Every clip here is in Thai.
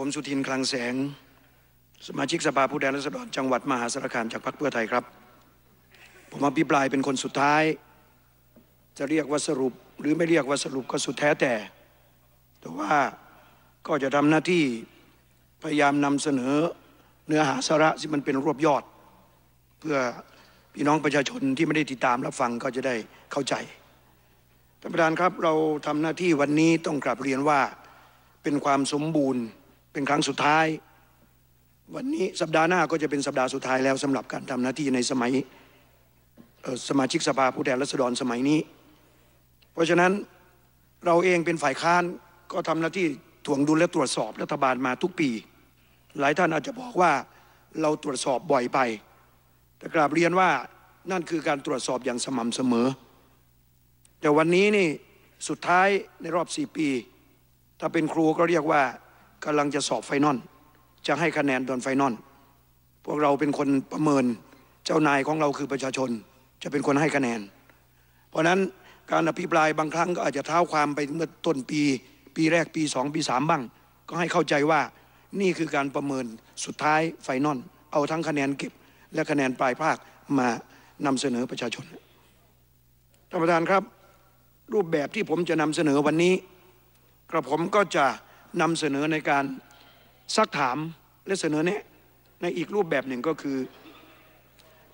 ผมสุทินคลังแสง สมาชิกสภาผู้แทนราษฎรจังหวัด มหาสารคามจากพรรคเพื่อไทยครับ ผมอภิปรายเป็นคนสุดท้ายจะเรียกว่าสรุป หรือไม่เรียกว่าสรุปก็สุดแท้แต่ แต่ว่าก็จะทำหน้าที่พยายามนำเสนอเนื้อหาสาระที่มันเป็นรวบยอด เพื่อพี่น้องประชาชนที่ไม่ได้ติดตามรับฟังก็จะได้เข้าใจท่านประธานครับ เราทำหน้าที่วันนี้ต้องกลับเรียนว่าเป็นความสมบูรณ์เป็นครั้งสุดท้าย วันนี้สัปดาห์หน้าก็จะเป็นสัปดาห์สุดท้ายแล้วสำหรับการทำหน้าที่ในสมัยสมาชิกสภาผู้แทนราษฎรสมัยนี้ เพราะฉะนั้นเราเองเป็นฝ่ายค้านก็ทำหน้าที่ถ่วงดุลและตรวจสอบรัฐบาลมาทุกปี หลายท่านอาจจะบอกว่าเราตรวจสอบบ่อยไป แต่กราบเรียนว่านั่นคือการตรวจสอบอย่างสม่ำเสมอ แต่วันนี้นี่สุดท้ายในรอบสี่ปี ถ้าเป็นครูก็เรียกว่ากำลังจะสอบไฟนอลจะให้คะแนนตอนไฟนอลพวกเราเป็นคนประเมินเจ้านายของเราคือประชาชน จะเป็นคนให้คะแนน เพราะนั้นการอภิปรายบางครั้ง ก็อาจจะเท้าความไปเมื่อต้นปี ปีแรกปีสองปีสามบ้าง ก็ให้เข้าใจว่านี่คือการประเมินสุดท้ายไฟนอลเอาทั้งคะแนนเก็บ และคะแนนปลายภาคมานำเสนอประชาชนท่านประธานครับ รูปแบบที่ผมจะนำเสนอวันนี้กระผมก็จะนำเสนอในการซักถามและเสนอแนะในอีกรูปแบบหนึ่งก็คือ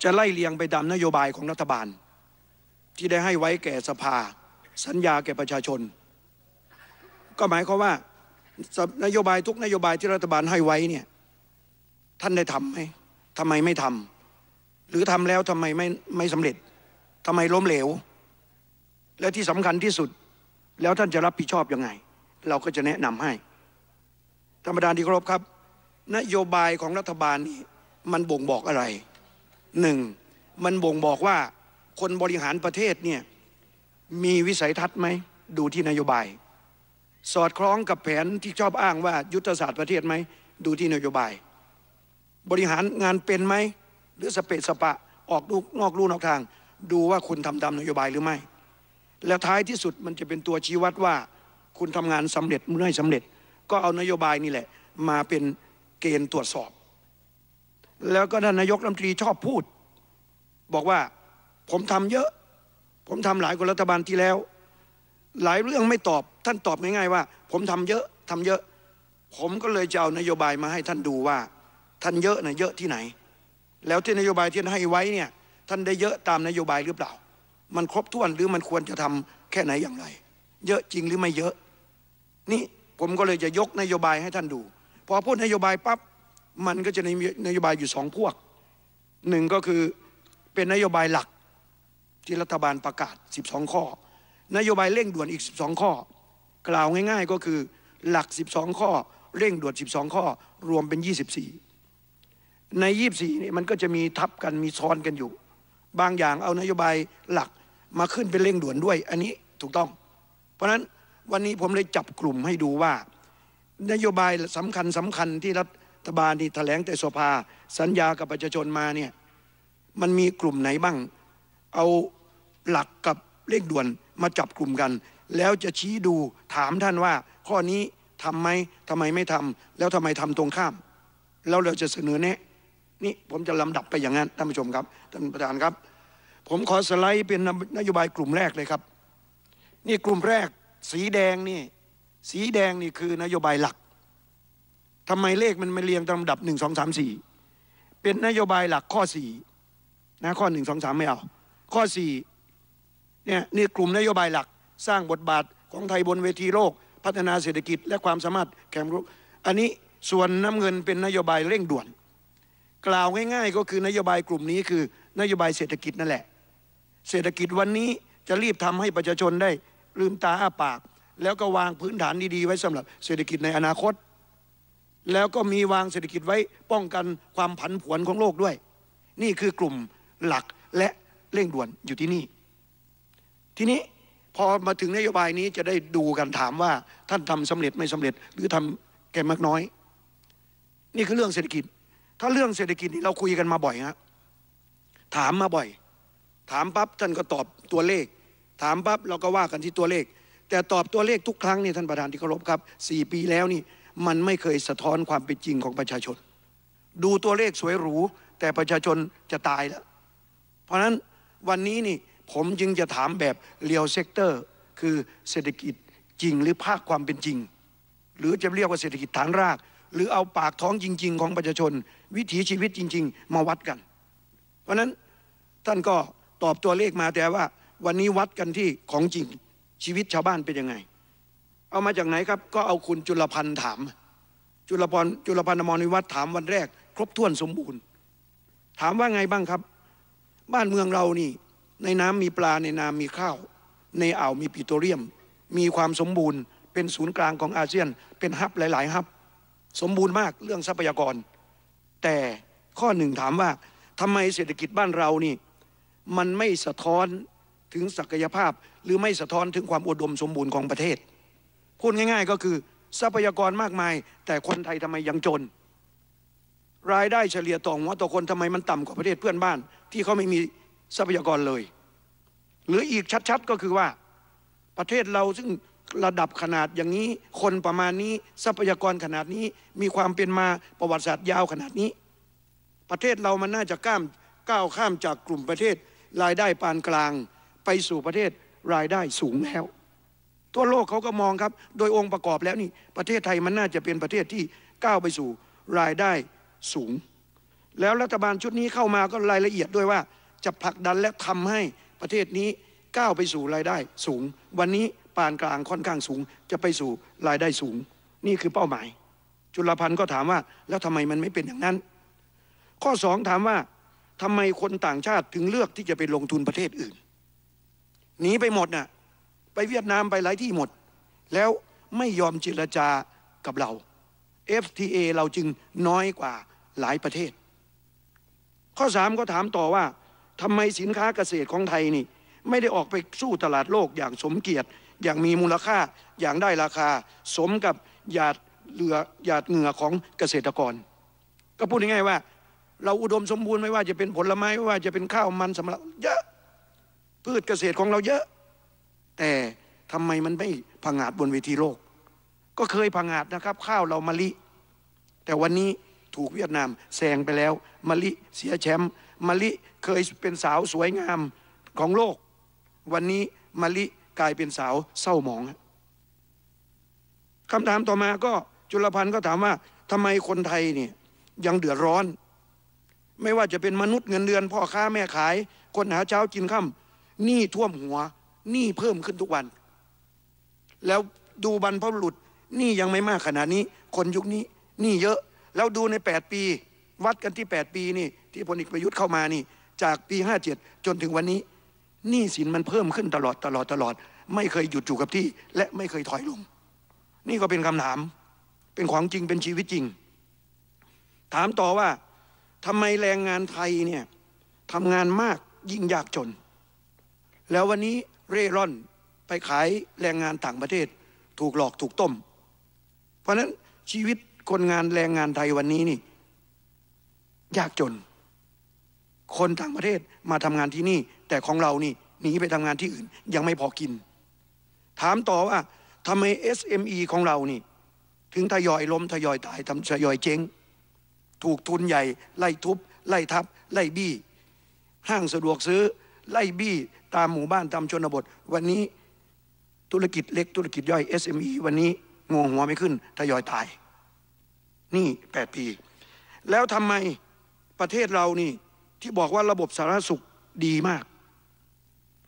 จะไล่เลียงไปตามนโยบายของรัฐบาล ที่ได้ให้ไว้แก่สภา สัญญาแก่ประชาชน ก็หมายความว่านโยบายทุกนโยบายที่รัฐบาลให้ไว้เนี่ยท่านได้ทำไหมทำไมไม่ทำหรือทำแล้วทำไมไม่ไม่สำเร็จทำไมล้มเหลว และที่สำคัญที่สุด แล้วท่านจะรับผิดชอบยังไง เราก็จะแนะนำให้ท่านประธานที่เคารพครับนโยบายของรัฐบาลนี่มันบ่งบอกอะไรหนึ่งมันบ่งบอกว่าคนบริหารประเทศเนี่ยมีวิสัยทัศน์ไหมดูที่นโยบาย สอดคล้องกับแผนที่ชอบอ้างว่ายุทธศาสตร์ประเทศไหมดูที่นโยบาย บริหารงานเป็นไหมหรือสเปะสปะออกลูกนอกลู่นอกทาง ดูว่าคุณทำตามนโยบายหรือไม่ แล้วท้ายที่สุดมันจะเป็นตัวชี้วัดว่า คุณทำงานสำเร็จหรือไม่สำเร็จก็เอานโยบายนี่แหละ มาเป็นเกณฑ์ตรวจสอบ แล้วก็ท่านนายกรัฐมนตรีชอบพูด บอกว่าผมทำเยอะ ผมทำหลายกว่ารัฐบาลที่แล้ว หลายเรื่องไม่ตอบ ท่านตอบง่ายๆว่า ผมทำเยอะทำเยอะ ผมก็เลยจะเอานโยบายมาให้ท่านดูว่า ท่านเยอะนะเยอะที่ไหน แล้วที่นโยบายที่น่ให้ไว้เนี่ยท่านได้เยอะตามนโยบายหรือเปล่า มันครบถ้วนหรือมันควรจะทำแค่ไหนอย่างไร เยอะจริงหรือไม่เยอะนี่ผมก็เลยจะยกนโยบายให้ท่านดูพอพูดนโยบายปั๊บ มันก็จะในนโยบายอยู่สองพวกหนึ่งก็คือเป็นนโยบายหลัก ที่รัฐบาลประกาศ12 ข้อ นโยบายเร่งด่วนอีก 12 ข้อ กล่าวง่ายๆก็คือหลัก 12ข้อเร่งด่วน12 ข้อ รวมเป็น 24 ใน 24นี่มันก็จะมีทับกันมีซ้อนกันอยู่ บางอย่างเอานโยบายหลักมาขึ้นเป็นเร่งด่วนด้วย อันนี้ถูกต้อง เพราะฉะนั้นวันนี้ผมเลยจับกลุ่มให้ดูว่า นโยบายสำคัญสำคัญที่รัฐบาลนี่แถลงแต่สภาสัญญากับประชาชนมาเนี่ยมันมีกลุ่มไหนบ้าง เอาหลักกับเลขด่วนมาจับกลุ่มกัน แล้วจะชี้ดูถามท่านว่า ข้อนี้ทำไหมทำไมไม่ทำแล้วทำไมทำตรงข้าม แล้วเราจะเสนอเนี้นี่ผมจะลำดับไปอย่างนั้นท่านผู้ชมครับท่านประธานครับ ผมขอสไลด์เป็นนโยบายกลุ่มแรกเลยครับ นี่กลุ่มแรกสีแดงนี่ สีแดงนี่คือนโยบายหลักทำไมเลขมันไม่เรียงตามลำดับหนึ่งสองสามสี่เป็นนโยบายหลักข้อสี่นะข้อหนึ่งสองสามไม่เอา ข้อสี่เนี่ยนี่กลุ่มนโยบายหลักสร้างบทบาทของไทยบนเวทีโลกพัฒนาเศรษฐกิจและความสามารถ แข็งรุกอันนี้ส่วนน้ำเงินเป็นนโยบายเร่งด่วน กล่าวง่ายๆก็คือนโยบายกลุ่มนี้คือนโยบายเศรษฐกิจนั่นแหละ เศรษฐกิจวันนี้จะรีบทำให้ประชาชนได้ลืมตาอ้าปากแล้วก็วางพื้นฐานดีๆไว้สำหรับเศรษฐกิจในอนาคต แล้วก็มีวางเศรษฐกิจไว้ป้องกันความผันผวนของโลกด้วย นี่คือกลุ่มหลักและเร่งด่วนอยู่ที่นี่ ทีนี้พอมาถึงนโยบายนี้จะได้ดูกันถามว่าท่านทำสำเร็จ ไม่สำเร็จหรือทำแก่มากน้อย นี่คือเรื่องเศรษฐกิจ ถ้าเรื่องเศรษฐกิจนี่เราคุยกันมาบ่อยฮะถามมาบ่อย ถามปั๊บท่านก็ตอบตัวเลขถามปั๊บเราก็ว่ากันที่ตัวเลข แต่ตอบตัวเลขทุกครั้งนี่ท่านประธานที่เคารพครับสี่ปีแล้วนี่มันไม่เคยสะท้อนความเป็นจริงของประชาชน ดูตัวเลขสวยหรูแต่ประชาชนจะตายแล้วเพราะนั้นวันนี้นี่ผมจึงจะถามแบบเรียวเซกเตอร์คือเศรษฐกิจจริงหรือภาคความเป็นจริง หรือจะเรียกว่าเศรษฐกิจฐานราก หรือเอาปากท้องจริง ๆ ของประชาชน วิถีชีวิตจริง ๆ มาวัดกัน เพราะนั้นท่านก็ตอบตัวเลขมาแต่ว่าวันนี้วัดกันที่ของจริงชีวิตชาวบ้านเป็นยังไง เอามาจากไหนครับ ก็เอาคุณจุลพันธ์ถามจุลพรจุลพันธ์มรวิวัฒน์ถามวันแรกครบถ้วนสมบูรณ์ ถามว่าไงบ้างครับ บ้านเมืองเรานี่ ในน้ำมีปลาในนามีข้าว ในอ่าวมีปิโตรเลียม มีความสมบูรณ์ เป็นศูนย์กลางของอาเซียนเป็นฮับหลาย ๆ ฮับ สมบูรณ์มากเรื่องทรัพยากร แต่ข้อหนึ่งถามว่าทำไมเศรษฐกิจบ้านเรานี่ มันไม่สะท้อนถึงศักยภาพหรือไม่สะท้อนถึงความอุดมสมบูรณ์ของประเทศพูดง่าย ๆ ก็คือทรัพยากรมากมาย แต่คนไทยทำไมยังจน รายได้เฉลี่ยต่อหัวต่อคนทำไมมันต่ำกว่าประเทศเพื่อนบ้าน ที่เขาไม่มีทรัพยากรเลย หรืออีกชัดๆก็คือว่า ประเทศเราซึ่งระดับขนาดอย่างนี้ คนประมาณนี้ทรัพยากรขนาดนี้มีความเป็นมาประวัติศาสตร์ยาวขนาดนี้ ประเทศเรามันน่าจะก้ามก้าวข้ามจากกลุ่มประเทศรายได้ปานกลางไปสู่ประเทศรายได้สูงแล้วทั่วโลกเขาก็มองครับ โดยองค์ประกอบแล้วนี่ประเทศไทยมันน่าจะเป็นประเทศที่ก้าวไปสู่รายได้สูง แล้วรัฐบาลชุดนี้เข้ามาก็รายละเอียดด้วยว่า จะผลักดันและทำให้ประเทศนี้ก้าวไปสู่รายได้สูง วันนี้ปานกลางค่อนข้างสูง จะไปสู่รายได้สูง นี่คือเป้าหมาย จุลพันธ์ก็ถามว่าแล้วทำไมมันไม่เป็นอย่างนั้น ข้อ2ถามว่าทำไมคนต่างชาติถึงเลือกที่จะไปลงทุนประเทศอื่นหนีไปหมดน่ะไปเวียดนามไปหลายที่หมด แล้วไม่ยอมเจรจากับเรา FTA เราจึงน้อยกว่าหลายประเทศ ข้อสามก็ถามต่อว่าทำไมสินค้าเกษตรของไทยนี่ไม่ได้ออกไปสู้ตลาดโลกอย่างสมเกียรติ อย่างมีมูลค่าอย่างได้ราคา สมกับหยาดเหลือหยาดเหงื่อของเกษตรกร ก็พูดง่ายๆว่า เราอุดมสมบูรณ์ไม่ว่าจะเป็นผลไม้ไม่ว่าจะเป็นข้าวมันสำหรับเยอะพืชเกษตรของเราเยอะ แต่ทำไมมันไม่พังอาจบนเวทีโลกก็เคยพังอาจนะครับ ข้าวเรามะลิ แต่วันนี้ถูกเวียดนามแซงไปแล้วมะลิเสียแชมป์มะลิเคยเป็นสาวสวยงามของโลก วันนี้มะลิกลายเป็นสาวเศร้าหมองคำถามต่อมาก็จุลพันธ์ก็ถามว่าทำไมคนไทยเนี่ยยังเดือดร้อน ไม่ว่าจะเป็นมนุษย์เงินเดือน พ่อค้าแม่ขายคนหาเช้ากินค่ำหนี้ท่วมหัวหนี้เพิ่มขึ้นทุกวัน แล้วดูบรรพบุรุษหนี้ยังไม่มากขนาดนี้ คนยุคนี้หนี้เยอะแล้วดูในแปดปีวัดกันที่แปดปีนี่ที่พลเอกประยุทธ์เข้ามานี่จากปีห้าเจ็ดจนถึงวันนี้หนี้สินมันเพิ่มขึ้นตลอดตลอดตลอด ไม่เคยหยุดอยู่กับที่ และไม่เคยถอยลง นี่ก็เป็นคำถามเป็นของจริงเป็นชีวิตจริง ถามต่อว่าทำไมแรงงานไทยเนี่ยทำงานมากยิ่งยากจนแล้ววันนี้เร่ร่อนไปขายแรงงานต่างประเทศ ถูกหลอกถูกต้ม เพราะนั้นชีวิตคนงานแรงงานไทยวันนี้นี่ ยากจน คนต่างประเทศมาทำงานที่นี่ แต่ของเรานี่หนีไปทำงานที่อื่นยังไม่พอกิน ถามต่อว่าทำไม SME ของเรานี่ ถึงทยอยล้มทยอยตายทำทยอยเจ๊งถูกทุนใหญ่ ไล่ทุบ ไล่ทับไล่บี้ห้างสะดวกซื้อไล่บี้ตามหมู่บ้านตามชนบท วันนี้ธุรกิจเล็กธุรกิจย่อย SME วันนี้งงหัวไม่ขึ้นทยอยตาย นี่ 8 ปี แล้วทำไมประเทศเรานี่ ที่บอกว่าระบบสาธารณสุขดีมาก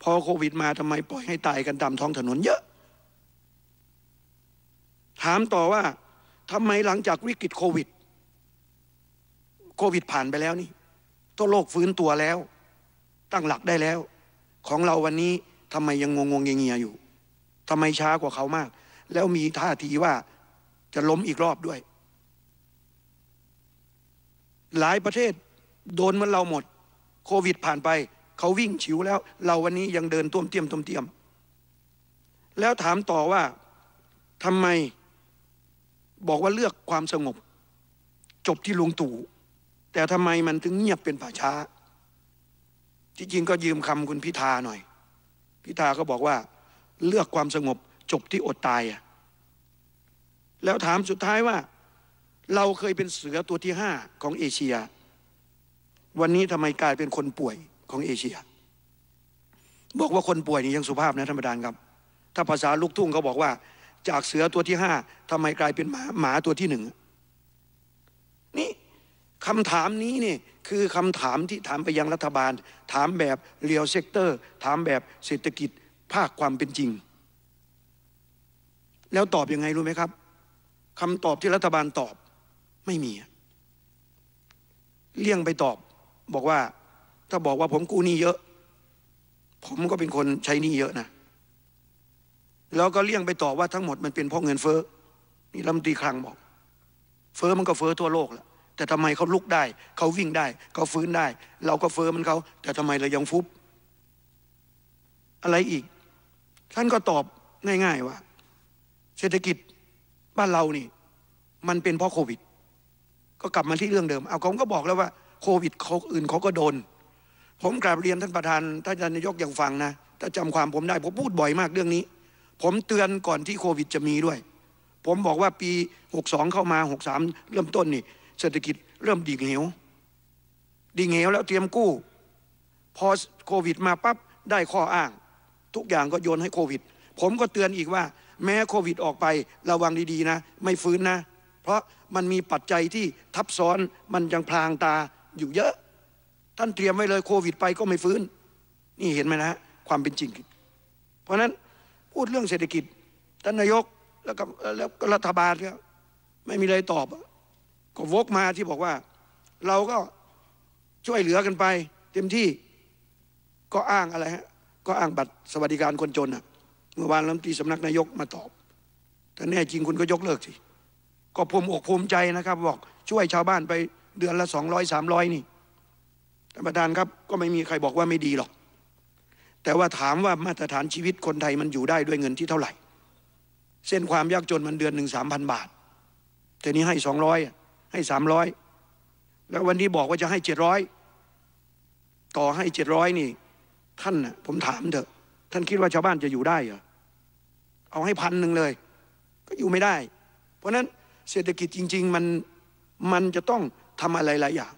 พอโควิดมาทำไมปล่อยให้ตายกันตามท้องถนนเยอะ ถามต่อว่าทำไมหลังจากวิกฤตโควิด โควิดผ่านไปแล้วนี่ตัวโลกฟื้นตัวแล้วั้งหลักได้แล้วของเราวันนี้ทำไมยังงงงเงียอยู่ทำไมช้ากว่าเขามาก แล้วมีท่าทีว่าจะล้มอีกรอบด้วย หลายประเทศ โดนเหมือนเราหมด โควิดผ่านไป เขาวิ่งชิวแล้ว เราวันนี้ยังเดินต้มเตี้ยมต้มเตี้ยม แล้วถามต่อว่าทำไมบอกว่าเลือกความสงบ จบที่ลุงตู่แต่ทำไมมันถึงเงียบเป็นป่าช้าที่จริงก็ยืมคำคุณพิธาหน่อย พิธาก็บอกว่าเลือกความสงบจบที่อดตายอะแล้วถามสุดท้ายว่า เราเคยเป็นเสือตัวที่ห้าของเอเชีย วันนี้ทำไมกลายเป็นคนป่วยของเอเชียบอกว่าคนป่วยนี่ยังสุภาพนะท่านประธานครับ ถ้าภาษาลูกทุ่งเขาบอกว่า จากเสือตัวที่ห้าทำไมกลายเป็นหมาหมาตัวที่หนึ่งนี่คำถามนี้นี่คือคำถามที่ถามไปยังรัฐบาล ถามแบบเรียวเซกเตอร์ ถามแบบเศรษฐกิจภาคความเป็นจริง แล้วตอบยังไงรู้ไหมครับคำตอบที่รัฐบาลตอบไม่มีเลี่ยงไปตอบบอกว่า ถ้าบอกว่าผมกู้หนี้เยอะ ผมก็เป็นคนใช้หนี้เยอะนะ แล้วก็เลี่ยงไปตอบว่าทั้งหมด มันเป็นเพราะเงินเฟ้อนี่รัฐมนตรีคลังบอก เฟ้อมันก็เฟ้อทั่วโลกแล้วแต่ทำไมเขาลุกได้ เขาวิ่งได้ เขาฟื้นได้ เราก็เฟื้อมันเขา แต่ทำไมเรายังฟุบ อะไรอีก ท่านก็ตอบง่ายๆว่า เศรษฐกิจบ้านเรานี่ มันเป็นเพราะโควิด ก็กลับมาที่เรื่องเดิม เอาผมก็บอกแล้วว่า โควิดเขาอื่นเขาก็โดน ผมกราบเรียนท่านประธาน ท่านนายกอย่างฟังนะ ถ้าจำความผมได้ผมพูดบ่อยมากเรื่องนี้ ผมเตือนก่อนที่โควิด จะมีด้วย ผมบอกว่าปี 62 เข้ามา 63 เริ่มต้นนี่เศรษฐกิจเริ่มดิ่งเหว ดิ่งเหวแล้วเตรียมกู้ พอโควิดมาปั๊บได้ข้ออ้าง ทุกอย่างก็โยนให้โควิด ผมก็เตือนอีกว่า แม้โควิดออกไประวังดีๆนะ ไม่ฟื้นนะ เพราะมันมีปัจจัยที่ทับซ้อนมันยังพลางตาอยู่เยอะ ท่านเตรียมไว้เลยโควิดไปก็ไม่ฟื้น นี่เห็นไหมนะ ความเป็นจริง เพราะนั้นพูดเรื่องเศรษฐกิจท่านนายกแล้วก็แล้วรัฐบาลก็ไม่มีอะไรตอบก็วกมาที่บอกว่า เราก็ช่วยเหลือกันไป เต็มที่ก็อ้างอะไรฮะก็อ้างบัตรสวัสดิการคนจนอะเมื่อวานรัฐมนตรีสำนักนายกมาตอบ แต่แน่จริงคุณก็ยกเลิกสิ ก็ภูมิอกภูมิใจนะครับบอกช่วยชาวบ้านไปเดือนละสองร้อยสามร้อยนี่ท่านประธานครับก็ไม่มีใครบอกว่าไม่ดีหรอก แต่ว่าถามว่ามาตรฐานชีวิตคนไทยมันอยู่ได้ด้วยเงินที่เท่าไหร่ เส้นความยากจนมันเดือนหนึ่งสามพันบาท แต่นี้ให้สองร้อยให้สามร้อยแล้ววันนี้บอกว่าจะให้เจ็ดร้อยต่อให้เจ็ดร้อยนี่ ท่านน่ะผมถามเถอะ ท่านคิดว่าชาวบ้านจะอยู่ได้เหรอเอาให้พันหนึ่งเลย ก็อยู่ไม่ได้ เพราะนั้นเศรษฐกิจจริง ๆ มันมันจะต้องทำอะไรหลายอย่าง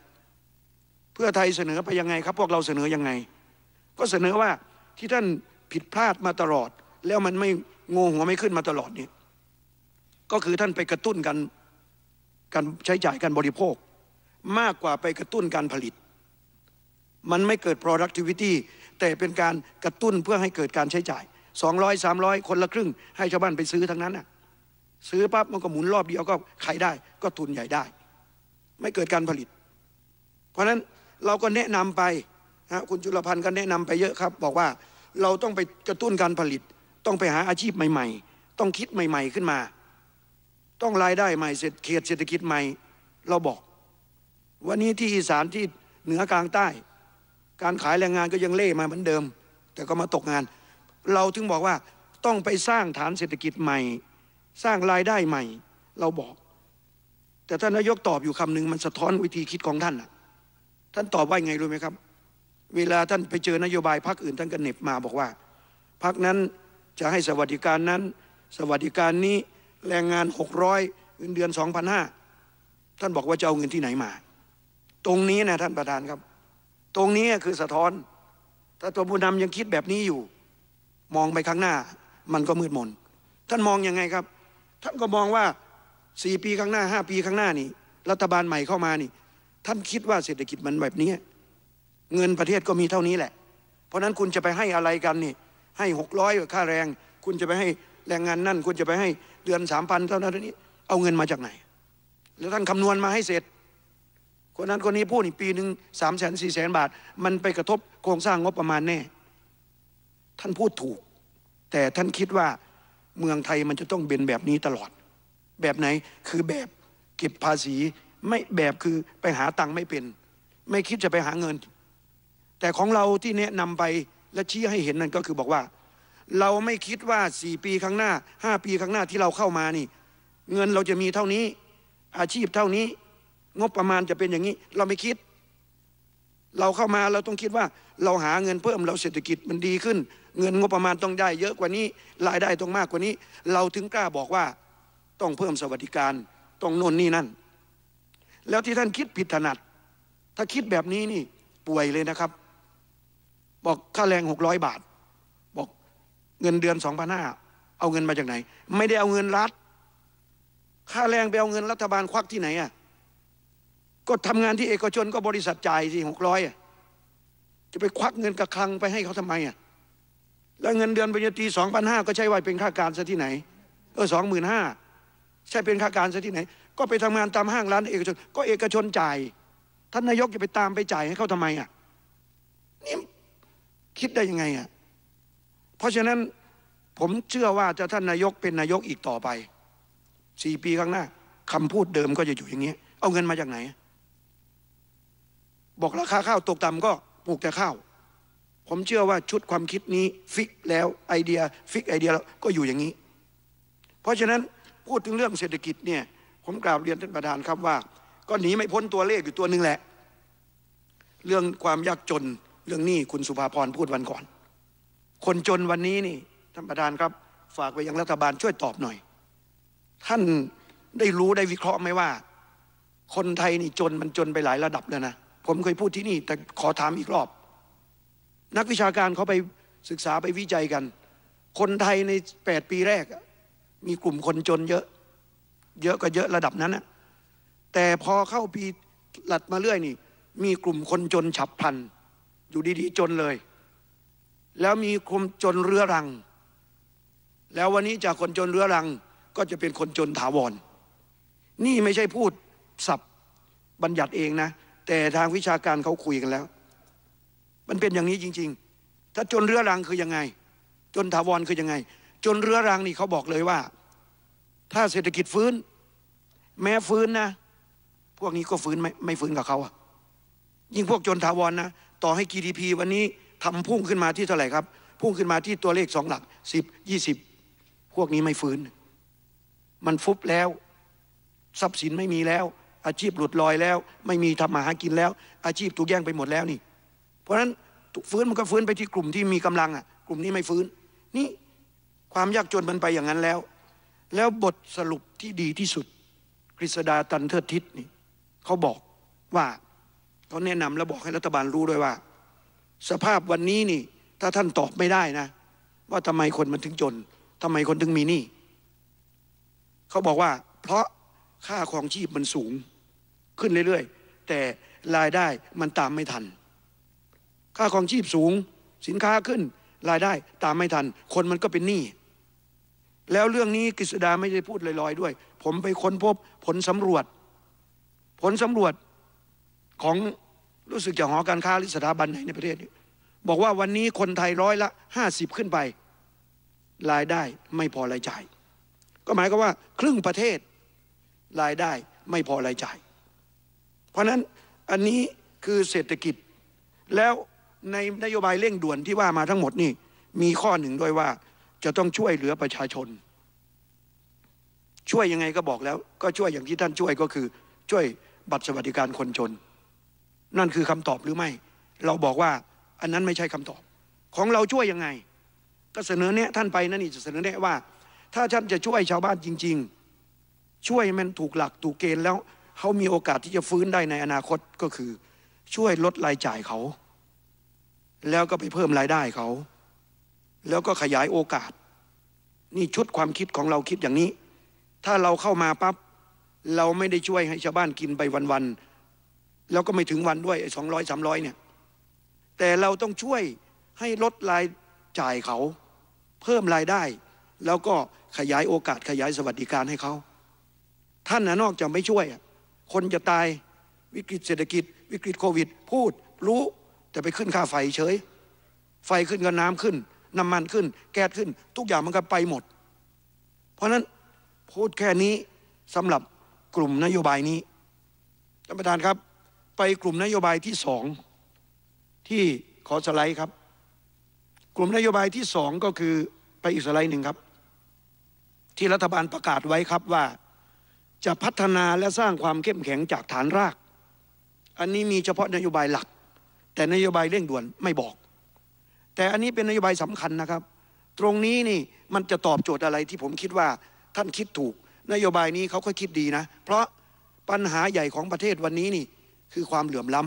เพื่อไทยเสนอไปยังไง ครับ พวกเราเสนอยังไง ก็เสนอว่าที่ท่านผิดพลาดมาตลอด แล้วมันไม่งงหัวไม่ขึ้นมาตลอดนี่ก็คือท่านไปกระตุ้นกันการใช้จ่ายการบริโภค มากกว่าไปกระตุ้นการผลิต มันไม่เกิด productivity แต่เป็นการกระตุ้นเพื่อให้เกิดการใช้จ่าย 200 300 คนละครึ่งให้ชาวบ้านไปซื้อทั้งนั้นน่ะ ซื้อปั๊บมันก็หมุนรอบเดียวก็ขายได้ ก็ทุนใหญ่ได้ ไม่เกิดการผลิต เพราะฉะนั้นเราก็แนะนำไปนะคุณจุลพันธ์ก็แนะนำไปเยอะครับ บอกว่าเราต้องไปกระตุ้นการผลิต ต้องไปหาอาชีพใหม่ๆ ต้องคิดใหม่ ๆขึ้นมาต้องรายได้ใหม่เศรษฐเขตเศรษฐกิจใหม่ เราบอก วันนี้ที่อีสานที่เหนือกลางใต้ การขายแรงงานก็ยังเล่มาเหมือนเดิม แต่ก็มาตกงาน เราถึงบอกว่าต้องไปสร้างฐานเศรษฐกิจใหม่ สร้างรายได้ใหม่เราบอก แต่ท่านนายกตอบอยู่คำหนึ่งมันสะท้อนวิธีคิดของท่านอะท่านตอบว่าไงรู้ไหมครับ เวลาท่านไปเจอนโยบายพรรคอื่นท่านก็เน็บมาบอกว่าพรรคนั้นจะให้สวัสดิการนั้นสวัสดิการนี้แรงงาน600เงินเดือน2,500ท่านบอกว่าจะเอาเงินที่ไหนมา ตรงนี้นะท่านประธานครับ ตรงนี้คือสะท้อนถ้าตัวผู้นำยังคิดแบบนี้อยู่ มองไปข้างหน้า มันก็มืดมนท่านมองยังไงครับท่านก็มองว่าสี่ปีข้างหน้าห้าปีข้างหน้านี่รัฐบาลใหม่เข้ามานี่ ท่านคิดว่าเศรษฐกิจมันแบบนี้เงินประเทศก็มีเท่านี้แหละ เพราะนั้นคุณจะไปให้อะไรกันนี่ ให้หกร้อยค่าแรง คุณจะไปให้แรงงานนั่น คุณจะไปให้เดือนสามพันเท่านั้นทนี้เอาเงินมาจากไหน แล้วท่านคำนวณมาให้เสร็จ คนนั้นคนนี้พูดอีกปีหนึ่งสามแสนสี่แสนบาท มันไปกระทบโครงสร้างงบประมาณแน่ ท่านพูดถูก แต่ท่านคิดว่าเมืองไทยมันจะต้องเป็นแบบนี้ตลอด แบบไหนคือแบบเก็บภาษีไม่แบบคือไปหาตังค์ไม่เป็น ไม่คิดจะไปหาเงิน แต่ของเราที่แนะนำไปและชี้ให้เห็นนั่นก็คือบอกว่าเราไม่คิดว่าสี่ปีข้างหน้าห้าปีข้างหน้าที่เราเข้ามานี่ เงินเราจะมีเท่านี้ อาชีพเท่านี้ งบประมาณจะเป็นอย่างนี้ เราไม่คิด เราเข้ามาเราต้องคิดว่า เราหาเงินเพิ่มเราเศรษฐกิจมันดีขึ้น เงินงบประมาณต้องได้ เยอะกว่านี้รายได้ต้องมากกว่านี้ เราถึงกล้าบอกว่าต้องเพิ่มสวัสดิการต้องโน่นนี่นั่น แล้วที่ท่านคิดผิดถนัด ถ้าคิดแบบนี้นี่ ป่วยเลยนะครับ บอกค่าแรงหกร้อยบาทเงินเดือนสองพันห้าเอาเงินมาจากไหน ไม่ได้เอาเงินรัฐค่าแรงไปเอาเงินรัฐบาลควักที่ไหนอ่ะก็ทำงานที่เอกชนก็บริษัทจ่ายสี่หกร้อยอ่ะจะไปควักเงินกระคลังไปให้เขาทำไมอ่ะแล้วเงินเดือนปริญญาตรีสองพันห้าก็ใช่ว่าเป็นค่าการซะที่ไหน เออสองหมื่นห้าใช่เป็นค่าการซะที่ไหน ก็ไปทำงานตามห้างร้าน เอกชน ก็เอกชนจ่ายท่านนายกจะไปตามไปจ่ายให้เขาทำไมอ่ะนี่คิดได้ยังไงอ่ะเพราะฉะนั้นผมเชื่อว่าจะท่านนายกเป็นนายกอีกต่อไปสี่ปีข้างหน้าคำพูดเดิมก็จะอยู่อย่างนี้เอาเงินมาจากไหน บอกราคาข้าวตกต่ำก็ปลูกแต่ข้าวผมเชื่อว่าชุดความคิดนี้ฟิกแล้วไอเดียฟิกไอเดีย แล้วก็อยู่อย่างนี้ เพราะฉะนั้นพูดถึงเรื่องเศรษฐกิจเนี่ยผมกราบเรียนท่านประธานครับว่า ก็หนีไม่พ้นตัวเลขอยู่ตัวหนึ่งแหละ เรื่องความยากจนเรื่องนี้คุณสุภาพรพูดวันก่อนคนจนวันนี้นี่ท่านประธานครับฝากไปยังรัฐบาลช่วยตอบหน่อย ท่านได้รู้ได้วิเคราะห์ไหมว่า คนไทยนี่จนมันจนไปหลายระดับแล้วนะ ผมเคยพูดที่นี่ แต่ขอถามอีกรอบ นักวิชาการเขาไปศึกษาไปวิจัยกัน คนไทยใน 8 ปีแรกมีกลุ่มคนจนเยอะ เยอะก็เยอะระดับนั้นนะแต่พอเข้าปีหลัดมาเรื่อยนี่ มีกลุ่มคนจนฉับพลันอยู่ดีๆจนเลยแล้วมีคนจนเรื้อรัง แล้ววันนี้จากคนจนเรื้อรัง ก็จะเป็นคนจนถาวร นี่ไม่ใช่พูดสับบัญญัติเองนะ แต่ทางวิชาการเขาคุยกันแล้ว มันเป็นอย่างนี้จริงๆ ถ้าจนเรื้อรังคือยังไง จนถาวรคือยังไง จนเรื้อรังนี่เขาบอกเลยว่า ถ้าเศรษฐกิจฟื้น แม้ฟื้นนะ พวกนี้ก็ฟื้นไม่ไม่ฟื้นกับเขาอะยิ่งพวกจนถาวรนนะต่อให้ GDP วันนี้ทำพุ่งขึ้นมาที่เท่าไหร่ครับ พุ่งขึ้นมาที่ตัวเลขสองหลักสิบยี่สิบพวกนี้ไม่ฟื้น มันฟุบแล้ว ทรัพย์สินไม่มีแล้ว อาชีพหลุดลอยแล้ว ไม่มีทำมาหากินแล้ว อาชีพถูกแย่งไปหมดแล้วนี่เพราะฉะนั้นฟื้นมันก็ฟื้นไปที่กลุ่มที่มีกำลังอ่ะกลุ่มนี้ไม่ฟื้น นี่ความยากจนมันไปอย่างนั้นแล้ว แล้วบทสรุปที่ดีที่สุดกฤษดาตันเทิดทิศนี่เขาบอกว่าเขาแนะนำและบอกให้รัฐบาลรู้ด้วยว่าสภาพวันนี้นี่ ถ้าท่านตอบไม่ได้นะ ว่าทำไมคนมันถึงจนทำไมคนถึงมีหนี้เขาบอกว่า เพราะค่าครองชีพมันสูง ขึ้นเรื่อยๆแต่รายได้มันตามไม่ทันค่าครองชีพสูง สินค้าขึ้นรายได้ตามไม่ทัน คนมันก็เป็นหนี้แล้วเรื่องนี้กฤษดาไม่ได้พูดลอยๆด้วย ผมไปค้นพบผลสำรวจ ผลสำรวจของรู้สึกจะหอการค้าหรือสถาบันไหนในประเทศบอกว่าวันนี้คนไทยร้อยละห้าสิบขึ้นไป รายได้ไม่พอรายจ่าย ก็หมายก็ว่าครึ่งประเทศ รายได้ไม่พอรายจ่าย เพราะนั้นอันนี้คือเศรษฐกิจแล้วในนโยบายเร่งด่วนที่ว่ามาทั้งหมดนี่มีข้อหนึ่งด้วยว่าจะต้องช่วยเหลือประชาชน ช่วยยังไงก็บอกแล้ว ก็ช่วยอย่างที่ท่านช่วยก็คือช่วยบัตรสวัสดิการคนจนนั่นคือคำตอบหรือไม่ เราบอกว่าอันนั้นไม่ใช่คำตอบ ของเราช่วยยังไง ก็เสนอแนะท่านไปนั่นนี่จะเสนอแนะว่า ถ้าท่านจะช่วยชาวบ้านจริงๆ ช่วยมันถูกหลักถูกเกณฑ์แล้วเขามีโอกาสที่จะฟื้นได้ในอนาคตก็คือช่วยลดรายจ่ายเขา แล้วก็ไปเพิ่มรายได้เขาแล้วก็ขยายโอกาส นี่ชุดความคิดของเราคิดอย่างนี้ ถ้าเราเข้ามาปั๊บเราไม่ได้ช่วยให้ชาวบ้านกินไปวันแล้วก็ไม่ถึงวันด้วยสองร้อยสามร้อยเนี่ย แต่เราต้องช่วยให้ลดรายจ่ายเขา เพิ่มรายได้ แล้วก็ขยายโอกาสขยายสวัสดิการให้เขา ท่านนะนอกจากไม่ช่วย คนจะตายวิกฤตเศรษฐกิจ วิกฤตโควิด พูดรู้แต่ไปขึ้นค่าไฟเฉย ไฟขึ้นก็น้ำขึ้นน้ำมันขึ้น แก๊สขึ้นทุกอย่างมันก็ไปหมด เพราะนั้นพูดแค่นี้สำหรับกลุ่มนโยบายนี้ท่านประธานครับไปกลุ่มนโยบายที่สองที่ขอสไลด์ครับ กลุ่มนโยบายที่สองก็คือไปอีกสไลด์หนึ่งครับ ที่รัฐบาลประกาศไว้ครับว่าจะพัฒนาและสร้างความเข้มแข็งจากฐานราก อันนี้มีเฉพาะนโยบายหลัก แต่นโยบายเร่งด่วนไม่บอก แต่อันนี้เป็นนโยบายสำคัญนะครับ ตรงนี้นี่มันจะตอบโจทย์อะไรที่ผมคิดว่าท่านคิดถูกนโยบายนี้เขาก็คิดดีนะ เพราะปัญหาใหญ่ของประเทศวันนี้นี่คือความเหลื่อมล้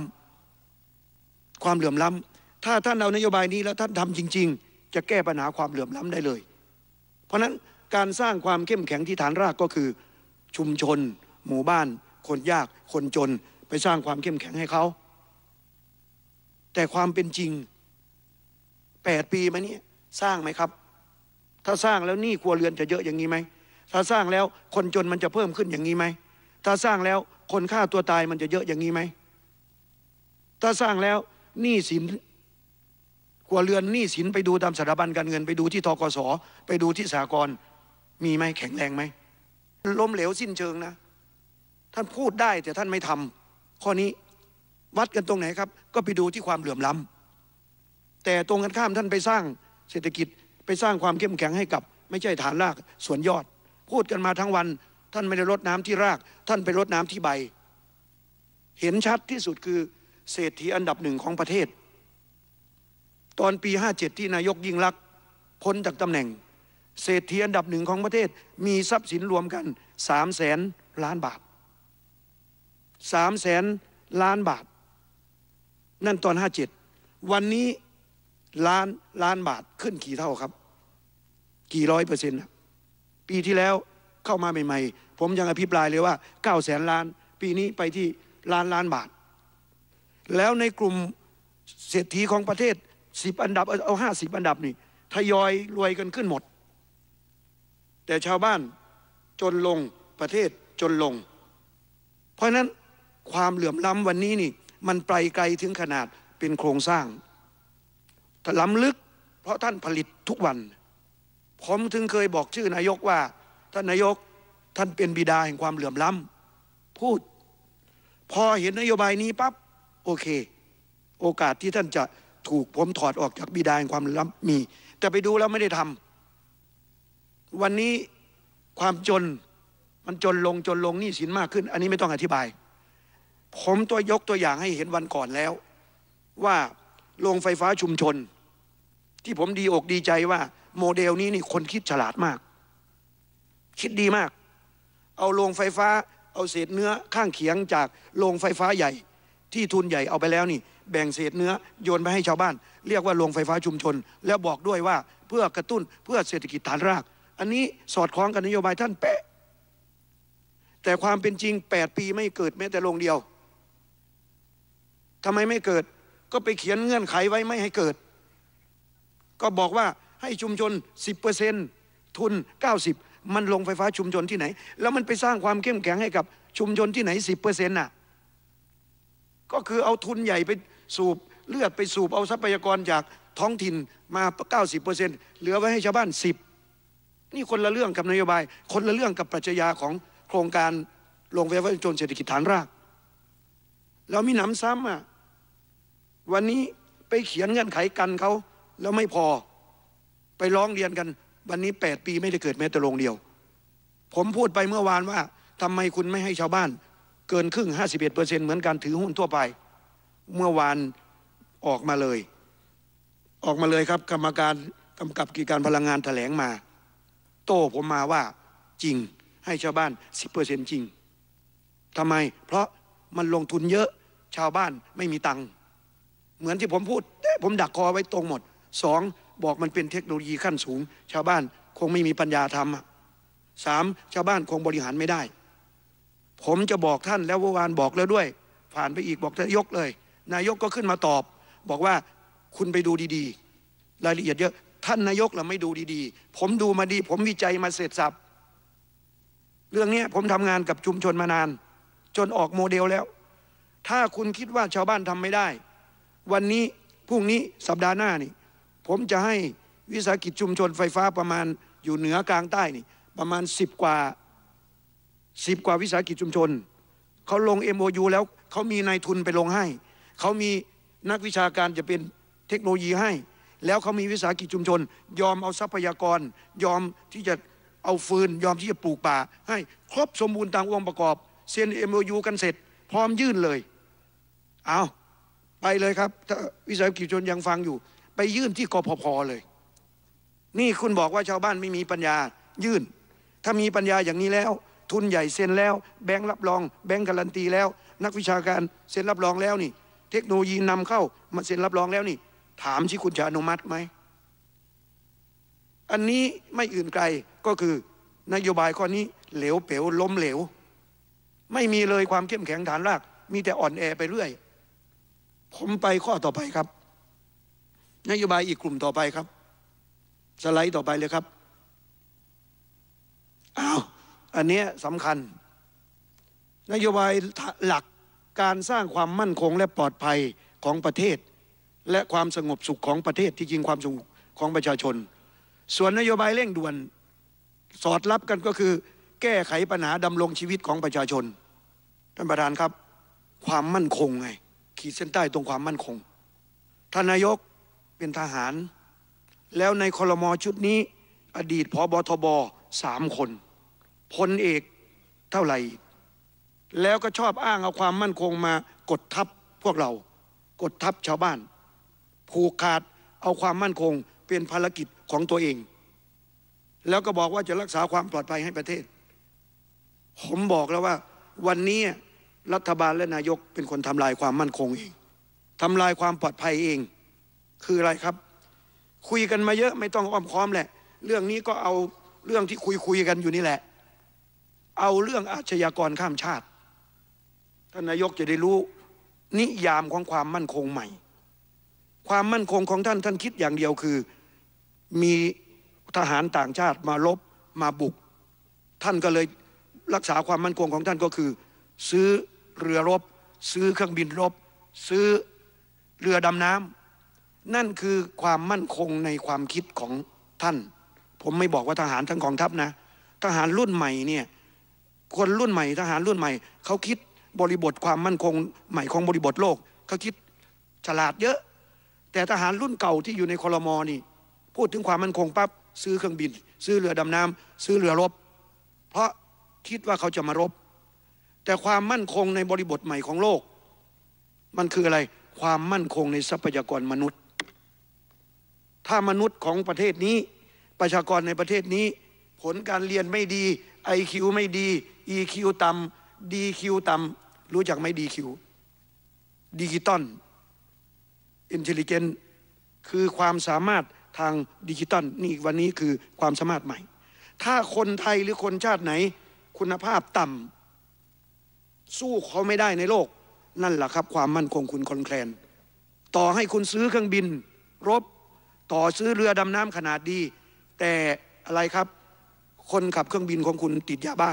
ำ ความเหลื่อมล้ำ ถ้าท่านเอานโยบายนี้แล้วท่านทำจริง ๆ จะแก้ปัญหาความเหลื่อมล้ำได้เลย เพราะฉะนั้นการสร้างความเข้มแข็งที่ฐานรากก็คือ ชุมชน หมู่บ้าน คนยาก คนจนไปสร้างความเข้มแข็งให้เขา แต่ความเป็นจริง8ปีมานี้สร้างไหมครับ ถ้าสร้างแล้วหนี้ครัวเรือนจะเยอะอย่างนี้ไหม ถ้าสร้างแล้วคนจนมันจะเพิ่มขึ้นอย่างนี้ไหม ถ้าสร้างแล้วคนฆ่าตัวตายมันจะเยอะอย่างนี้ไหม ถ้าสร้างแล้วหนี้สินกว่าเรือนหนี้สินไปดูตามสถาบันการเงินไปดูที่ทกศไปดูที่สากลมีไหมแข็งแรงไหมล้มเหลวสิ้นเชิงนะ ท่านพูดได้แต่ท่านไม่ทำ ข้อนี้วัดกันตรงไหนครับ ก็ไปดูที่ความเหลื่อมล้าแต่ตรงกันข้ามท่านไปสร้างเศรษฐกิจไปสร้างความเข้มแข็งให้กับ ไม่ใช่ฐานรากส่วนยอดพูดกันมาทั้งวันท่านไม่ได้รดน้ำที่ราก ท่านไปรดน้ำที่ใบ เห็นชัดที่สุดคือ เศรษฐีอันดับหนึ่งของประเทศ ตอนปีห้าเจ็ดที่นายกยิ่งลักษณ์พ้นจากตำแหน่ง เศรษฐีอันดับหนึ่งของประเทศมีทรัพย์สินรวมกันสามแสนล้านบาทสามแสนล้านบาท นั่นตอนห้าเจ็ดวันนี้ล้านล้านบาทขึ้นกี่เท่าครับ กี่ร้อยเปอร์เซ็นต์ปีที่แล้วเข้ามาใหม่ ๆ ผมยังอภิปรายเลยว่า9แสนล้านปีนี้ไปที่ล้านล้านบาท แล้วในกลุ่มเศรษฐีของประเทศ10อันดับ เอา50อันดับนี่ ทยอย รวยกันขึ้นหมด แต่ชาวบ้านจนลงประเทศจนลง เพราะนั้นความเหลื่อมล้ำวันนี้นี่ มันไปไกลถึงขนาดเป็นโครงสร้างล้ำลึก เพราะท่านผลิตทุกวัน ผมถึงเคยบอกชื่อนายกว่าท่านนายกท่านเป็นบิดาแห่งความเหลื่อมล้ำพูด พอเห็นนโยบายนี้ปั๊บโอเค โอกาสที่ท่านจะถูกผมถอดออกจากบิดาแห่งความล้ำมี แต่ไปดูแล้วไม่ได้ทำวันนี้ความจน มันจนลงจนลงนี่สินมากขึ้น อันนี้ไม่ต้องอธิบาย ผมตัวยกตัวอย่างให้เห็นวันก่อนแล้ว ว่าโรงไฟฟ้าชุมชน ที่ผมดีอกดีใจว่า โมเดลนี้นี่คนคิดฉลาดมากคิดดีมาก เอาโรงไฟฟ้า เอาเศษเนื้อข้างเขียงจากโรงไฟฟ้าใหญ่ที่ทุนใหญ่เอาไปแล้วนี่ แบ่งเศษเนื้อ โยนไปให้ชาวบ้าน เรียกว่าโรงไฟฟ้าชุมชน แล้วบอกด้วยว่าเพื่อกระตุ้นเพื่อเศรษฐกิจฐานราก อันนี้สอดคล้องกับนโยบายท่านเป๊ะแต่ความเป็นจริง 8 ปีไม่เกิดแม้แต่โรงเดียวทำไมไม่เกิดก็ไปเขียนเงื่อนไขไว้ไม่ให้เกิด ก็บอกว่าให้ชุมชน 10%ทุน 90มันลงไฟฟ้าชุมชนที่ไหน แล้วมันไปสร้างความเข้มแข็งให้กับชุมชนที่ไหนสิบเปอร์เซ็นต์น่ะก็คือเอาทุนใหญ่ไปสูบเลือดไปสูบเอาทรัพยากรจากท้องถิ่นมา 90%เปอร์์เเซ็นตหลือไว้ให้ชาวบ้านสิบนี่คนละเรื่องกับนโยบาย คนละเรื่องกับปรัชญาของโครงการลงไฟฟ้าชุมชนเศรษฐกิจฐานรากแล้วมีหนำซ้ำอ่ะวันนี้ไปเขียนเงื่อนไขกันเขาแล้วไม่พอไปร้องเรียนกันวันนี้แปดปีไม่ได้เกิดแม้แต่โรงเดียว ผมพูดไปเมื่อวานว่า ทำไมคุณไม่ให้ชาวบ้าน เกินครึ่งห้าสิบเอ็ดเปอร์เซ็นเหมือนการถือหุ้นทั่วไป เมื่อวานออกมาเลย ออกมาเลยครับ กรรมการกำกับกิจการพลังงานถแถลงมา โต้ผมมาว่าจริงให้ชาวบ้านสิบเปอร์เซ็นจริงทำไมเพราะมันลงทุนเยอะชาวบ้านไม่มีตังค์เหมือนที่ผมพูด ผมดักคอไว้ตรงหมดสองบอกมันเป็นเทคโนโลยีขั้นสูง ชาวบ้านคงไม่มีปัญญาทำสามชาวบ้านคงบริหารไม่ได้ ผมจะบอกท่านแล้วเมื่อวานบอกแล้วด้วย ผ่านไปอีกบอกนายกเลย นายกก็ขึ้นมาตอบ บอกว่าคุณไปดูดีๆ รายละเอียดเยอะท่านนายกเราไม่ดูดีๆ ผมดูมาดี ผมวิจัยมาเสร็จสับเรื่องนี้ผมทำงานกับชุมชนมานาน จนออกโมเดลแล้ว ถ้าคุณคิดว่าชาวบ้านทำไม่ได้ วันนี้พรุ่งนี้สัปดาห์หน้านี่ผมจะให้วิสาหกิจชุมชน ไฟฟ้าประมาณอยู่เหนือกลางใต้นี่ประมาณ10กว่า10 กว่าวิสาหกิจชุมชนเขาลง MOU แล้วเขามีนายทุนไปลงให้ เขามีนักวิชาการจะเป็นเทคโนโลยีให้ แล้วเขามีวิสาหกิจชุมชน ยอมเอาทรัพยากร ยอมที่จะเอาฟืน ยอมที่จะปลูกป่า ให้ครบ สมบูรณ์ตามองค์ประกอบ เซ็น MOU กันเสร็จ พร้อมยื่นเลยเอาไปเลยครับถ้าวิสาหกิจชุมชนยังฟังอยู่ไปยื่นที่กพพเลย นี่คุณบอกว่าชาวบ้านไม่มีปัญญายื่น ถ้ามีปัญญาอย่างนี้แล้ว ทุนใหญ่เซ็นแล้ว แบงค์รับรอง แบงค์การันตีแล้ว นักวิชาการ เซ็นรับรองแล้วนี่ เทคโนโลยีนำเข้ามาเซ็นรับรองแล้วนี่ ถามที่คุณจะอนุมัติไหม อันนี้ไม่อื่นไกลก็คือ นโยบายข้อนี้ เหลวเป๋วล้มเหลวไม่มีเลยความเข้มแข็งฐานรากมีแต่อ่อนแอไปเรื่อย ผมไปข้อต่อไปครับนโยบายอีกกลุ่มต่อไปครับสไลด์ต่อไปเลยครับอ้าวอันเนี้ยสำคัญ นโยบายหลักการสร้างความมั่นคงและปลอดภัยของประเทศ และความสงบสุขของประเทศที่จริงความสงบของประชาชน ส่วนนโยบายเร่งด่วน สอดรับกันก็คือ แก้ไขปัญหาดำรงชีวิตของประชาชน ท่านประธานครับ ความมั่นคงไงขีดเส้นใต้ตรงความมั่นคงท่านนายกเป็นทหาร แล้วในคลมอชุดนี้ อดีตพอบอทบสามคนพลเอกเท่าไหร่ แล้วก็ชอบอ้างเอาความมั่นคงมา กดทับพวกเรา กดทับชาวบ้านผูกขาดเอาความมั่นคง เป็นภารกิจของตัวเอง แล้วก็บอกว่าจะรักษาความปลอดภัยให้ประเทศ ผมบอกแล้วว่าวันนี้รัฐบาลและนายกเป็นคนทำลายความมั่นคงเองทำลายความปลอดภัยเองคืออะไรครับ คุยกันมาเยอะไม่ต้องอ้อมค้อมแหละ เรื่องนี้ก็เอาเรื่องที่คุยคุยกันอยู่นี่แหละเอาเรื่องอาชญากรข้ามชาติท่านนายกจะได้รู้ นิยามของความมั่นคงใหม่ ความมั่นคงของท่านท่านคิดอย่างเดียวคือ มีทหารต่างชาติมาลบมาบุก ท่านก็เลยรักษาความมั่นคงของท่านก็คือ ซื้อเรือรบ ซื้อเครื่องบินรบ ซื้อเรือดำน้ำนั่นคือความมั่นคงในความคิดของท่าน ผมไม่บอกว่าทหารทั้งกองทัพนะ ทหารรุ่นใหม่เนี่ย คนรุ่นใหม่ทหารรุ่นใหม่ เขาคิดบริบทความมั่นคงใหม่ของบริบทโลก เขาคิดฉลาดเยอะ แต่ทหารรุ่นเก่าที่อยู่ในคอรมอนี่ พูดถึงความมั่นคงปั๊บซื้อเครื่องบิน ซื้อเรือดำน้ำซื้อเรือรบ เพราะคิดว่าเขาจะมารบ แต่ความมั่นคงในบริบทใหม่ของโลก มันคืออะไรความมั่นคงในทรัพยากรมนุษย์ถ้ามนุษย์ของประเทศนี้ ประชากรในประเทศนี้ ผลการเรียนไม่ดี IQ ไม่ดี EQ ต่ำ DQ ต่ำรู้จักไหม DQ ดิจิตอลอินเทลเจนคือความสามารถทางดิจิตอลนี่วันนี้คือความสามารถใหม่ ถ้าคนไทยหรือคนชาติไหน คุณภาพต่ำสู้เขาไม่ได้ในโลก นั่นแหละครับความมั่นคงคุณคอนแคลน ต่อให้คุณซื้อเครื่องบินรบต่อซื้อเรือดำน้ำขนาดดี แต่อะไรครับ คนขับเครื่องบินของคุณติดยาบ้า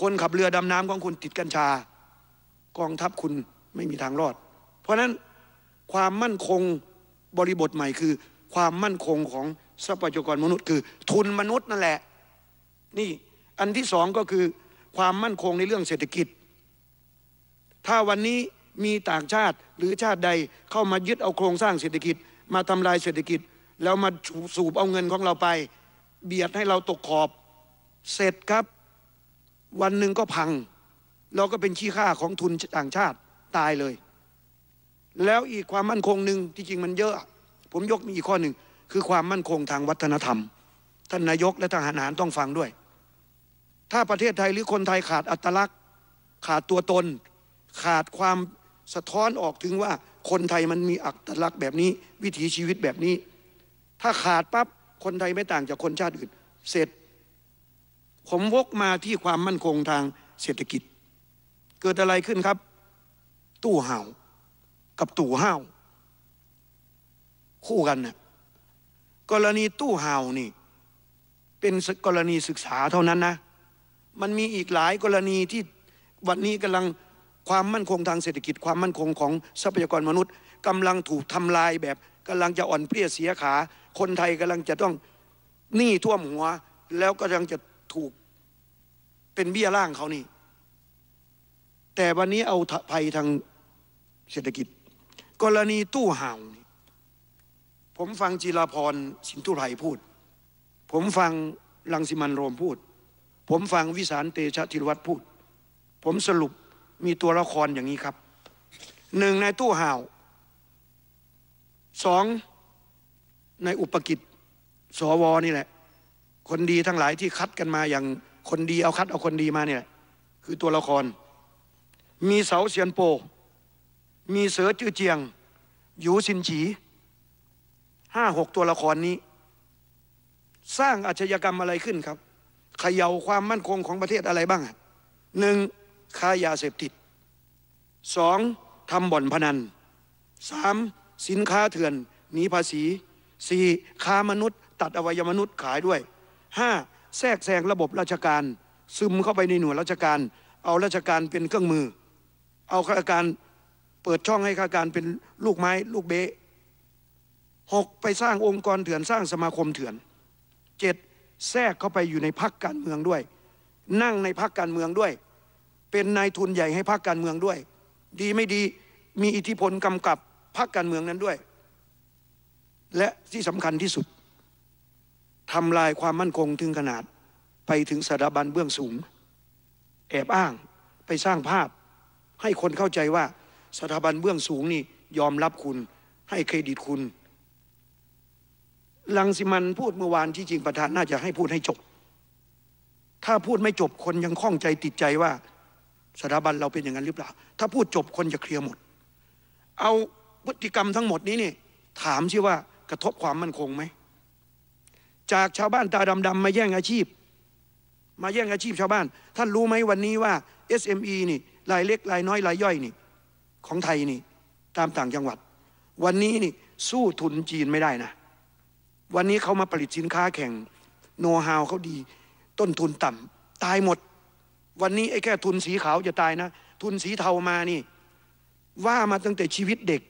คนขับเรือดำน้ำของคุณติดกัญชา กองทัพคุณไม่มีทางรอด เพราะนั้นความมั่นคงบริบทใหม่คือ ความมั่นคงของทรัพยากรมนุษย์คือ ทุนมนุษย์นั่นแหละ นี่อันที่สองก็คือ ความมั่นคงในเรื่องเศรษฐกิจ ถ้าวันนี้มีต่างชาติหรือชาติใดเข้ามายึดเอาโครงสร้างเศรษฐกิจมาทำลายเศรษฐกิจแล้วมาสูบเอาเงินของเราไป เบียดให้เราตกขอบเสร็จครับวันหนึ่งก็พังเราก็เป็นขี้ข้าของทุนต่างชาติตายเลย แล้วอีกความมั่นคงหนึ่งที่จริงมันเยอะ ผมยกมีอีกข้อหนึ่งคือความมั่นคงทางวัฒนธรรมท่านนายกและทหารหารต้องฟังด้วย ถ้าประเทศไทยหรือคนไทยขาดอัตลักษณ์ ขาดตัวตน ขาดความสะท้อนออกถึงว่าคนไทยมันมีอัตลักษณ์แบบนี้วิถีชีวิตแบบนี้ ถ้าขาดปั๊บคนไทยไม่ต่างจากคนชาติอื่น เสร็จ ผมวกมาที่ความมั่นคงทางเศรษฐกิจ เกิดอะไรขึ้นครับ ตู้ห่าวกับตู่ห้าวคู่กันนะ่ะกรณีตู้ห่าวนี่ เป็นกรณีศึกษาเท่านั้นนะ มันมีอีกหลายกรณีที่วันนี้กำลังความมั่นคงทางเศรษฐกิจความมั่นคงของทรัพยากรมนุษย์ กำลังถูก ทำลายแบบ กำลังจะอ่อนเพลียเสียขา คนไทยกำลังจะต้องหนี้ท่วมหัวแล้วก็ยังจะถูกเป็นเบี้ยล่างเขานี่แต่วันนี้เอาภัยทางเศรษฐกิจ กรณีตู้ห่าวผมฟังจิราพรสินทุไพรพูด ผมฟังลังสิมันโรมพูด ผมฟังวิสารเตชะธิรวัตรพูด ผมสรุปมีตัวละครอย่างนี้ครับ หนึ่งในตู้ห่าว สองในอุปกิจ สวนี่แหละคนดีทั้งหลายที่คัดกันมาอย่างคนดีเอาคัด เอาคนดีมาเนี่ยคือตัวละคร มีเสาเซียนโปมีเสือจือเจียงยูสินฉีห้าหกตัวละครนี้ สร้างอาชญากรรมอะไรขึ้นครับเขย่าความมั่นคงของประเทศอะไรบ้างหนึ่งค้ายาเสพติดสองทำบ่อนพนันสามสินค้าเถื่อน หนีภาษีสี่ค้ามนุษย์ ตัดอวัยมนุษย์ขายด้วยห้าแทรกแซงระบบราชการ ซึมเข้าไปในหน่วยราชการ เอาราชการเป็นเครื่องมือ เอาข้าราชการเปิดช่องให้ข้าราชการเป็นลูกไม้ ลูกเบะหกไปสร้างองค์กรเถื่อนสร้างสมาคมเถื่อนเจ็ดแทรกเข้าไปอยู่ในพักการเมืองด้วย นั่งในพักการเมืองด้วยเป็นนายทุนใหญ่ให้พรรคการเมืองด้วย ดีไม่ดีมีอิทธิพลกำกับพรรคการเมืองนั้นด้วย และที่สำคัญที่สุดทำลายความมั่นคงถึงขนาดไปถึงสถาบันเบื้องสูง แอบอ้างไปสร้างภาพ ให้คนเข้าใจว่า สถาบันเบื้องสูงนี่ยอมรับคุณให้เครดิตคุณลังสิมันพูดเมื่อวานที่จริงประธานน่าจะให้พูดให้จบ ถ้าพูดไม่จบคนยังข้องใจติดใจว่าสถาบันเราเป็นอย่างนั้นหรือเปล่า ถ้าพูดจบคนจะเคลียร์หมด เอาพฤติกรรมทั้งหมดนี้นี่ถามีิว่ากระทบความมั่นคงไหมจากชาวบ้านตาดำดำมาแย่งอาชีพ มาแย่งอาชีพชาวบ้าน ท่านรู้ไหมวันนี้ว่า SME นี่รายเล็กรายน้อยรายย่อยนี่ ของไทยนี่ ตามต่างจังหวัด วันนี้นี่สู้ทุนจีนไม่ได้นะ วันนี้เขามาผลิตสินค้าแข่ง โนฮาวเขาดี ต้นทุนต่ำตายหมดวันนี้ไอ้แค่ทุนสีขาวจะตายนะทุนสีเทามานี่ ว่ามาตั้งแต่ชีวิตเด็ก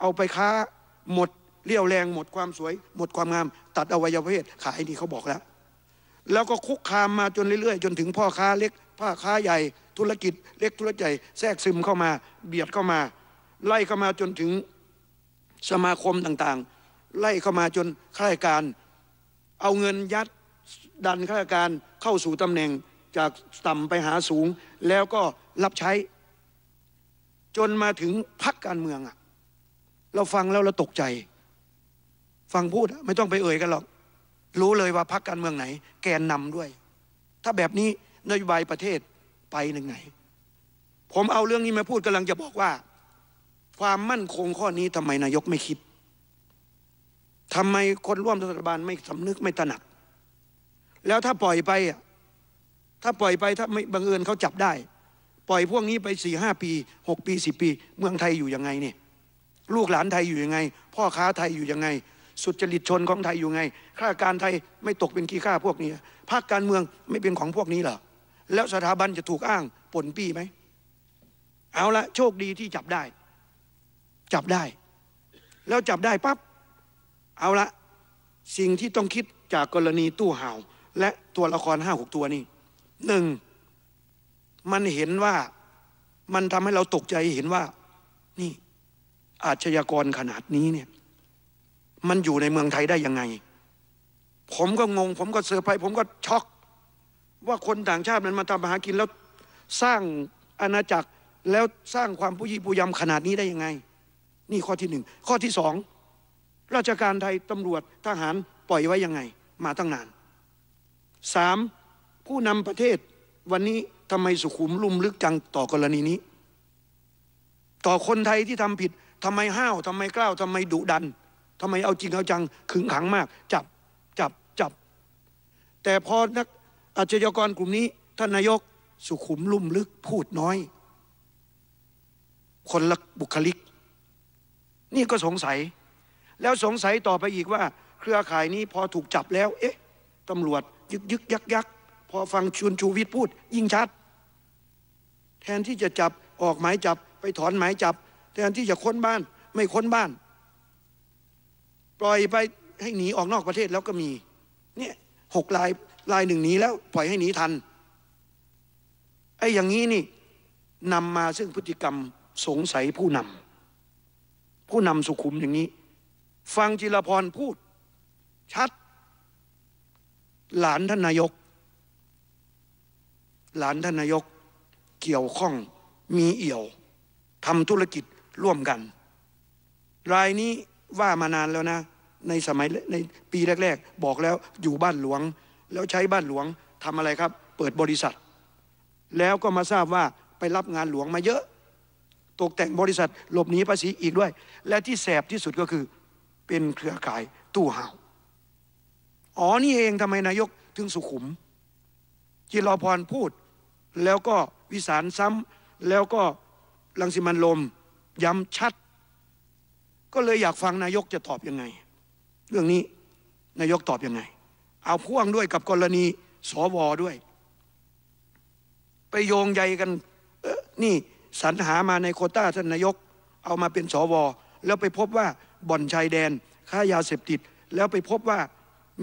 เอาไปค้าหมดเรี่ยวแรงหมดความสวย หมดความงาม ตัดอวัยวะเพศขายนี่เขาบอกแล้วแล้วก็คุกคามมาจนเรื่อยๆจนถึงพ่อค้าเล็กพ่อค้าใหญ่ ธุรกิจเล็กธุรกิจใหญ่แทรกซึมเข้ามาเบียดเข้ามา ไล่เข้ามาจนถึงสมาคมต่างๆ ไล่เข้ามาจนข้าราชการ เอาเงินยัดดันข้าราชการเข้าสู่ตำแหน่งจากต่ำไปหาสูง แล้วก็รับใช้จนมาถึงพักการเมืองอะเราฟังแล้วเราตกใจ ฟังพูดไม่ต้องไปเอ่ยกันหรอก รู้เลยว่าพักการเมืองไหน แกนนำด้วย ถ้าแบบนี้นโยบายประเทศไปหนึ่งไหน ผมเอาเรื่องนี้มาพูดกำลังจะบอกว่า ความมั่นคงข้อนี้ทำไมนายกไม่คิดทำไมคนร่วมรัฐบาลไม่สำนึกไม่ตระหนักแล้วถ้าปล่อยไปอ่ะถ้าปล่อยไปถ้าไม่บังเอิญเขาจับได้ ปล่อยพวกนี้ไปสี่ห้าปีหกปีสิบปี เมืองไทยอยู่ยังไงเนี่ย ลูกหลานไทยอยู่ยังไง พ่อค้าไทยอยู่ยังไง สุดจริตชนของไทยอยู่ไงข้าการไทยไม่ตกเป็นขี้ข้าพวกนี้ภาคการเมืองไม่เป็นของพวกนี้เหรอแล้วสถาบันจะถูกอ้างปนปี้ไหมเอาละโชคดีที่จับได้ จับได้ แล้วจับได้ปับ๊บเอาละสิ่งที่ต้องคิดจากกรณีตู้ห่าว และตัวละครห้าหกตัวนี่หนึ่งมันเห็นว่ามันทำให้เราตกใจเห็นว่านี่อาชญากรขนาดนี้เนี่ยมันอยู่ในเมืองไทยได้ยังไง ผมก็งง ผมก็เสือใจไผมก็ช็อก ว่าคนต่างชาติมันมาทำมาหากินแล้ว สร้างอาณาจักรแล้วสร้างความผู้ยี่ผู้ยำขนาดนี้ได้ยังไง นี่ข้อที่หนึ่งข้อที่สองราชการไทยตำรวจทหารปล่อยไว้ยังไง มาตั้งนานสามผู้นำประเทศวันนี้ทำไมสุขุมลุ่มลึกจังต่อกรณีนี้ ต่อคนไทยที่ทำผิดทำไมห้าวทำไมกล้าวทำไมดุดันทำไมเอาจริงเอาจัง ขึงขังมากจับจับจับ แต่พอนักอาชญากรกลุ่มนี้ท่านนายกสุขุมลุ่มลึกพูดน้อย คนละบุคลิก นี่ก็สงสัย แล้วสงสัยต่อไปอีกว่า เครือข่ายนี้พอถูกจับแล้ว เอ๊ะตำรวจยึกยึกยักยักพอฟังชุนชูวิทย์พูด ยิ่งชัด แทนที่จะจับออกหมายจับ ไปถอนหมายจับ แทนที่จะค้นบ้าน ไม่ค้นบ้าน ปล่อยไปให้หนีออกนอกประเทศแล้วก็มีเนี่ยหกลายลายหนึ่งหนีแล้ว ปล่อยให้หนีทันไอ้อย่างนี้นี่นำมาซึ่งพฤติกรรมสงสัยผู้นำผู้นำสุขุมอย่างนี้ ฟังจิรพรพูด ชัด หลานท่านนายกหลานท่านนายกเกี่ยวข้องมีเอี่ยวทำธุรกิจร่วมกัน รายนี้ว่ามานานแล้วนะ ในสมัยในปีแรก ๆ บอกแล้วอยู่บ้านหลวง แล้วใช้บ้านหลวงทำอะไรครับ เปิดบริษัท แล้วก็มาทราบว่าไปรับงานหลวงมาเยอะ ตกแต่งบริษัทหลบหนีภาษีอีกด้วย และที่แสบที่สุดก็คือเป็นเครือข่ายตู้ห่าวอ๋อนี่เองทำไมนายกถึงสุขุมจิรพรพูดแล้วก็วิสารซ้ำแล้วก็ลังสิมันลม ย้ำชัด ก็เลยอยากฟังนายกจะตอบยังไง เรื่องนี้นายกตอบยังไง เอาพ่วงด้วยกับกรณีสวด้วย ไปโยงใยกันนี่สรรหามาในโคต้าท่านนายก เอามาเป็นสวแล้วไปพบว่า บ่อนชายแดนค้ายาเสพติด แล้วไปพบว่า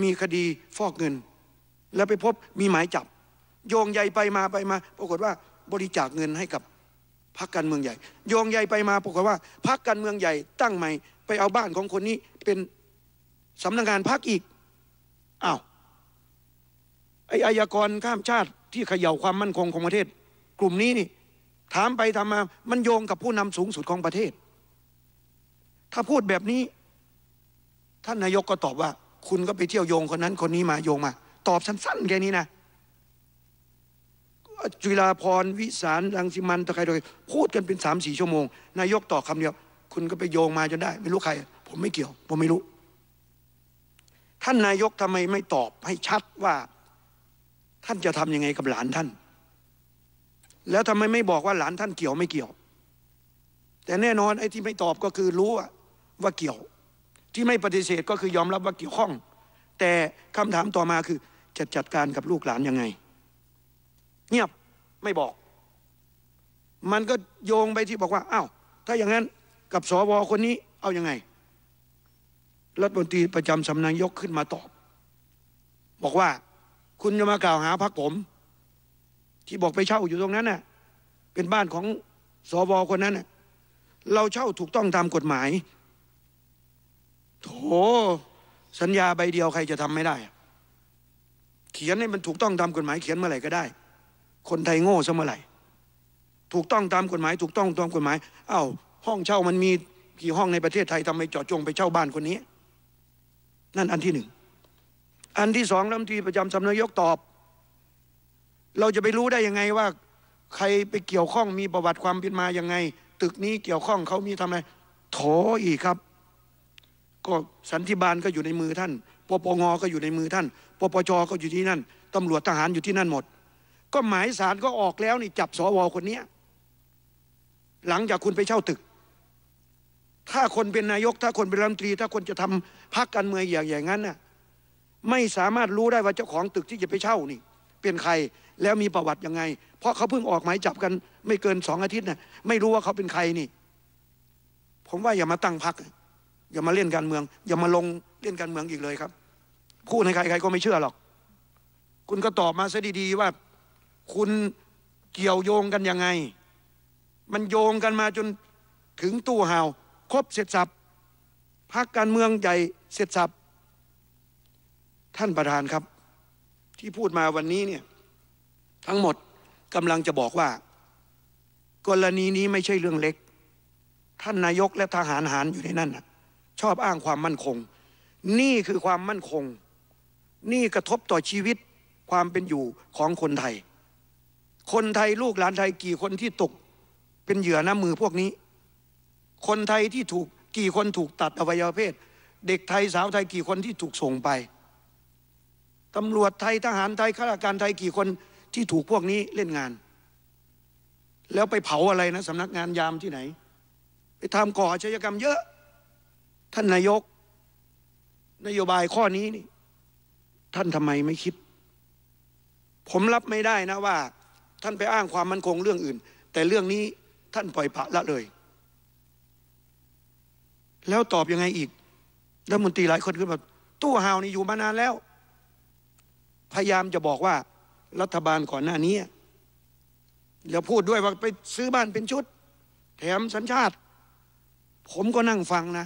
มีคดีฟอกเงิน แล้วไปพบมีหมายจับโยงใหญ่ไปมาไปมา ปรากฏว่าบริจาคเงินให้กับพรรคการเมืองใหญ่โยงใหญ่ไปมาปรากฏว่า พรรคการเมืองใหญ่ตั้งใหม่ไปเอาบ้านของคนนี้ เป็นสำนักงานพรรคอีกอ้าวไออายกรข้ามชาติที่เขย่าความมั่นคงของประเทศ กลุ่มนี้นี่ถามไปทำมา มันโยงกับผู้นำสูงสุดของประเทศ ถ้าพูดแบบนี้ท่านนายกก็ตอบว่า คุณก็ไปเที่ยวโยงคนนั้น คนนี้มาโยงมาตอบสั้นๆแค่นี้นะจุฬาพรวิสารรังสิมันตะใครโดย พูดกันเป็นสามสี่ชั่วโมงนายกตอบคำเดียว คุณก็ไปโยงมาจนได้ ไม่รู้ใครผมไม่เกี่ยว ผมไม่รู้ ท่านนายกทำไมไม่ตอบให้ชัดว่าท่านจะทำยังไงกับหลานท่าน แล้วทำไมไม่บอกว่าหลานท่านเกี่ยวไม่เกี่ยว แต่แน่นอนไอ้ที่ไม่ตอบก็คือรู้ว่าเกี่ยว ที่ไม่ปฏิเสธก็คือยอมรับว่าเกี่ยวข้อง แต่คำถามต่อมาคือจะจัดการกับลูกหลานยังไงเงียบไม่บอก มันก็โยงไปที่บอกว่าอ้าวถ้าอย่างนั้น กับสวคนนี้ เอาอยัางไงรัฐมนตรีประจำสำนักยกขึ้นมาตอบ บอกว่าคุณจะมากล่าวหาพรรคผมที่บอกไปเช่าอยู่ตรงนั้นน่ะเป็นบ้านของสวคนนั้นน่ะเราเช่าถูกต้องตามกฎหมาย โถสัญญาใบเดียวใครจะทำไม่ได้ เขียนให้มันถูกต้องตามกฎหมายเขียนเมื่อไหร่ก็ได้คนไทยโง่ซะเมื่อไหร่ถูกต้องตามกฎหมาย ถูกต้องตามกฎหมายอา้าวห้องเช่ามันมีกี่ห้องในประเทศไทย ทำไมเจาะจงไปเช่าบ้านคนนี้ นั่นอันที่หนึ่ง อันที่สองรัฐมนตรีประจำสำนักนยกตอบ เราจะไปรู้ได้ยังไงว่า ใครไปเกี่ยวข้อง มีประวัติความเป็นมายังไงตึกนี้เกี่ยวข้องเขามีทำไม โถอีกครับ ก็สันติบาลก็อยู่ในมือท่าน ปปงก็อยู่ในมือท่าน ปปชก็อยู่ที่นั่น ตำรวจทหารอยู่ที่นั่นหมดก็หมายสารก็ออกแล้วนี่จับสวคนนี้หลังจากคุณไปเช่าตึก ถ้าคนเป็นนายกถ้าคนเป็นรัฐมนตรี ถ้าคนจะทำพักการเมืองอย่างอย่างนั้นน่ะไม่สามารถรู้ได้ว่าเจ้าของตึกที่จะไปเช่านี่ เป็นใครแล้วมีประวัติยังไง เพราะเขาเพิ่งออกหมายจับกัน ไม่เกินสองอาทิตย์น่ะไม่รู้ว่าเขาเป็นใครนี่ ผมว่าอย่ามาตั้งพักอย่ามาเล่นการเมือง อย่ามาลงเล่นการเมืองอีกเลยครับพูดในใครใครก็ไม่เชื่อหรอก คุณก็ตอบมาซะดีๆว่าคุณเกี่ยวโยงกันยังไง มันโยงกันมาจนถึงตู้ห่าวครบเสร็จสับพักการเมืองใหญ่เสร็จสับท่านประธานครับ ที่พูดมาวันนี้เนี่ยทั้งหมดกำลังจะบอกว่า กรณีนี้ไม่ใช่เรื่องเล็ก ท่านนายกและทหารหารอยู่ในนั่นชอบอ้างความมั่นคง นี่คือความมั่นคง นี่กระทบต่อชีวิตความเป็นอยู่ของคนไทยคนไทยลูกหลานไทยกี่คนที่ตกเป็นเหยื่อน้ำมือพวกนี้ คนไทยที่ถูกกี่คนถูกตัดอวัยวะเพศเด็กไทยสาวไทยกี่คนที่ถูกส่งไปตำรวจไทยทหารไทยข้าราชการไทยกี่คนที่ถูกพวกนี้เล่นงาน แล้วไปเผาอะไรนะสำนักงานยามที่ไหน ไปทำก่ออาชญากรรมเยอะ ท่านนายก นโยบายข้อนี้นี่ท่านทำไมไม่คิด ผมรับไม่ได้นะว่าท่านไปอ้างความมั่นคงเรื่องอื่น แต่เรื่องนี้ท่านปล่อยปะ ละเลย แล้วตอบยังไงอีกรัฐมนตรีหลายคนขึ้นมาตู้ฮาวนี่อยู่มานานแล้ว พยายามจะบอกว่า รัฐบาลก่อนหน้านี้แล้วพูดด้วยว่าไปซื้อบ้านเป็นชุด แถมสัญชาติ ผมก็นั่งฟังนะ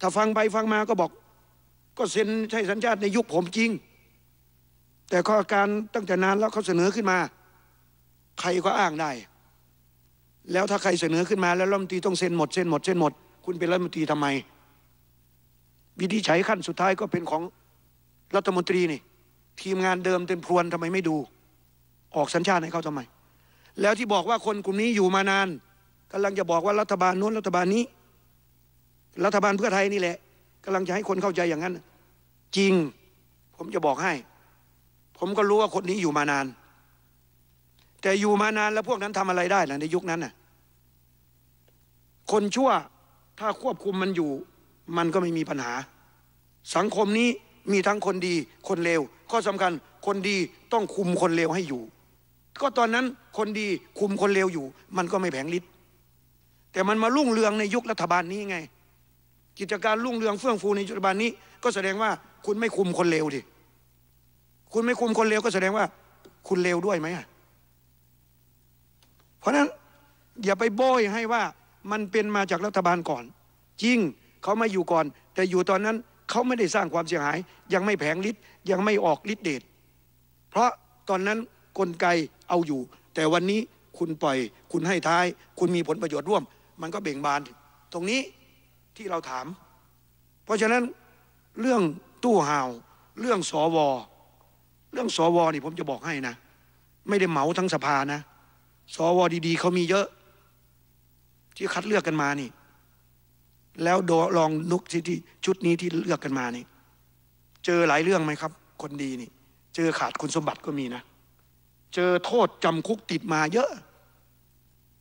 ถ้าฟังไปฟังมาก็บอก ก็เซ็นใช้สัญชาติในยุคผมจริง แต่ข้อการตั้งแต่นานแล้วเขาเสนอขึ้นมาใครก็อ้างได้ แล้วถ้าใครเสนอขึ้นมา แล้วรัฐมนตรีต้องเซ็นหมดเซ็นหมดเซ็นหมด คุณเป็นรัฐมนตรีทำไม วิธีใช้ขั้นสุดท้ายก็เป็นของรัฐมนตรีนี่ ทีมงานเดิมเต็มพรวนทำไมไม่ดู ออกสัญชาติให้เขาทำไม แล้วที่บอกว่าคนกลุ่มนี้อยู่มานาน กำลังจะบอกว่ารัฐบาลนู้นรัฐบาลนี้ รัฐบาลเพื่อไทยนี่แหละ กำลังจะให้คนเข้าใจอย่างนั้น จริง ผมจะบอกให้ ผมก็รู้ว่าคนนี้อยู่มานานแต่อยู่มานาน แล้วพวกนั้นทำอะไรได้ล่ะในยุคนั้นน่ะคนชั่วถ้าควบคุมมันอยู่ มันก็ไม่มีปัญหา สังคมนี้มีทั้งคนดีคนเลวข้อสำคัญ คนดีต้องคุมคนเลวให้อยู่ ก็ตอนนั้นคนดีคุมคนเลวอยู่ มันก็ไม่แผงฤทธิ์แต่มันมารุ่งเรืองในยุครัฐบาลนี้ไง กิจการรุ่งเรืองเฟื่องฟูในรัฐบาลนี้ ก็แสดงว่าคุณไม่คุมคนเลวดิคุณไม่คุมคนเลวก็แสดงว่าคุณเลวด้วยไหมอ่ะราะฉะนั้นอย่าไปโบยให้ว่ามันเป็นมาจากรัฐบาลก่อน จริงเขามาอยู่ก่อน แต่อยู่ตอนนั้นเขาไม่ได้สร้างความเสียหาย ยังไม่แผงฤทธิ์ยังไม่ออกฤทธิ์เดชเพราะตอนนั้นกลไกเอาอยู่ แต่วันนี้คุณปล่อย คุณให้ท้าย คุณมีผลประโยชน์ร่วม มันก็เบ่งบาน ตรงนี้ที่เราถาม เพราะฉะนั้นเรื่องตู้ห่าว เรื่องสอวอเรื่องสอวอนี่ผมจะบอกให้นะ ไม่ได้เหมาทั้งสภานะสวดีๆเขามีเยอะ ที่คัดเลือกกันมานี่ แล้วลองนุกที่ที่ชุดนี้ที่เลือกกันมานี่เจอหลายเรื่องไหมครับ คนดีนี่ เจอขาดคุณสมบัติก็มีนะ เจอโทษจำคุกติดมาเยอะ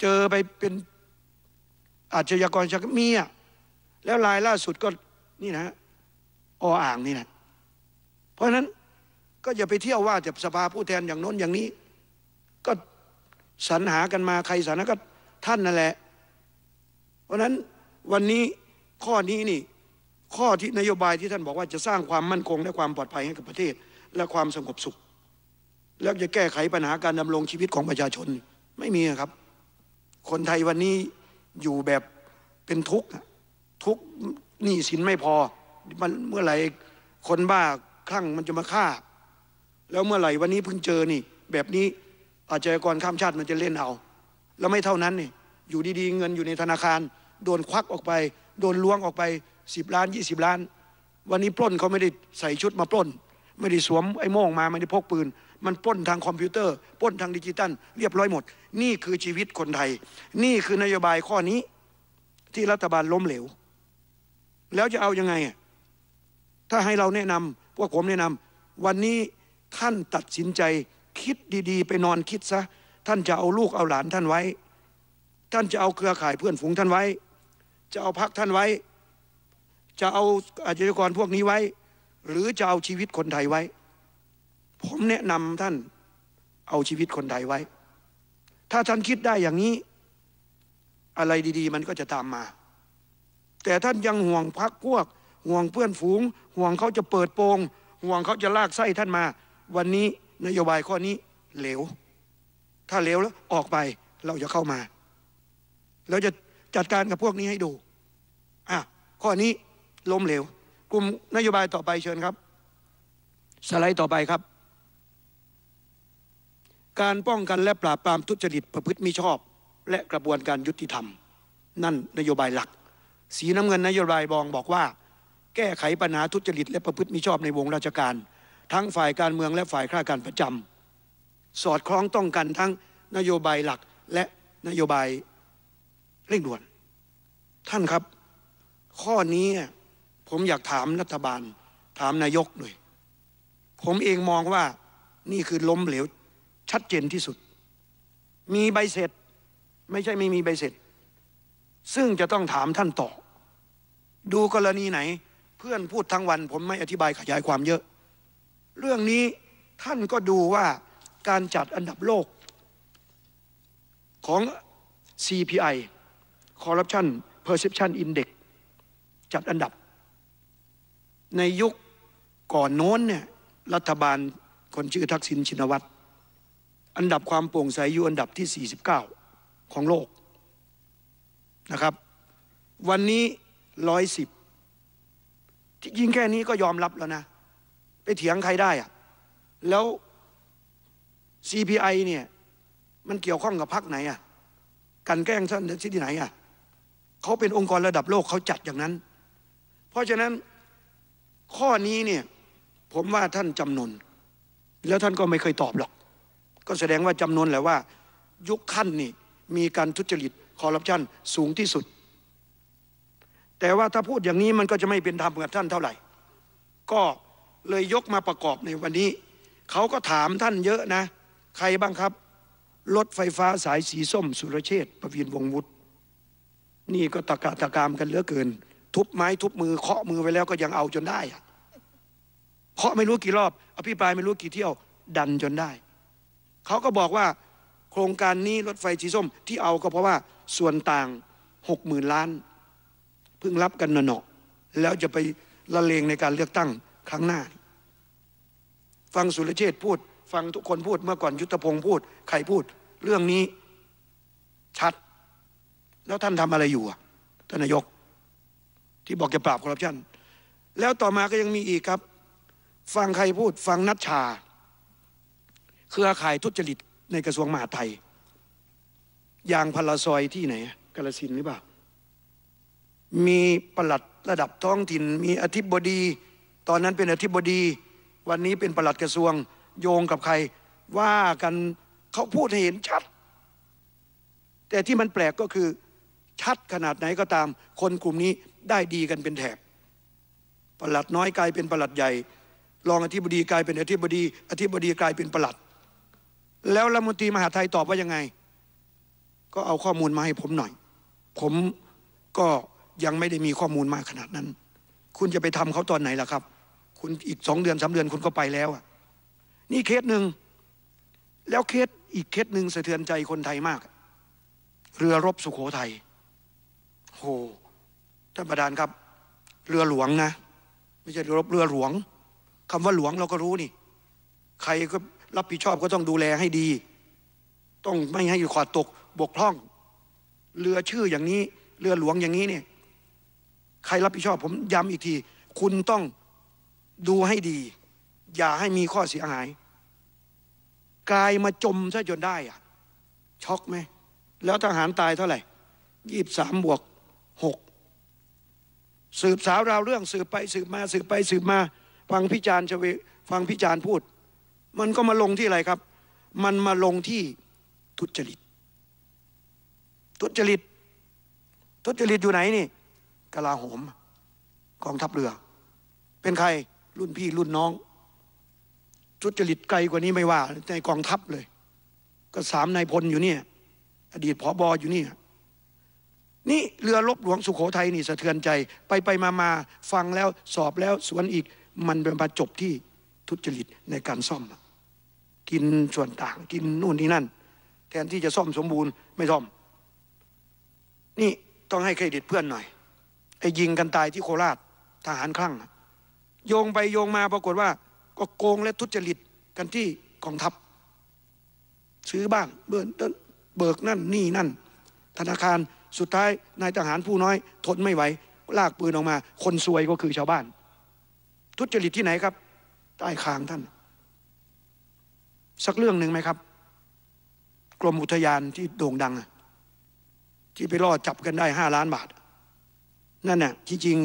เจอไปเป็นอาชญากรชักมีอ่ะแล้วรายล่าสุดก็นี่นะ ออ่างนี่นะเพราะฉะนั้นก็ อย่า ไปเที่ยว ว่าจะสภาผู้แทนอย่างโน้นอย่างนี้สรรหากันมาใครสรรก็ท่านนั่นแหละ เพราะนั้นวันนี้ข้อนี้นี่ ข้อที่นโยบายที่ท่านบอกว่าจะสร้างความมั่นคงและความปลอดภัยให้กับประเทศ และความสงบสุข แล้วจะแก้ไขปัญหาการดำรงชีวิตของประชาชนไม่มีครับ คนไทยวันนี้อยู่แบบเป็นทุกข์ทุกข์หนี้สินไม่พอมันเมื่อไหร่คนบ้าคลั่งมันจะมาฆ่า แล้วเมื่อไหร่วันนี้เพิ่งเจอนี่ แบบนี้อาชญากรข้ามชาติมันจะเล่นเอา แล้วไม่เท่านั้นนี่ อยู่ดี ๆ เงินอยู่ในธนาคาร โดนควักออกไป โดนล้วงออกไปสิบล้านยี่สิบล้าน วันนี้ปล้นเขาไม่ได้ใส่ชุดมาปล้น ไม่ได้สวมไอ้โม่งมาไม่ได้พกปืน มันปล้นทางคอมพิวเตอร์ปล้นทางดิจิตัล เรียบร้อยหมด นี่คือชีวิตคนไทย นี่คือนโยบายข้อนี้ที่รัฐบาลล้มเหลว แล้วจะเอายังไง ถ้าให้เราแนะนำพวกผมแนะนำวันนี้ท่านตัดสินใจคิดดีๆไปนอนคิดซะท่านจะเอาลูกเอาหลานท่านไว้ ท่านจะเอาเครือข่ายเพื่อนฝูงท่านไว้ จะเอาพักท่านไว้ จะเอาอาชญากรพวกนี้ไว้ หรือจะเอาชีวิตคนไทยไว้ผมแนะนำท่านเอาชีวิตคนไทยไว้ ถ้าท่านคิดได้อย่างนี้ อะไรดี ๆ มันก็จะตามมา แต่ท่านยังห่วงพักพวก ห่วงเพื่อนฝูง ห่วงเขาจะเปิดโปงห่วงเขาจะลากไส้ท่านมาวันนี้นโยบายข้อนี้เหลว ถ้าเหลวแล้วออกไปเราจะเข้ามา เราจะจัดการกับพวกนี้ให้ดูอ่ะข้อนี้ล้มเหลว กลุ่มนโยบายต่อไปเชิญครับ สไลด์ต่อไปครับ การป้องกันและปราบปรามทุจริต ประพฤติมิชอบ และกระบวนการยุติธรรม นั่นนโยบายหลัก สีน้ำเงินนโยบายบองบอกว่า แก้ไขปัญหาทุจริตและประพฤติมิชอบในวงราชการทั้งฝ่ายการเมืองและฝ่ายข้าการประจำสอดคล้องต้องกันทั้งนโยบายหลักและนโยบายเร่งด่วน ท่านครับ ข้อนี้ผมอยากถามรัฐบาลถามนายกหน่อยผมเองมองว่านี่คือล้มเหลวชัดเจนที่สุด มีใบเสร็จไม่ใช่ไม่มีใบเสร็จ ซึ่งจะต้องถามท่านต่อดูกรณีไหน เพื่อนพูดทั้งวัน ผมไม่อธิบายขยายความเยอะเรื่องนี้ท่านก็ดูว่าการจัดอันดับโลกของ CPI Corruption Perception Index จัดอันดับ ในยุคก่อนโน้นเนี่ยรัฐบาล คนชื่อทักษิณชินวัตรอันดับความโปร่งใสอยู่อันดับที่ 49 ของโลกนะครับ วันนี้ 110 ที่ยิงแค่นี้ก็ยอมรับแล้วนะไปเถียงใครได้อะแล้ว CPI เนี่ย มันเกี่ยวข้องกับพรรคไหนอ่ะกันแกล้งท่านที่ไหนอ่ะเขาเป็นองค์กรระดับโลกเขาจัดอย่างนั้น เพราะฉะนั้นข้อนี้เนี่ยผมว่าท่านจำนนแล้วท่านก็ไม่เคยตอบหรอก ก็แสดงว่าจำนนแหละว่า ยุคขั้นนี่มีการทุจริตคอร์รัปชันสูงที่สุด แต่ว่าถ้าพูดอย่างนี้มันก็จะไม่เป็นธรรมกับท่านเท่าไหร่ ก็เลยยกมาประกอบในวันนี้เขาก็ถามท่านเยอะนะ ใครบ้างครับ รถไฟฟ้าสายสีส้ม สุรเชษประวินวงวุฒินี่ก็ตะกะตะกามกันเหลือเกิน ทุบไม้ทุบมือเคาะมือไว้แล้วก็ยังเอาจนได้เคาะไม่รู้กี่รอบ อภิปรายไม่รู้กี่เที่ยวดันจนได้ เขาก็บอกว่าโครงการนี้รถไฟสีส้ม ที่เอาก็เพราะว่าส่วนต่างหกหมื่นล้านเพิ่งรับกันหนอแล้วจะไปละเลงในการเลือกตั้งครั้งหน้า ฟังสุรเชษพูด ฟังทุกคนพูด เมื่อก่อนยุทธพงศ์พูด ใครพูด เรื่องนี้ชัด แล้วท่านทำอะไรอยู่อท่านนายกที่บอกจะปราบคอร์รัปชัน แล้วต่อมาก็ยังมีอีกครับ ฟังใครพูด ฟังนัชชา เครือข่ายทุจริตในกระทรวงมหาดไทยยางพลาซอยที่ไหนกาลสินหรือเปล่ามีประหลัดระดับท้องถิ่นมีอธิบดีตอนนั้นเป็นอธิบดีวันนี้เป็นประหลัดกระทรวง โยงกับใคร ว่ากันเขาพูดให้เห็นชัด แต่ที่มันแปลกก็คือ ชัดขนาดไหนก็ตามคนกลุ่มนี้ได้ดีกันเป็นแถบประหลัดน้อยกลายเป็นประหลัดใหญ่รองอธิบดีกลายเป็นอธิบดี อธิบดีกลายเป็นประหลัด แล้วรัฐมนตรีมหาไทยตอบว่ายังไง ก็เอาข้อมูลมาให้ผมหน่อย ผมก็ยังไม่ได้มีข้อมูลมากขนาดนั้น คุณจะไปทำเขาตอนไหนล่ะครับุณอีกสองเดือนสาเดือนคุณก็ไปแล้วอ่ะนี่เคสหนึ่งแล้วเคสอีกเคสหนึ่งสะเทือนใจคนไทยมาก เรือรบสุขโขทยัยโหท่านประธานครับ เรือหลวงนะไม่ใช่เรือรบเรือหลวง คำว่าหลวงเราก็รู้นี่ ใครก็รับผิดชอบก็ต้องดูแลให้ดี ต้องไม่ให้ขาดตกบกพร่อง เรือชื่ออย่างนี้ เรือหลวงอย่างนี้เนี่ย ใครรับผิดชอบผมย้ำอีกที คุณต้องดูให้ดี อย่าให้มีข้อเสียหาย กลายมาจมซะจนได้อะช็อกไหมแล้วทหารตายเท่าไหร่ยี่สามบวก หก สืบสาวราวเรื่องสืบไปสืบมาสืบไปสืบมาฟังพิจารณ์ชเวฟังพิจารณ์พูด มันก็มาลงที่อะไรครับ มันมาลงที่ทุจริตทุจริตทุจริตอยู่ไหนนี่กลาโหมกองทัพเรือ เป็นใครรุ่นพี่รุ่นน้อง ทุจริตไกลกว่านี้ไม่ว่า ในกองทัพเลย ก็สามนายพลอยู่เนี่ย อดีตผอบออยู่เนี่ยนี่เรือลบหลวงสุโขทัยนี่สะเทือนใจ ไปไปมามาฟังแล้วสอบแล้วสวนอีก มันเป็นมาจบที่ทุจริตในการซ่อม กินส่วนต่างกินนู่นนี่นั่น แทนที่จะซ่อมสมบูรณ์ไม่ซ่อม นี่ต้องให้เครดิตเพื่อนหน่อยไอ้ยิงกันตายที่โคราชทหารคลั่งโยงไปโยงมาปรากฏว่า ก็โกงและทุจริตกันที่กองทัพ ซื้อบ้างเบิร์นเบิกนั่นนี่นั่น ธนาคารสุดท้ายนายทหารผู้น้อย ทนไม่ไหวลากปืนออกมา คนซวยก็คือชาวบ้าน ทุจริตที่ไหนครับ ใต้คางท่าน สักเรื่องหนึ่งไหมครับ กรมอุทยานที่โด่งดังที่ไปล่อจับกันได้ห้าล้านบาท นั่นน่ะที่จริง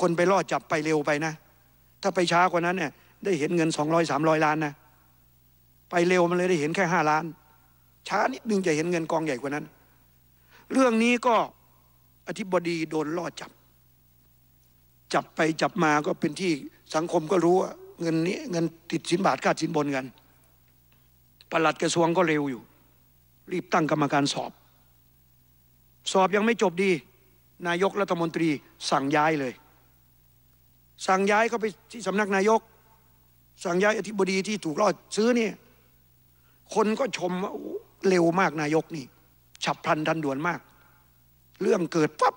คนไปล่อจับไปเร็วไปนะถ้าไปช้ากว่านั้นเนี่ยได้เห็นเงินสองร้อยสามร้อยล้านนะไปเร็วมันเลยได้เห็นแค่ห้าล้าน ช้านิดนึงจะเห็นเงินกองใหญ่กว่านั้น เรื่องนี้ก็อธิบดีโดนล่อจับ จับไปจับมาก็เป็นที่สังคมก็รู้ว่าเงินนี้เงินติดสินบาทคาาสินบนกัน ปลัดกระทรวงก็เร็วอยู่ รีบตั้งกรรมการสอบ สอบยังไม่จบดี นายกรัฐมนตรีสั่งย้ายเลยสั่งย้ายเขาไปที่สำนักนายก สั่งย้ายอธิบดีที่ถูกลอดซื้อเนี่ย คนก็ชมว่าเร็วมากนายกนี่ ฉับพลันทันด่วนมาก เรื่องเกิดปั๊บ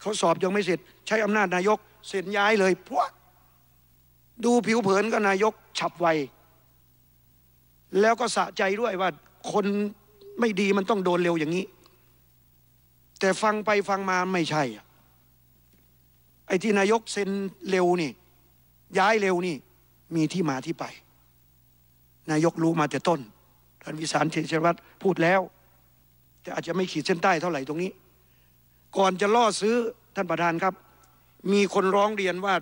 เขาสอบยังไม่เสร็จ ใช้อำนาจนายกเสร็จย้ายเลยพวกดูผิวเผินก็นายก ฉับไว แล้วก็สะใจด้วยว่า คนไม่ดีมันต้องโดนเร็วอย่างนี้ แต่ฟังไปฟังมาไม่ใช่อะไอ้ที่นายกเซ็นเร็วนี่ ย้ายเร็วนี่ มีที่มาที่ไป นายกรู้มาแต่ต้นท่านวิสารเทชวัตรพูดแล้ว แต่อาจจะไม่ขีดเส้นใต้เท่าไหร่ตรงนี้ ก่อนจะล่อซื้อท่านประธานครับ มีคนร้องเรียนว่า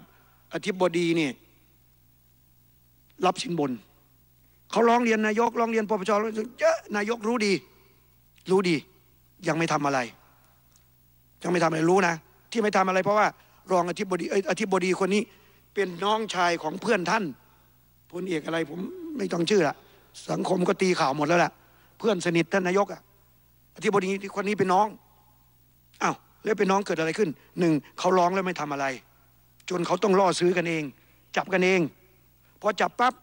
อธิบดีนี่ รับสินบน เขาร้องเรียนนายกร้องเรียนปปช้เยอะนายกรู้ดี รู้ดี ยังไม่ทำอะไร ยังไม่ทำอะไรรู้นะที่ไม่ทำอะไรเพราะว่ารองอธิบดีอธิบดีคนนี้เป็นน้องชายของเพื่อนท่านพลเอกอะไรผมไม่ต้องชื่อละสังคมก็ตีข่าวหมดแล้วล่ะเพื่อนสนิทท่านนายกอะอธิบดีคนนี้เป็นน้องอ้าวแล้วเป็นน้องเกิดอะไรขึ้นหนึ่งเขาร้องแล้วไม่ทำอะไร จนเขาต้องล่อซื้อกันเอง จับกันเองพอจับปั๊บ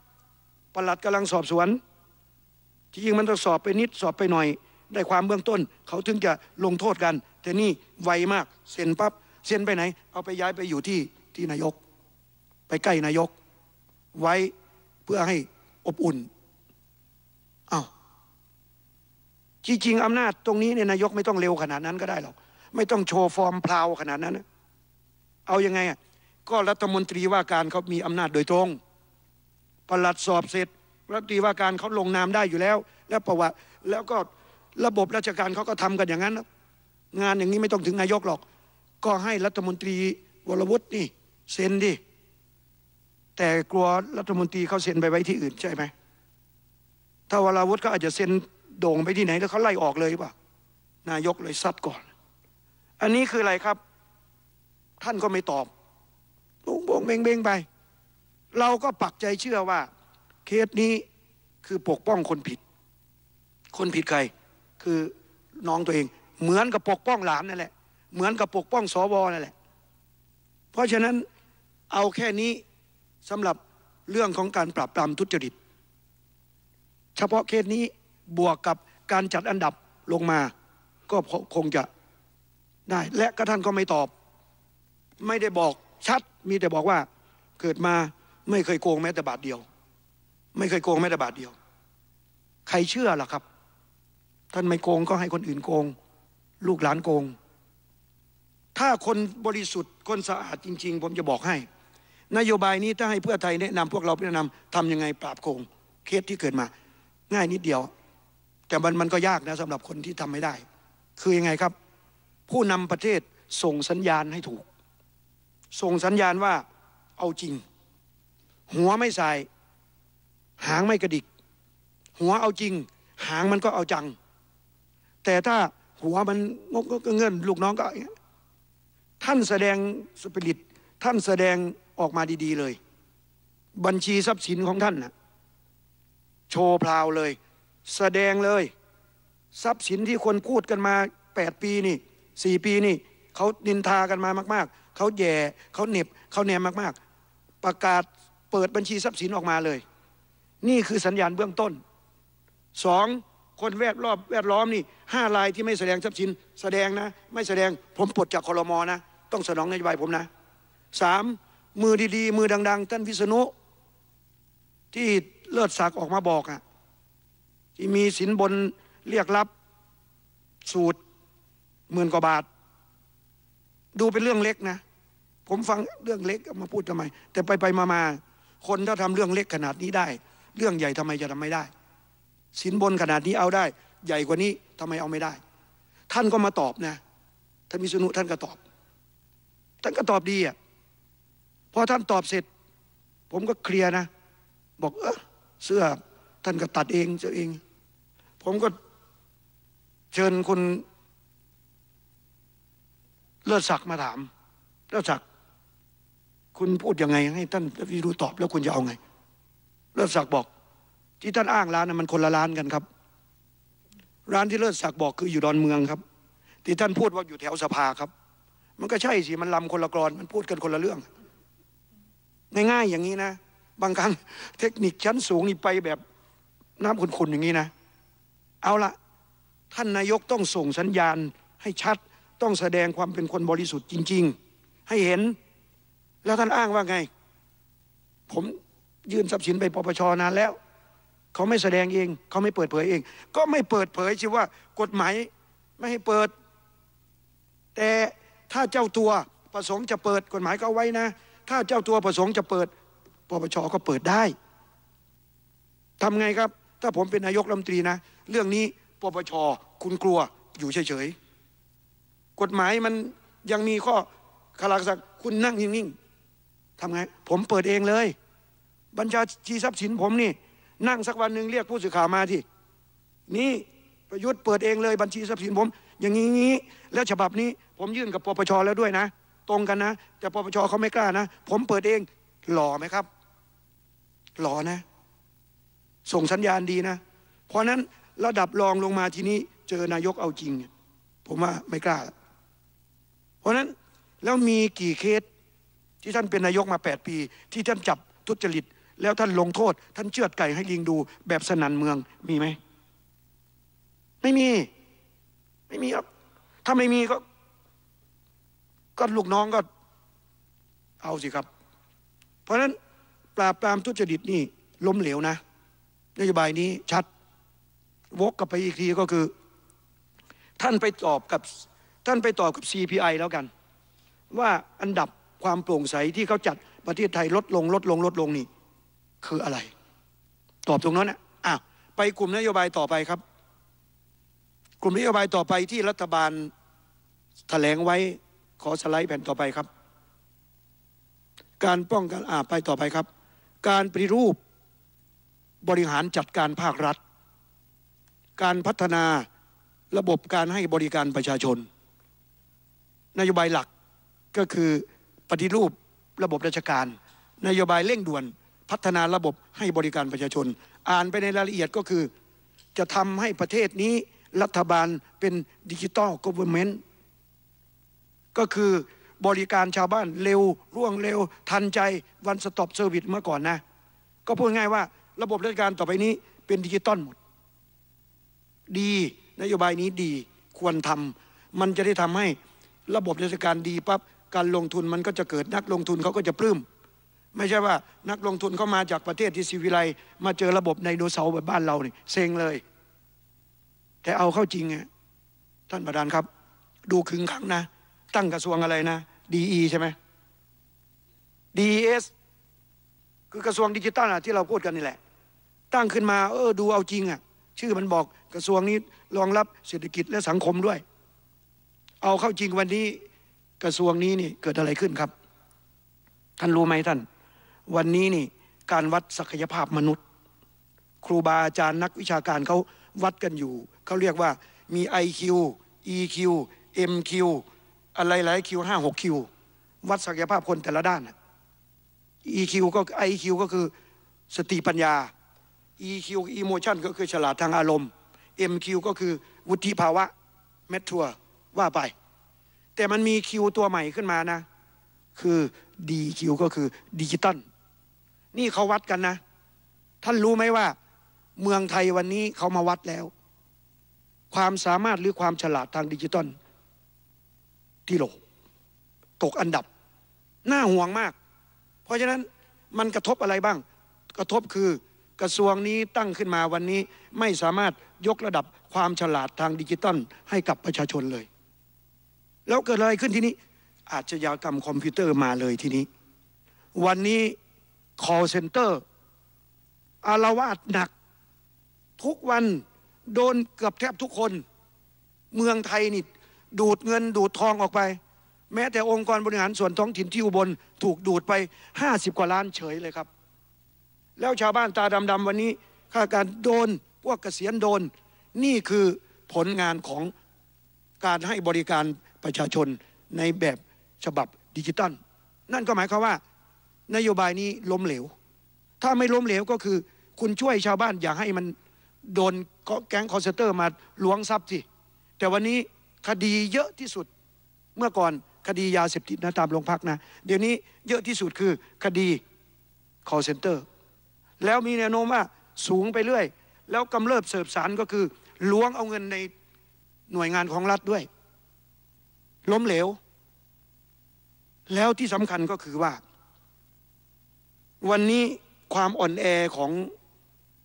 ปลัดกำลังสอบสวนที่ยิงมันต้องสอบไปนิดสอบไปหน่อย ได้ความเบื้องต้น เขาถึงจะลงโทษกันแต่นี่ไวมากเซ็นปั๊บเซ็นไปไหน เอาไปย้ายไปอยู่ที่ที่นายก ไปใกล้นายก ไว้เพื่อให้อบอุ่นอา้าวจริงๆอำนาจตรงนี้เนี่ยนายกไม่ต้องเร็วขนาดนั้นก็ได้หรอก ไม่ต้องโชว์ฟอร์มพลาวขนาดนั้น เอาอยัางไงอ่ะ ก็รัฐมนตรีว่าการเขามีอำนาจโดยตรงประหลัดสอบเสร็จ รัฐมนตรีว่าการเขาลงนามได้อยู่แล้ว แล้วประวัติแล้วก็ระบบราชการเขาก็ทำกันอย่างนั้น งานอย่างนี้ไม่ต้องถึงนายกหรอกก็ให้รัฐมนตรีวรวุฒินี่ เซ็นดิแต่กลัวรัฐมนตรีเขาเซ็นไปไว้ที่อื่น ใช่ไหม ถ้าวรวุฒิก็อาจจะเซ็นโด่งไปที่ไหน แล้วเขาไล่ออกเลยป่ะนายกเลยซัดก่อน อันนี้คืออะไรครับ ท่านก็ไม่ตอบบงบงเบงเบงไป เราก็ปักใจเชื่อว่าเคสนี้คือปกป้องคนผิด คนผิดใคร คือน้องตัวเอง เหมือนกับปกป้องหลานนั่นแหละเหมือนกับปกป้องสวนั่นแหละ เพราะฉะนั้นเอาแค่นี้สำหรับเรื่องของการปราบปรามทุจริต เฉพาะเคสนี้บวกกับการจัดอันดับลงมา ก็คงจะได้และกะท่านก็ไม่ตอบ ไม่ได้บอกชัดมีแต่บอกว่าเกิดมาไม่เคยโกงแม้แต่บาทเดียว ไม่เคยโกงแม้แต่บาทเดียว ใครเชื่อล่ะครับ ท่านไม่โกงก็ให้คนอื่นโกงลูกหลานโกงถ้าคนบริสุทธิ์คนสะอาดจริงๆ ผมจะบอกให้ นโยบายนี้ถ้าให้เพื่อไทยแนะนำพวกเราแนะนำ ทํำยังไงปราบโกงเคสที่เกิดมา ง่ายนิดเดียว แต่มันมันก็ยากนะสำหรับคนที่ทำไม่ได้ คือยังไงครับ ผู้นำประเทศส่งสัญญาณให้ถูก ส่งสัญญาณว่าเอาจริง หัวไม่ใส่หางไม่กระดิก หัวเอาจริง หางมันก็เอาจัง แต่ถ้าหัวมันงกเงื่อนลูกน้องก็ท่านแสดงสปิริต ท่านแสดงออกมาดี ๆ เลย บัญชีทรัพย์สินของท่านนะโชว์พลาวเลย แสดงเลย ทรัพย์สินที่คนพูดกันมา 8 ปีนี่สี่ปีนี่เขานินทากันมามาก ๆเขาแย่เขาเน็บเขาแนมมาก ๆ ประกาศเปิดบัญชีทรัพย์สินออกมาเลย นี่คือสัญญาณเบื้องต้นสองคนแวดรอบแวดล้อมนี่ห้าลายที่ไม่แสดงทรัพย์สิน แสดงนะ ไม่แสดงผมปลดจากคอรมอนะต้องสนองนโยบายผมนะสามมือดี ๆ มือดัง ๆท่านวิษณุที่เลิศศักดิ์ออกมาบอกอะที่มีสินบนเรียกรับสูตรหมื่นกว่าบาท ดูเป็นเรื่องเล็กนะ ผมฟังเรื่องเล็กมาพูดทำไม แต่ไปไปมามา คนถ้าทำเรื่องเล็กขนาดนี้ได้ เรื่องใหญ่ทำไมจะทำไม่ได้ สินบนขนาดนี้เอาได้ ใหญ่กว่านี้ทำไมเอาไม่ได้ ท่านก็มาตอบนะท่านมิสนุท่านก็ตอบท่านก็ตอบดีอ่ะพอท่านตอบเสร็จ ผมก็เคลียร์นะ บอก เออเสื้อท่านก็ตัดเองเจ้าเอง ผมก็เชิญคุณเลิศศักดิ์มาถามเลิศศักดิ์คุณพูดยังไง ให้ท่านวิรูตอบแล้วคุณจะเอาไง เลิศศักดิ์บอก ที่ท่านอ้างร้านนะมันคนละร้านกันครับ ร้านที่เลิศศักดิ์บอก คืออยู่ดอนเมืองครับที่ท่านพูดว่าอยู่แถวสภาครับมันก็ใช่สิ มันลำคนละกรอนมันพูดกันคนละเรื่อง ง่ายๆอย่างนี้นะ บางครั้งเทคนิคชั้นสูงนี่ไปแบบน้ำขุนๆอย่างนี้นะ เอาละ ท่านนายกต้องส่งสัญญาณให้ชัด ต้องแสดงความเป็นคนบริสุทธิ์จริง ๆ ให้เห็น แล้วท่านอ้างว่าไง ผมยื่นทรัพย์สินไปปปชนานแล้ว เขาไม่แสดงเอง เขาไม่เปิดเผยเอง ก็ไม่เปิดเผยชิว่า กฎหมายไม่ให้เปิด แต่ถ้าเจ้าตัวประสงค์จะเปิดกฎหมายก็ไว้นะ ถ้าเจ้าตัวประสงค์จะเปิด ปปชก็เปิดได้ทำไงครับ ถ้าผมเป็นนายกรัฐมนตรีนะ เรื่องนี้ปปชคุณกลัวอยู่เฉยๆ กฎหมายมันยังมีข้อขาักศักคุณนั่งนิ่งๆทำไง ผมเปิดเองเลย บัญชาชีทรัพย์สินผมนี่ นั่งสักวันหนึ่งเรียกผู้สื่อข่าวมาที่นี่ประยุทธ์เปิดเองเลยบัญชีทรัพย์สินผม อย่างนี้ แล้วฉบับนี้ผมยื่นกับปปชแล้วด้วยนะ ตรงกันนะแต่ปปชเขาไม่กล้านะผมเปิดเอง หล่อไหมครับ หล่อนะ ส่งสัญญาณดีนะ เพราะนั้นระดับรองลงมาทีนี้ เจอนายกเอาจริง ผมว่าไม่กล้า เพราะนั้นแล้วมีกี่เคสที่ท่านเป็นนายกมา 8 ปี ที่ท่านจับทุจริต แล้วท่านลงโทษ ท่านเชือดไก่ให้ลิงดูแบบสนันเมืองมีไหมไม่มีไม่มีครับถ้าไม่มีก็ก็ลูกน้องก็เอาสิครับ เพราะฉะนั้น ปราบปรามทุจริตนี่ล้มเหลวนะนโยบายนี้ชัดวกกลับไปอีกทีก็คือท่านไปตอบกับท่านไปตอบกับ CPI แล้วกัน ว่าอันดับความโปร่งใสที่เขาจัดประเทศไทยลดลงลด ลงลดลงนี่ คืออะไร ตอบตรงนั้นนะอ่ะไปกลุ่มนโยบายต่อไปครับ กลุ่มนโยบายต่อไปที่รัฐบาลแถลงไว้ขอสไลด์แผ่นต่อไปครับ การป้องกันอาไปต่อไปครับ การปริรูปบริหารจัดการภาครัฐ การพัฒนาระบบการให้บริการประชาชนนโยบายหลักก็คือปฏิรูประบบราชการ นโยบายเร่งด่วนพัฒนาระบบให้บริการประชาชน อ่านไปในรายละเอียดก็คือ จะทำให้ประเทศนี้รัฐบาลเป็นดิจิตอลกอเวอร์เมนต์ก็คือบริการชาวบ้านเร็ว ร่วงเร็ว ทันใจ วันสต็อปเซอร์วิสเมื่อก่อนนะ ก็พูดง่ายว่าระบบราชการต่อไปนี้เป็นดิจิตอลหมด ดีนโยบายนี้ดีควรทำ มันจะได้ทำให้ระบบราชการดีปั๊บการลงทุนมันก็จะเกิดนักลงทุนเขาก็จะปลื้มไม่ใช่ว่า นักลงทุนเขามาจากประเทศที่สิวิไลมาเจอระบบในโดเซาแบบบ้านเราเนี่ยเซ็งเลย แต่เอาเข้าจริงอะท่านประธานครับ ดูขึงขังนะตั้ง กระทรวงอะไรนะดีใช่ไหมดีเอสคือกระทรวงดิจิตอลที่เราพูดกันนี่แหละ ตั้งขึ้นมา เออ ดูเอาจริงอะ่ะชื่อมันบอกกระทรวงนี้รองรับเศรษฐกิจและสังคมด้วย เอาเข้าจริงวันนี้ กระทรวงนี้นี่เกิดอะไรขึ้นครับ ท่านรู้ไหมท่าน วันนี้นี่การวัดศักยภาพมนุษย์ ครูบาอาจารย์นักวิชาการเขาวัดกันอยู่เขาเรียกว่ามี IQ EQ MQ อะไรหลายคิวห้าหกคิววัดศักยภาพคนแต่ละด้าน EQ ก็ IQ ก็คือสติปัญญา EQ emotion ก็คือฉลาดทางอารมณ์ MQ ก็คือวุฒิภาวะเมทัวว่าไป แต่มันมีคิวตัวใหม่ขึ้นมานะ คือ DQ ก็คือดิจิตอลนี่เขาวัดกันนะ ท่านรู้ไหมว่า เมืองไทยวันนี้เขามาวัดแล้ว ความสามารถหรือความฉลาดทางดิจิตอลที่โลตกอันดับน่าห่วงมาก เพราะฉะนั้นมันกระทบอะไรบ้าง กระทบคือกระทรวงนี้ตั้งขึ้นมาวันนี้ ไม่สามารถยกระดับความฉลาดทางดิจิตอลให้กับประชาชนเลย แล้วเกิดอะไรขึ้นที่นี้ อาชญากรรมคอมพิวเตอร์มาเลยทีนี้ วันนี้ call center อารวาสหนัก ทุกวันโดนเกือบแทบทุกคนเมืองไทยนี่ดูดเงินดูดทองออกไป แม้แต่องค์กรบริหารส่วนท้องถิ่นที่อุบลถูกดูดไปห้าสิบกว่าล้านเฉยเลยครับ แล้วชาวบ้านตาดำๆวันนี้ข้าการโดน พวกเกษียณโดนนี่คือผลงานของการให้บริการประชาชนในแบบฉบับดิจิตอลนั่นก็หมายความว่า นโยบายนี้ล้มเหลว ถ้าไม่ล้มเหลวก็คือ คุณช่วยชาวบ้านอย่าให้มันโดนแก๊งคอนเซนเตอร์ มาล้วงทรัพย์สิแต่วันนี้คดีเยอะที่สุดเมื่อก่อนคดียาเสพติดนะตามโรงพักนะ เดี๋ยวนี้เยอะที่สุดคือคดี call center แล้วมีแนวโน้มว่าสูงไปเรื่อย แล้วกำเริบเสิบสารก็คือล้วงเอาเงินในหน่วยงานของรัฐด้วย ล้มเหลว แล้วที่สำคัญก็คือว่า วันนี้ความอ่อนแอของ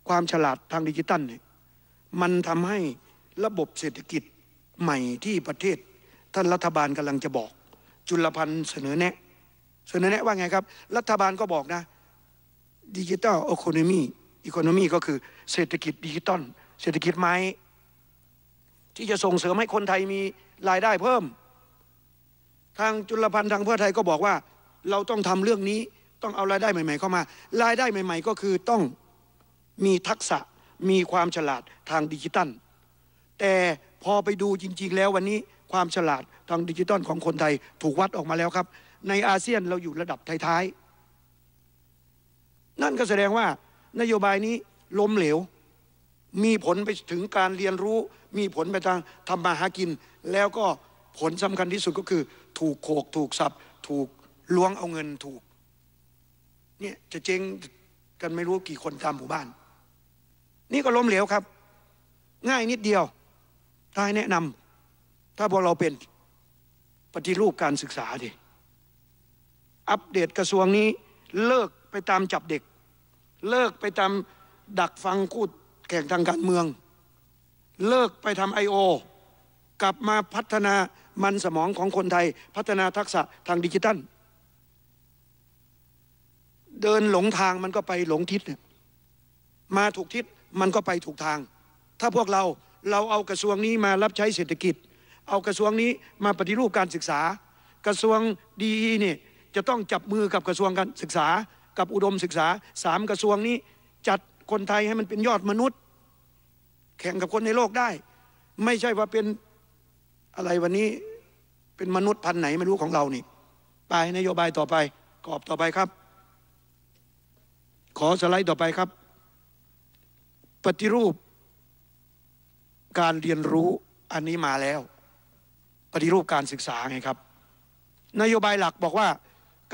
ความฉลาดทางดิจิตัลเนี่ยมันทำให้ระบบเศรษฐกิจใหม่ที่ประเทศท่านรัฐบาลกำลังจะบอก จุลพันธ์เสนอแนะ เสนอแนะว่าไงครับ รัฐบาลก็บอกนะดิจิตอลอีโคโนมีอีโคโนมีก็คือ เศรษฐกิจดิจิตอลเศรษฐกิจไม้ที่จะส่งเสริมให้คนไทยมีรายได้เพิ่ม ทางจุลพันธ์ทางเพื่อไทยก็บอกว่า เราต้องทำเรื่องนี้ต้องเอารายได้ใหม่ ๆ เข้ามารายได้ใหม่ ๆ ก็คือต้องมีทักษะมีความฉลาดทางดิจิตอลแต่พอไปดูจริงๆแล้ววันนี้ความฉลาดทางดิจิตอลของคนไทย ถูกวัดออกมาแล้วครับ ในอาเซียนเราอยู่ระดับท้ายๆ นั่นก็แสดงว่านโยบายนี้ล้มเหลว มีผลไปถึงการเรียนรู้ มีผลไปทางทำมาหากิน แล้วก็ผลสำคัญที่สุดก็คือ ถูกโขกถูกสับ ถูกล้วงเอาเงินถูกเนี่ยจะเจ๊งกันไม่รู้กี่คนตามหมู่บ้าน นี่ก็ล้มเหลวครับ ง่ายนิดเดียว้ายแนะนำถ้าพวกเราเป็นปฏิรูปการศึกษาดิอัปเดตกระทรวงนี้ เลิกไปตามจับเด็ก เลิกไปตาม ดักฟังคูดแข่งทางการเมือง เลิกไปทำไอโอกลับมาพัฒนามันสมองของคนไทยพัฒนาทักษะทางดิจิทัล เดินหลงทางมันก็ไปหลงทิศมาถูกทิศมันก็ไปถูกทาง ถ้าพวกเราเราเอากระทรวงนี้มารับใช้เศรษฐกิจ เอากระทรวงนี้มาปฏิรูปการศึกษา กระทรวงดีเนี่ยจะต้องจับมือกับกระทรวงการศึกษา กับอุดมศึกษาสามกระทรวงนี้จัดคนไทยให้มันเป็นยอดมนุษย์ แข่งกับคนในโลกได้ ไม่ใช่ว่าเป็นอะไรวันนี้เป็นมนุษย์พันไหนไม่รู้ของเรานี่ไปนโยบายต่อไปกรอบต่อไปครับ ขอสไลด์ต่อไปครับ ปฏิรูปการเรียนรู้อันนี้มาแล้ว ปฏิรูปการศึกษาไงครับ นโยบายหลักบอกว่า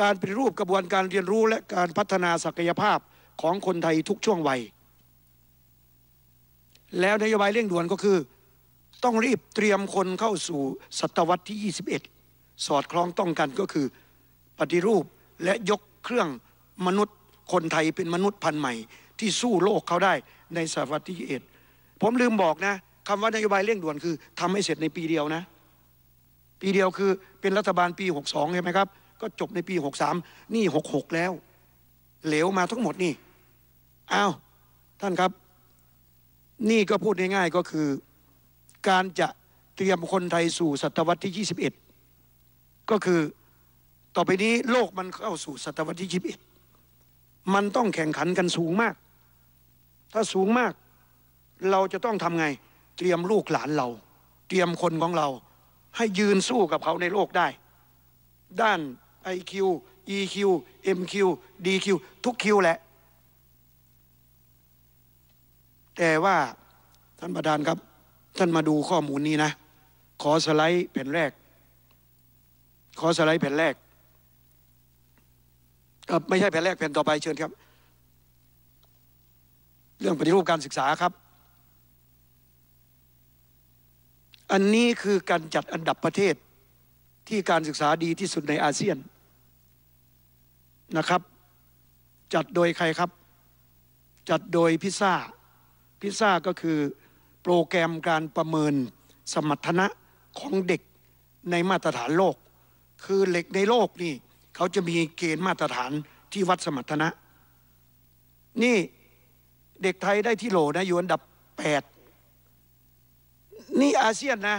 การปฏิรูปกระบวนการเรียนรู้และการพัฒนาศักยภาพของคนไทยทุกช่วงวัยแล้วนโยบายเร่งด่วนก็คือ ต้องรีบเตรียมคนเข้าสู่ ศตวรรษที่ 21 สอดคล้องต้องกันก็คือ ปฏิรูปและยกเครื่องมนุษย์คนไทยเป็นมนุษย์พันธุ์ใหม่ ที่สู้โลกเขาได้ในศตวรรษที่21ผมลืมบอกนะคำว่านโยบายเร่งด่วนคือทำให้เสร็จในปีเดียวนะ ปีเดียวคือเป็นรัฐบาลปี 62ใช่ไหมครับ ก็จบในปี 63 นี่ 66 แล้ว เหลวมาทั้งหมดนี่อ้าวท่านครับนี่ก็พูดง่ายๆก็คือการจะเตรียมคนไทยสู่ศตวรรษที่ 21 ก็คือต่อไปนี้โลกมันเข้าสู่ศตวรรษที่ 21 มันต้องแข่งขันกันสูงมาก ถ้าสูงมากเราจะต้องทำไงเตรียมลูกหลานเรา เตรียมคนของเรา ให้ยืนสู้กับเขาในโลกได้ ด้าน IQ EQ MQ DQ ทุกคิวแหละ แต่ว่าท่านประธานครับ ท่านมาดูข้อมูลนี้นะ ขอสไลด์แผ่นแรก ขอสไลด์แผ่นแรก ไม่ใช่แผ่นแรก แผ่นต่อไปเชิญครับ เรื่องปฏิรูปการศึกษาครับอันนี้คือการจัดอันดับประเทศที่การศึกษาดีที่สุดในอาเซียนนะครับ จัดโดยใครครับ จัดโดยพิซซ่าพิซซ่าก็คือโปรแกรมการประเมินสมรรถนะของเด็กในมาตรฐานโลก คือเหล็กในโลกนี่เขาจะมีเกณฑ์มาตรฐานที่วัดสมรรถนะ นี่เด็กไทยได้ที่โหลนะอยู่อันดับ 8นี่อาเซียนนะ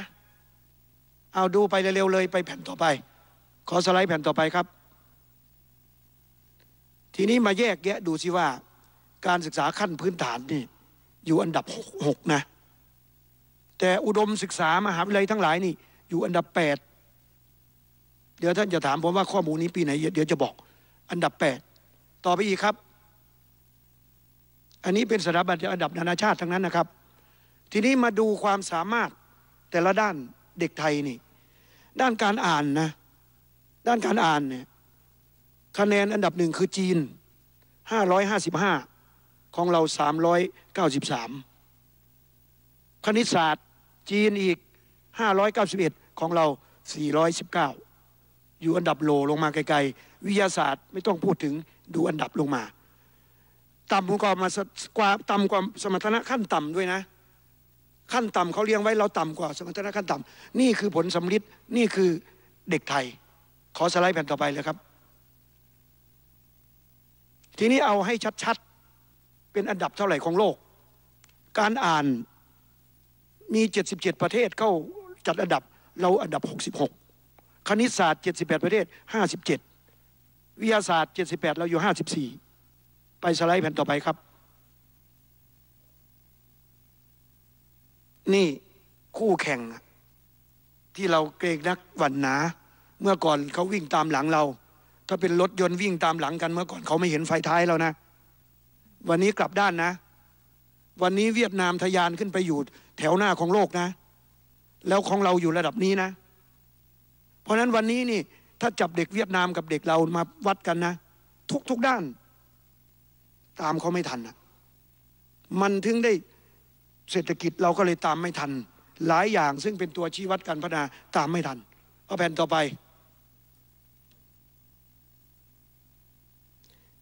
เอาดูไปเร็วๆเลยไปแผ่นต่อไป ขอสไลด์แผ่นต่อไปครับ ทีนี้มาแยกแยะดูสิว่า การศึกษาขั้นพื้นฐานนี่ อยู่อันดับหกนะ แต่อุดมศึกษามหาวิทยาลัยทั้งหลายนี่ อยู่อันดับแปดเดี๋ยวท่านจะถามผมว่าข้อมูลนี้ปีไหน เดี๋ยวจะบอก อันดับแปดต่อไปอีกครับ อันนี้เป็นสถาบันอันดับนานาชาติทั้งนั้นนะครับทีนี้มาดูความสามารถแต่ละด้านเด็กไทยนี่ด้านการอ่านนะด้านการอ่านเนี่ยคะแนนอันดับหนึ่งคือจีน 555 ของเรา 393 คณิตศาสตร์จีนอีก 591 ของเรา 419 อยู่อันดับโลลงมาไกลๆ วิทยาศาสตร์ไม่ต้องพูดถึงดูอันดับลงมา ต่ำกว่ามาต่ำกว่าสมรรถนะขั้นต่ำด้วยนะขั้นต่ำเขาเลี้ยงไว้เราต่ำกว่าสมรรถนะขั้นต่ำ นี่คือผลสำลิดนี่คือเด็กไทยขอสไลด์แผ่นต่อไปเลยครับ ทีนี้เอาให้ชัดๆ เป็นอันดับเท่าไหร่ของโลก การอ่านมี 77 ประเทศเข้าจัดอันดับเราอันดับ 66 คณิตศาสตร์ 78 ประเทศ 57วิทยาศาสตร์ 78 เราอยู่ 54 ไปสไลด์แผ่นต่อไปครับนี่คู่แข่งที่เราเกรงนักหวันหนา เมื่อก่อนเขาวิ่งตามหลังเรา ถ้าเป็นรถยนต์วิ่งตามหลังกันเมื่อก่อนเขาไม่เห็นไฟท้ายเรานะ วันนี้กลับด้านนะ วันนี้เวียดนามทยานขึ้นไปอยู่ แถวหน้าของโลกนะ แล้วของเราอยู่ระดับนี้นะ เพราะนั้นวันนี้นี่ถ้าจับเด็กเวียดนามกับเด็กเรามาวัดกันนะทุกทุกด้าน ตามเขาไม่ทันนะมันถึงได้เศรษฐกิจเราก็เลยตามไม่ทัน หลายอย่างซึ่งเป็นตัวชี้วัดการพัฒนาตามไม่ทัน เอาแผ่นต่อไป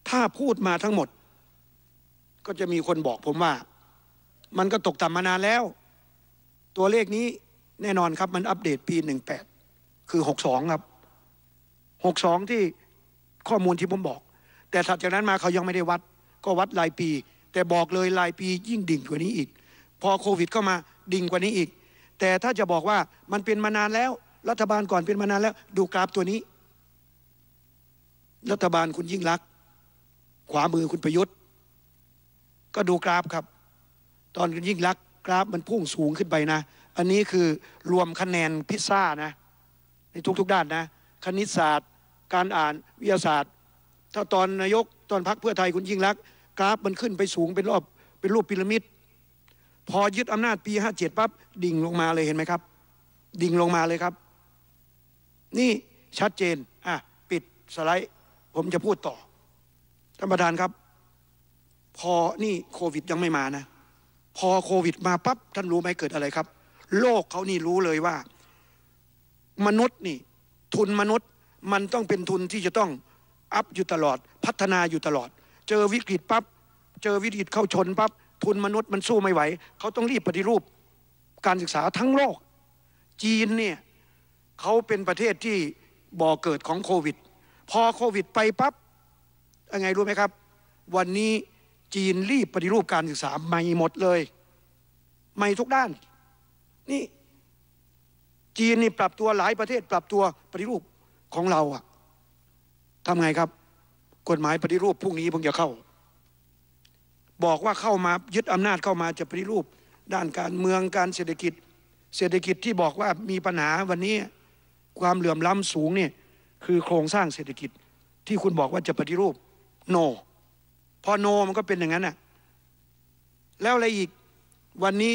ถ้าพูดมาทั้งหมด ก็จะมีคนบอกผมว่า มันก็ตกต่ำมานานแล้ว ตัวเลขนี้แน่นอนครับมันอัปเดตปี 18 คือ 62 ครับ 62 ที่ข้อมูลที่ผมบอก แต่ถัดจากนั้นมาเขายังไม่ได้วัดก็วัดรายปี แต่บอกเลยรายปียิ่งดิ่งกว่านี้อีกพอโควิดเข้ามา ดิ่งกว่านี้อีก แต่ถ้าจะบอกว่ามันเป็นมานานแล้ว รัฐบาลก่อนเป็นมานานแล้ว ดูกราฟตัวนี้ รัฐบาลคุณยิ่งรัก ขวามือคุณประยุทธ์ ก็ดูกราฟครับ ตอนคุณยิ่งรักกราฟมันพุ่งสูงขึ้นไปนะ อันนี้คือรวมคะแนนพิซซ่านะ ในทุกๆด้านนะ คณิตศาสตร์การอ่านวิทยาศาสตร์ถ้าตอนนายกตอนพักเพื่อไทยคุณยิ่งรักกราฟมันขึ้นไปสูงเป็นรอบเป็นรูปพีระมิดพอยึดอำนาจปีห้าเจ็ดปั๊บดิ่งลงมาเลยเห็นไหมครับ ดิ่งลงมาเลยครับ นี่ชัดเจน อ่ะ ปิดสไลด์ผมจะพูดต่อ ท่านประธานครับ พอนี่โควิดยังไม่มานะ พอโควิด มาปั๊บท่านรู้ไหมเกิดอะไรครับ โลกเขานี่รู้เลยว่า มนุษย์นี่ ทุนมนุษย์มันต้องเป็นทุนที่จะต้องอัพอยู่ตลอด พัฒนาอยู่ตลอด เจอวิกฤตปับ๊บเจอวิกฤตเข้าชนปับ๊บทุนมนุษย์มันสู้ไม่ไหวเขาต้องรีบปฏิรูปการศึกษาทั้งโลก จีนเนี่ยเขาเป็นประเทศที่บ่อเกิดของโควิด พอโควิด ไปปับ๊บยังไงรู้ไหมครับ วันนี้จีนรีบปฏิรูปการศึกษาใหม่หมดเลยใหม่ทุกด้านนี่จีนนี่ปรับตัวหลายประเทศปรับตัวปฏิรูปของเราอะทำไงครับกฎหมายปฏิรูปพรุ่งนี้เพงจะเข้าบอกว่าเข้ามายึดอำนาจเข้ามาจะปฏิรูป ด้านการเมืองการเศรษฐกิจ เศรษฐกิจที่บอกว่ามีปัญหาวันนี้ความเหลื่อมล้ำสูงนี่คือโครงสร้างเศรษฐกิจที่คุณบอกว่าจะปฏิรูป โนพอโนมันก็เป็นอย่างนั้นน่ะแล้วอะไรอีกวันนี้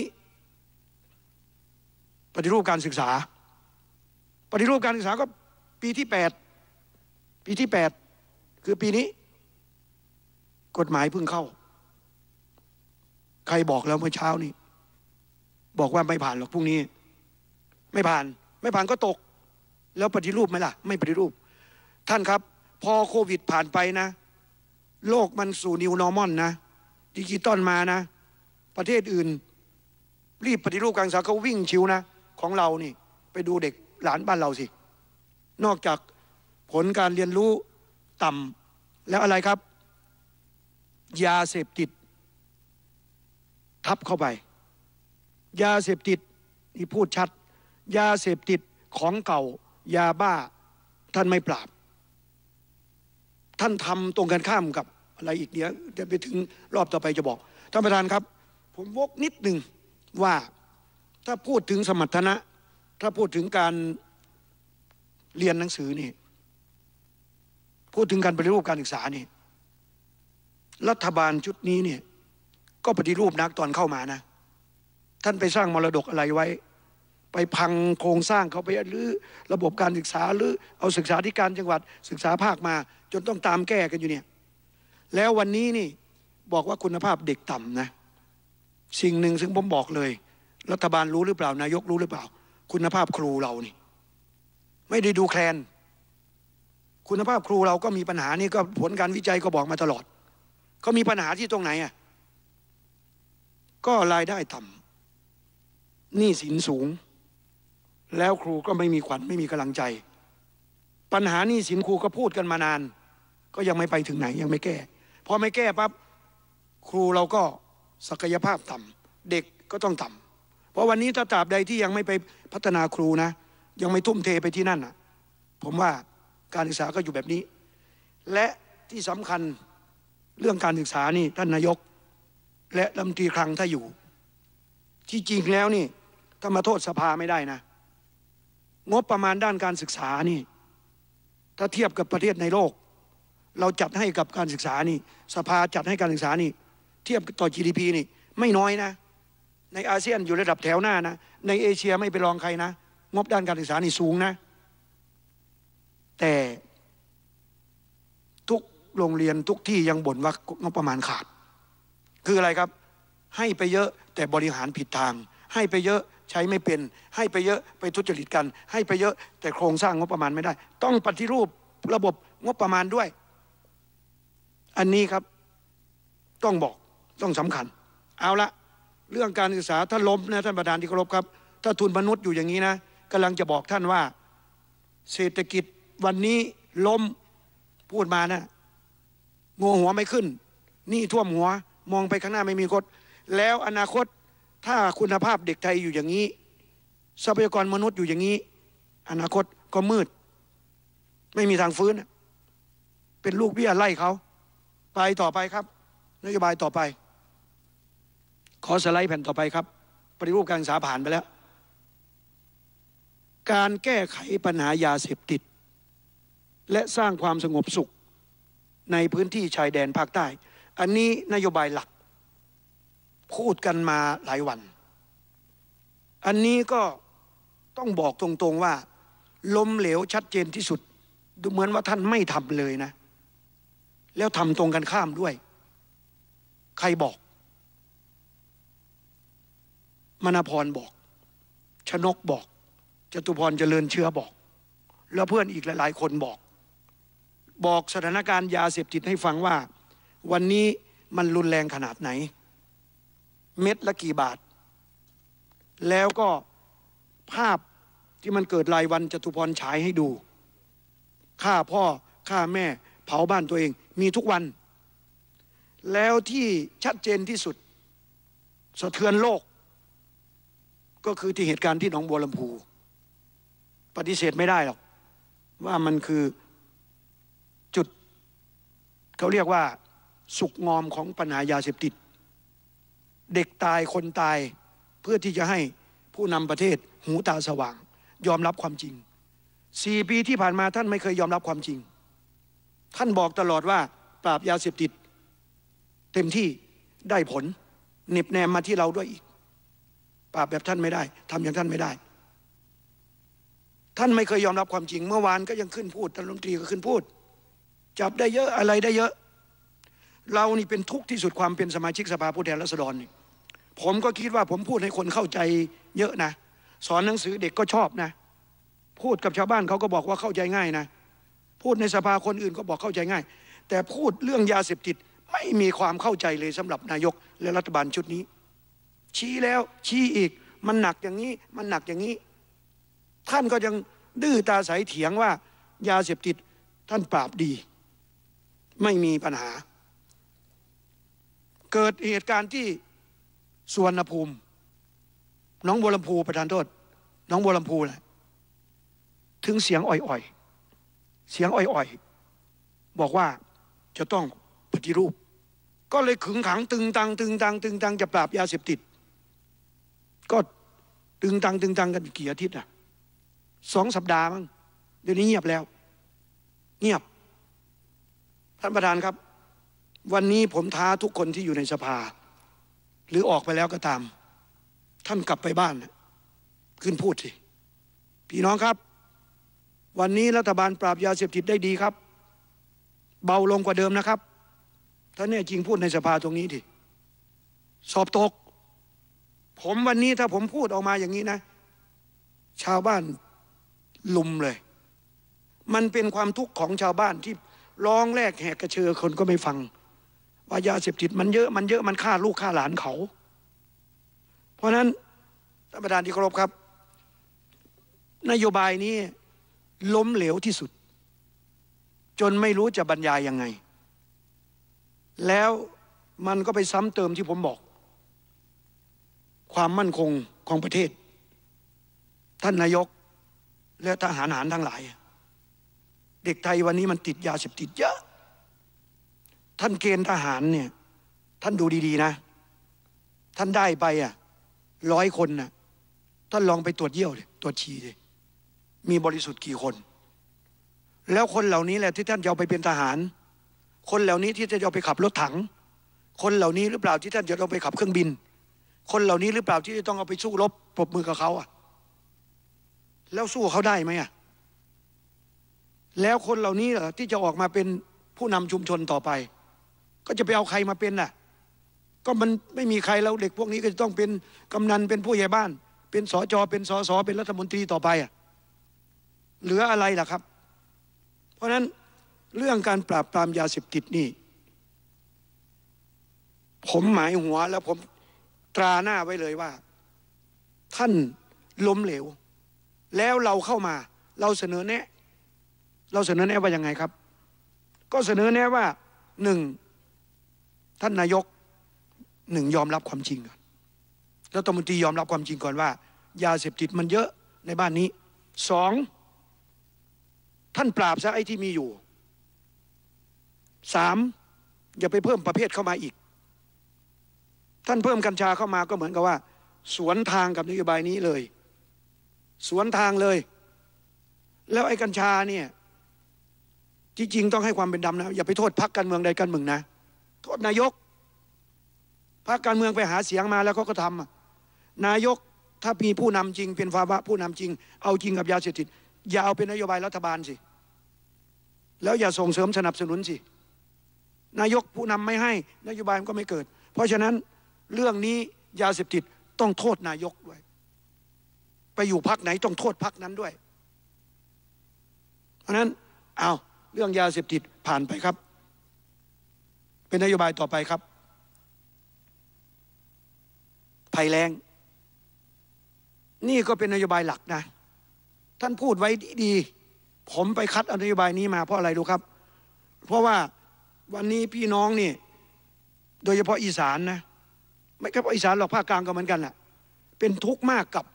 ปฏิรูปการศึกษา ปฏิรูปการศึกษาก็ปีที่แปดปีที่แปดคือปีนี้กฎหมายเพิ่งเข้าใครบอกแล้วเมื่อเช้านี้ บอกว่าไม่ผ่านหรอกพรุ่งนี้ ไม่ผ่านไม่ผ่านก็ตก แล้วปฏิรูปไหมล่ะ ไม่ปฏิรูป ท่านครับ พอโควิดผ่านไปนะ โลกมันสู่นิวนอร์มอนนะ ดิจิตอลมานะ ประเทศอื่น รีบปฏิรูปการศึกษาเขาวิ่งชิวนะของเรานี่ ไปดูเด็กหลานบ้านเราสิ นอกจากผลการเรียนรู้ต่ำแล้วอะไรครับยาเสพติดทับเข้าไป ยาเสพติดที่พูดชัด ยาเสพติดของเก่า ยาบ้า ท่านไม่ปราบ ท่านทำตรงกันข้ามกับอะไรอีกเนี้ยจะไปถึงรอบต่อไปจะบอกท่านประธานครับ ผมวกนิดหนึ่งว่าถ้าพูดถึงสมรรถนะ ถ้าพูดถึงการเรียนหนังสือนี่พูดถึงการปฏิรูปการศึกษานี่รัฐบาลชุดนี้เนี่ยก็ปฏิรูปนักตอนเข้ามานะ ท่านไปสร้างมรดกอะไรไว้ ไปพังโครงสร้างเขาไปหรือระบบการศึกษาหรือเอาศึกษาธิการจังหวัดศึกษาภาคมา จนต้องตามแก้กันอยู่เนี่ยแล้ววันนี้นี่บอกว่าคุณภาพเด็กต่ำนะ สิ่งหนึ่งซึ่งผมบอกเลย รัฐบาลรู้หรือเปล่านายกรู้หรือเปล่า คุณภาพครูเรานี่ ไม่ได้ดูแคลนคุณภาพครูเราก็มีปัญหานี่ก็ผลการวิจัยก็บอกมาตลอดเขามีปัญหาที่ตรงไหนอ่ะก็รายได้ต่ำหนี้สินสูง แล้วครูก็ไม่มีขวัญไม่มีกำลังใจ ปัญหาหนี้สินครูก็พูดกันมานาน ก็ยังไม่ไปถึงไหน ยังไม่แก้พอไม่แก้ปั๊บครูเราก็ศักยภาพต่ำเด็กก็ต้องต่ำเพราะวันนี้ถ้าตราบใดที่ยังไม่ไปพัฒนาครูนะ ยังไม่ทุ่มเทไปที่นั่นอ่ะ ผมว่าการศึกษาก็อยู่แบบนี้ และที่สำคัญเรื่องการศึกษานี่ท่านนายกและลำตีคลังถ้าอยู่ ที่จริงแล้วนี่ถ้ามาโทษสภาไม่ได้นะ งบประมาณด้านการศึกษานี่ ถ้าเทียบกับประเทศในโลก เราจัดให้กับการศึกษานี่ สภาจัดให้การศึกษานี่ เทียบต่อ GDP นี่ไม่น้อยนะ ในอาเซียนอยู่ระดับแถวหน้านะ ในเอเชียไม่ไปรองใครนะ งบด้านการศึกษานี่สูงนะ แต่ทุกโรงเรียนทุกที่ยังบ่นว่างบประมาณขาดคืออะไรครับให้ไปเยอะแต่บริหารผิดทาง ให้ไปเยอะใช้ไม่เป็นให้ไปเยอะไปทุจริตกัน ให้ไปเยอะแต่โครงสร้างงบประมาณไม่ได้ต้องปฏิรูประบบงบประมาณด้วย อันนี้ครับต้องบอกต้องสำคัญ เอาละเรื่องการศึกษาถ้าล้มนะท่านประธานที่เคารพครับถ้าทุนมนุษย์อยู่อย่างนี้นะ กำลังจะบอกท่านว่า เศรษฐกิจวันนี้ล้มพูดมานะงวหัวไม่ขึ้นนี่ท่วมหัวมองไปข้างหน้าไม่มีคตแล้วอนาคตถ้าคุณภาพเด็กไทยอยู่อย่างนี้ ทรัพยากรมนุษย์อยู่อย่างนี้ อนาคตก็มืด ไม่มีทางฟื้น เป็นลูกเบี้ยไล่เขาไปต่อไปครับนโยบายต่อไป ขอสไลด์แผ่นต่อไปครับปฏิรูปการศึกษาผ่านไปแล้ว การแก้ไขปัญหายาเสพติด และสร้างความสงบสุขในพื้นที่ชายแดนภาคใต้อันนี้นโยบายหลักพูดกันมาหลายวัน อันนี้ก็ต้องบอกตรงๆว่า ล้มเหลวชัดเจนที่สุด ดูเหมือนว่าท่านไม่ทำเลยนะ แล้วทำตรงกันข้ามด้วย ใครบอก มณพรบอก ชนกบอกจตุพรเจริญเชื้อบอก แล้วเพื่อนอีกหลาย ๆ คนบอก บอกสถานการณ์ยาเสพติดให้ฟังว่าวันนี้มันรุนแรงขนาดไหน เม็ดละกี่บาท แล้วก็ภาพที่มันเกิดรายวันจตุพรฉายให้ดูฆ่าพ่อฆ่าแม่เผาบ้านตัวเอง มีทุกวัน แล้วที่ชัดเจนที่สุด สะเทือนโลก ก็คือที่เหตุการณ์ที่หนองบัวลำพู ปฏิเสธไม่ได้หรอก ว่ามันคือจุด เขาเรียกว่าสุกงอมของปัญหายาเสพติด เด็กตายคนตายเพื่อที่จะให้ผู้นำประเทศหูตาสว่าง ยอมรับความจริงสี่ปีที่ผ่านมาท่านไม่เคยยอมรับความจริง ท่านบอกตลอดว่า ปราบยาเสพติด เต็มที่ได้ผลเน็บแนมมาที่เราด้วยอีก ปราบแบบท่านไม่ได้ทำอย่างท่านไม่ได้ ท่านไม่เคยยอมรับความจริง เมื่อวานก็ยังขึ้นพูดท่านรัฐมนตรีก็ขึ้นพูด จับได้เยอะอะไรได้เยอะเรานี่เป็นทุกข์ที่สุดความเป็นสมาชิกสภาผู้แทนราษฎรนี่ผมก็คิดว่าผมพูดให้คนเข้าใจเยอะนะ สอนหนังสือเด็กก็ชอบนะ พูดกับชาวบ้านเขาก็บอกว่าเข้าใจง่ายนะ พูดในสภาคนอื่นก็บอกเข้าใจง่าย แต่พูดเรื่องยาเสพติดไม่มีความเข้าใจเลยสำหรับนายกและรัฐบาลชุดนี้ ชี้แล้วชี้อีกมันหนักอย่างนี้มันหนักอย่างนี้ ท่านก็ยังดื้อตาใสเถียงว่า ยาเสพติดท่านปราบดี ไม่มีปัญหาเกิดเหตุการณ์ที่สุวรรณภูมิ น้องบัวลำพูประธานโทษ น้องบัวลำพูแหละถึงเสียงอ่อยๆ เสียงอ่อยๆ บอกว่าจะต้องปฏิรูป ก็เลยขึงขังตึงตังตึงตัง ตึงตังจะปราบยาเสพติด ก็ตึงตัง ตึงตังกันกี่อาทิตย์อ่ะสองสัปดาห์มั้งเดี๋ยวนี้เงียบแล้ว เงียบ ท่านประธานครับวันนี้ผมท้าทุกคนที่อยู่ในสภาหรือออกไปแล้วก็ตาม ท่านกลับไปบ้านขึ้นพูดสิ พี่น้องครับ วันนี้รัฐบาลปราบยาเสพติดได้ดีครับ เบาลงกว่าเดิมนะครับ ถ้าเนี่ยจริงพูดในสภาตรงนี้ดิสอบตก ผมวันนี้ถ้าผมพูดออกมาอย่างนี้นะ ชาวบ้านลุมเลย มันเป็นความทุกข์ของชาวบ้านที่ร้องแรกแหกกระเชือคนก็ไม่ฟังว่ายาเสพติด มันเยอะมันเยอะ มันฆ่าลูกฆ่าหลานเขา เพราะนั้นท่านประธานที่เคารพครับ นโยบายนี้ ล้มเหลวที่สุด จนไม่รู้จะบรรยายยังไง แล้วมันก็ไปซ้ำเติมที่ผมบอก ความมั่นคงของประเทศ ท่านนายกและทหารหารทั้งหลาย เด็กไทยวันนี้มันติด ยาเสพติดเยอะท่านเกณฑ์ทหารเนี่ย ท่านดูดี ๆนะท่านได้ไปอ่ะร้อยคนนะ่ะ ท่านลองไปตรวจเยี่ยวเลยตรวจชีเลยมีบริสุทธิ์กี่คน แล้วคนเหล่านี้แหละที่ท่านจะเอาไปเป็นทหาร คนเหล่านี้ที่จะเอาไปขับรถถัง คนเหล่านี้หรือเปล่าที่ท่านจะเอาไปขับเครื่องบิน คนเหล่านี้หรือเปล่าที่จะต้องเอาไปสู้รบปรบมือกับเขาอ่ะ แล้วสู้เขาได้ไหมอ่ะแล้วคนเหล่านี้เหรอที่จะออกมาเป็นผู้นำชุมชนต่อไปก็จะไปเอาใครมาเป็นล่ะก็มันไม่มีใครแล้วเด็กพวกนี้ ก็จะต้องเป็นกำนันเป็นผู้ใหญ่บ้าน เป็นสจเป็นสสเป็นรัฐมนตรีต่อไปอ่ะ เหลืออะไรล่ะครับ เพราะนั้นเรื่องการปราบปรามยาเสพติดนี่ผมหมายหัว แล้วผมตราหน้าไว้เลยว่า ท่านล้มเหลว แล้วเราเข้ามา เราเสนอแนะ เราเสนอแนะว่ายังไงครับ ก็เสนอแนะว่าหนึ่งท่านนายกหนึ่งยอมรับความจริงก่อนรัฐมนตรียอมรับความจริงก่อนว่า ยาเสพติดมันเยอะในบ้านนี้สองท่านปราบซะไอ้ที่มีอยู่สามอย่าไปเพิ่มประเภทเข้ามาอีก ท่านเพิ่มกัญชาเข้ามาก็เหมือนกับว่า สวนทางกับนโยบายนี้เลย สวนทางเลย แล้วไอ้กัญชาเนี่ยจริงๆ ต้องให้ความเป็นดำนะอย่าไปโทษพักการเมืองใดการเมืองนะทษนายกพรรคการเมืองไปหาเสียงมาแล้วเขาก็ทำนายกถ้ามีผู้นำจริงเป็นฟาวะผู้นำจริง เอาจริงกับยาเสพติดอย่าเอาเป็นนโยบายรัฐบาลสิ แล้วอย่าส่งเสริมสนับสนุนสิ นายกผู้นำไม่ให้นโยบายมันก็ไม่เกิด เพราะฉะนั้นเรื่องนี้ยาเสพติดต้องโทษนายกด้วยไปอยู่พักไหนต้องโทษพักนั้นด้วย เพราะฉะนั้นเอาเรื่องยาเสพติดผ่านไปครับเป็นนโยบายต่อไปครับ ภัยแรงนี่ก็เป็นนโยบายหลักนะ ท่านพูดไว้ดีผมไปคัดนโยบายนี้มาเพราะอะไรรู้ครับ เพราะว่าวันนี้พี่น้องนี่ โดยเฉพาะอีสานนะ ไม่แค่อีสานหรอกภาคกลางก็เหมือนกันแหละ เป็นทุกข์มากกับ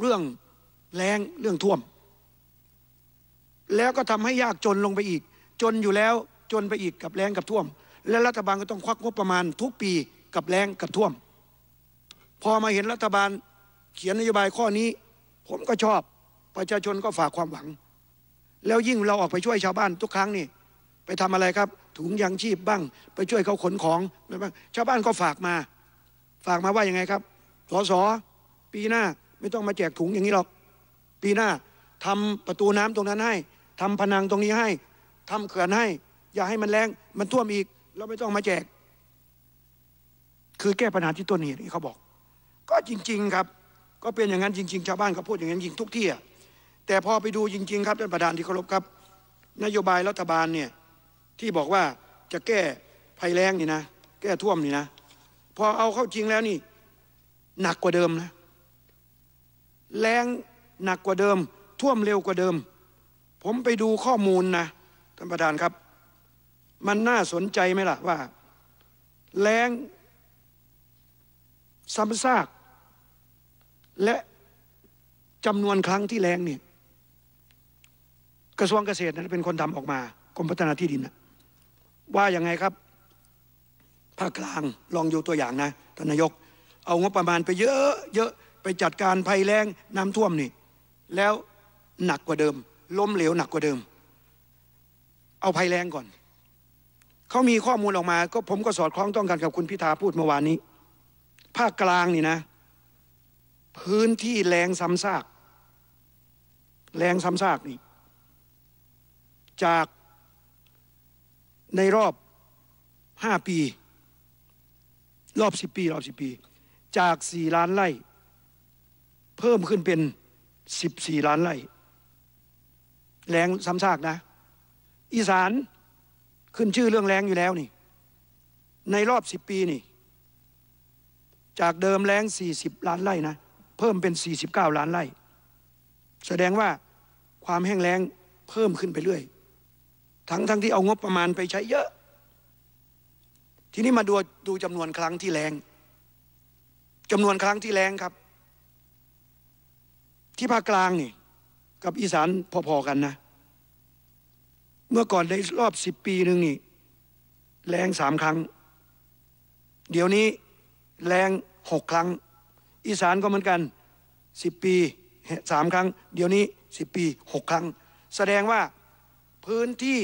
เรื่องแรงเรื่องท่วม แล้วก็ทำให้ยากจนลงไปอีก จนอยู่แล้วจนไปอีกกับแรงกับท่วมและรัฐบาลก็ต้องควักงบประมาณทุกปีกับแรงกับท่วม พอมาเห็นรัฐบาลเขียนนโยบายข้อนี้ ผมก็ชอบประชาชนก็ฝากความหวัง แล้วยิ่งเราออกไปช่วยชาวบ้านทุกครั้งนี่ไปทำอะไรครับ ถุงยางชีพบ้าง ไปช่วยเขาขนของบ้างชาวบ้านก็ฝากมา ฝากมาว่ายังไงครับสอสอปีหน้าไม่ต้องมาแจกถุงอย่างนี้หรอกปีหน้าทำประตูน้ำตรงนั้นให้ ทำผนังตรงนี้ให้ ทำเขื่อนให้ อย่าให้มันแรงมันท่วมอีกเราไม่ต้องมาแจก คือแก้ปัญหาที่ต้นเหตุเขาบอก ก็จริงๆครับ ก็เป็นอย่างนั้นจริงๆ ชาวบ้านเขาพูดอย่างนั้นจริงทุกที่แต่พอไปดูจริงๆครับท่านประธานที่เคารพครับ นโยบายรัฐบาลเนี่ยที่บอกว่าจะแก้ภัยแล้งนี่นะ แก้ท่วมนี่นะ พอเอาเข้าจริงแล้วนี่ หนักกว่าเดิมนะ แรงหนักกว่าเดิม ท่วมเร็วกว่าเดิม ผมไปดูข้อมูลนะท่านประธานครับมันน่าสนใจไหมล่ะ ว่าแรงซ้ำซาก และจำนวนครั้งที่แรงเนี่ยกระทรวงเกษตรนั้นเป็นคนทำออกมา กรมพัฒนาที่ดินนะว่าอย่างไงครับภาคกลางลองย่ตัวอย่างนะท่านนายก เอางบประมาณ ไปเยอะเยอะไปจัดการภัยแรงน้ำท่วมนี่ แล้วหนักกว่าเดิม ล้มเหลวหนักกว่าเดิม เอาภัยแรงก่อนเขามีข้อมูลออกมาก็ผมก็สอดคล้องต้องกันกับคุณพิธาพูดเมื่อวานนี้ ภาคกลางนี่นะ พื้นที่แรงซ้ำซาก แรงซ้ำซากนี่ จากในรอบห้าปี รอบสิบปีรอบสิบปี จากสี่ล้านไร่เพิ่มขึ้นเป็นสิบสี่ล้านไร่แรงซ้ำซากนะ อีสานขึ้นชื่อเรื่องแรงอยู่แล้วนี่ ในรอบสิบปีนี่ จากเดิมแรงสี่สิบล้านไร่นะเพิ่มเป็นสี่สิบเก้าล้านไร่ แสดงว่าความแห้งแรงเพิ่มขึ้นไปเรื่อย ทั้งทั้งที่เอางบประมาณไปใช้เยอะ ทีนี้มาดูดูจำนวนครั้งที่แรงจำนวนครั้งที่แรงครับ ที่ภาคกลางนี่ กับอีสานพอ ๆ กันนะเมื่อก่อนในรอบสิบปีหนึ่งนี่แรงสามครั้ง เดี๋ยวนี้แรงหกครั้ง อีสานก็เหมือนกันสิบปีสามครั้ง เดี๋ยวนี้สิบปีหกครั้ง แสดงว่าพื้นที่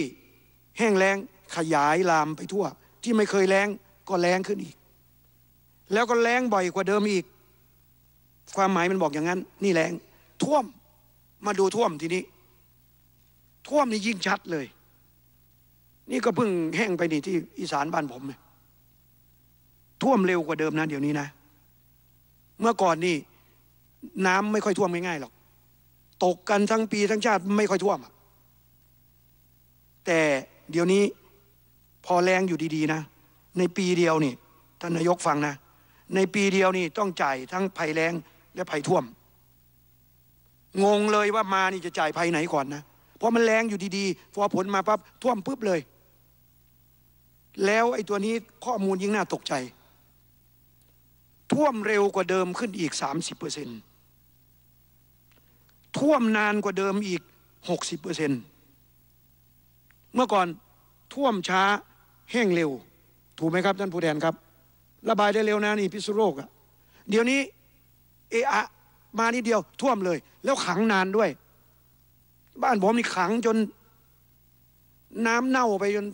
แห้งแล้งขยายลามไปทั่ว ที่ไม่เคยแล้งก็แล้งขึ้นอีก แล้วก็แล้งบ่อยกว่าเดิมอีก ความหมายมันบอกอย่างนั้น นี่แล้งท่วมมาดูท่วมทีนี้ ท่วมนี่ยิ่งชัดเลยนี่ก็เพิ่งแห้งไปนี่ที่ อีสานบ้านผมท่วมเร็วกว่าเดิมนะเดี๋ยวนี้นะ เมื่อก่อนนี่ น้ำไม่ค่อยท่วมง่ายๆหรอก ตกกันทั้งปีทั้งชาติ ไม่ค่อยท่วม แต่เดี๋ยวนี้พอแรงอยู่ดีๆนะ ในปีเดียวนี่ท่านนายกฟังนะในปีเดียวนี่ ต้องจ่ายทั้งภัยแรงและภัยท่วม งงเลยว่ามานี่จะจ่ายภัยไหนก่อนนะ เพราะมันแรงอยู่ดีๆพอผลมาปั๊บท่วมปุ๊บเลยแล้วไอ้ตัวนี้ข้อมูลยิ่งน่าตกใจ ท่วมเร็วกว่าเดิมขึ้นอีก 30เปอร์เซ็นท่วมนานกว่าเดิมอีก 60เปอร์เซ็นเมื่อก่อนท่วมช้าแห้งเร็ว ถูกไหมครับ ท่านผู้แทนครับ ระบายได้เร็วนะนี่พิษุโรคอะเดี๋ยวนี้เออะมานิดเดียวท่วมเลย แล้วขังนานด้วย บ้านผมนี่ขังจนน้ำเน่าไปจน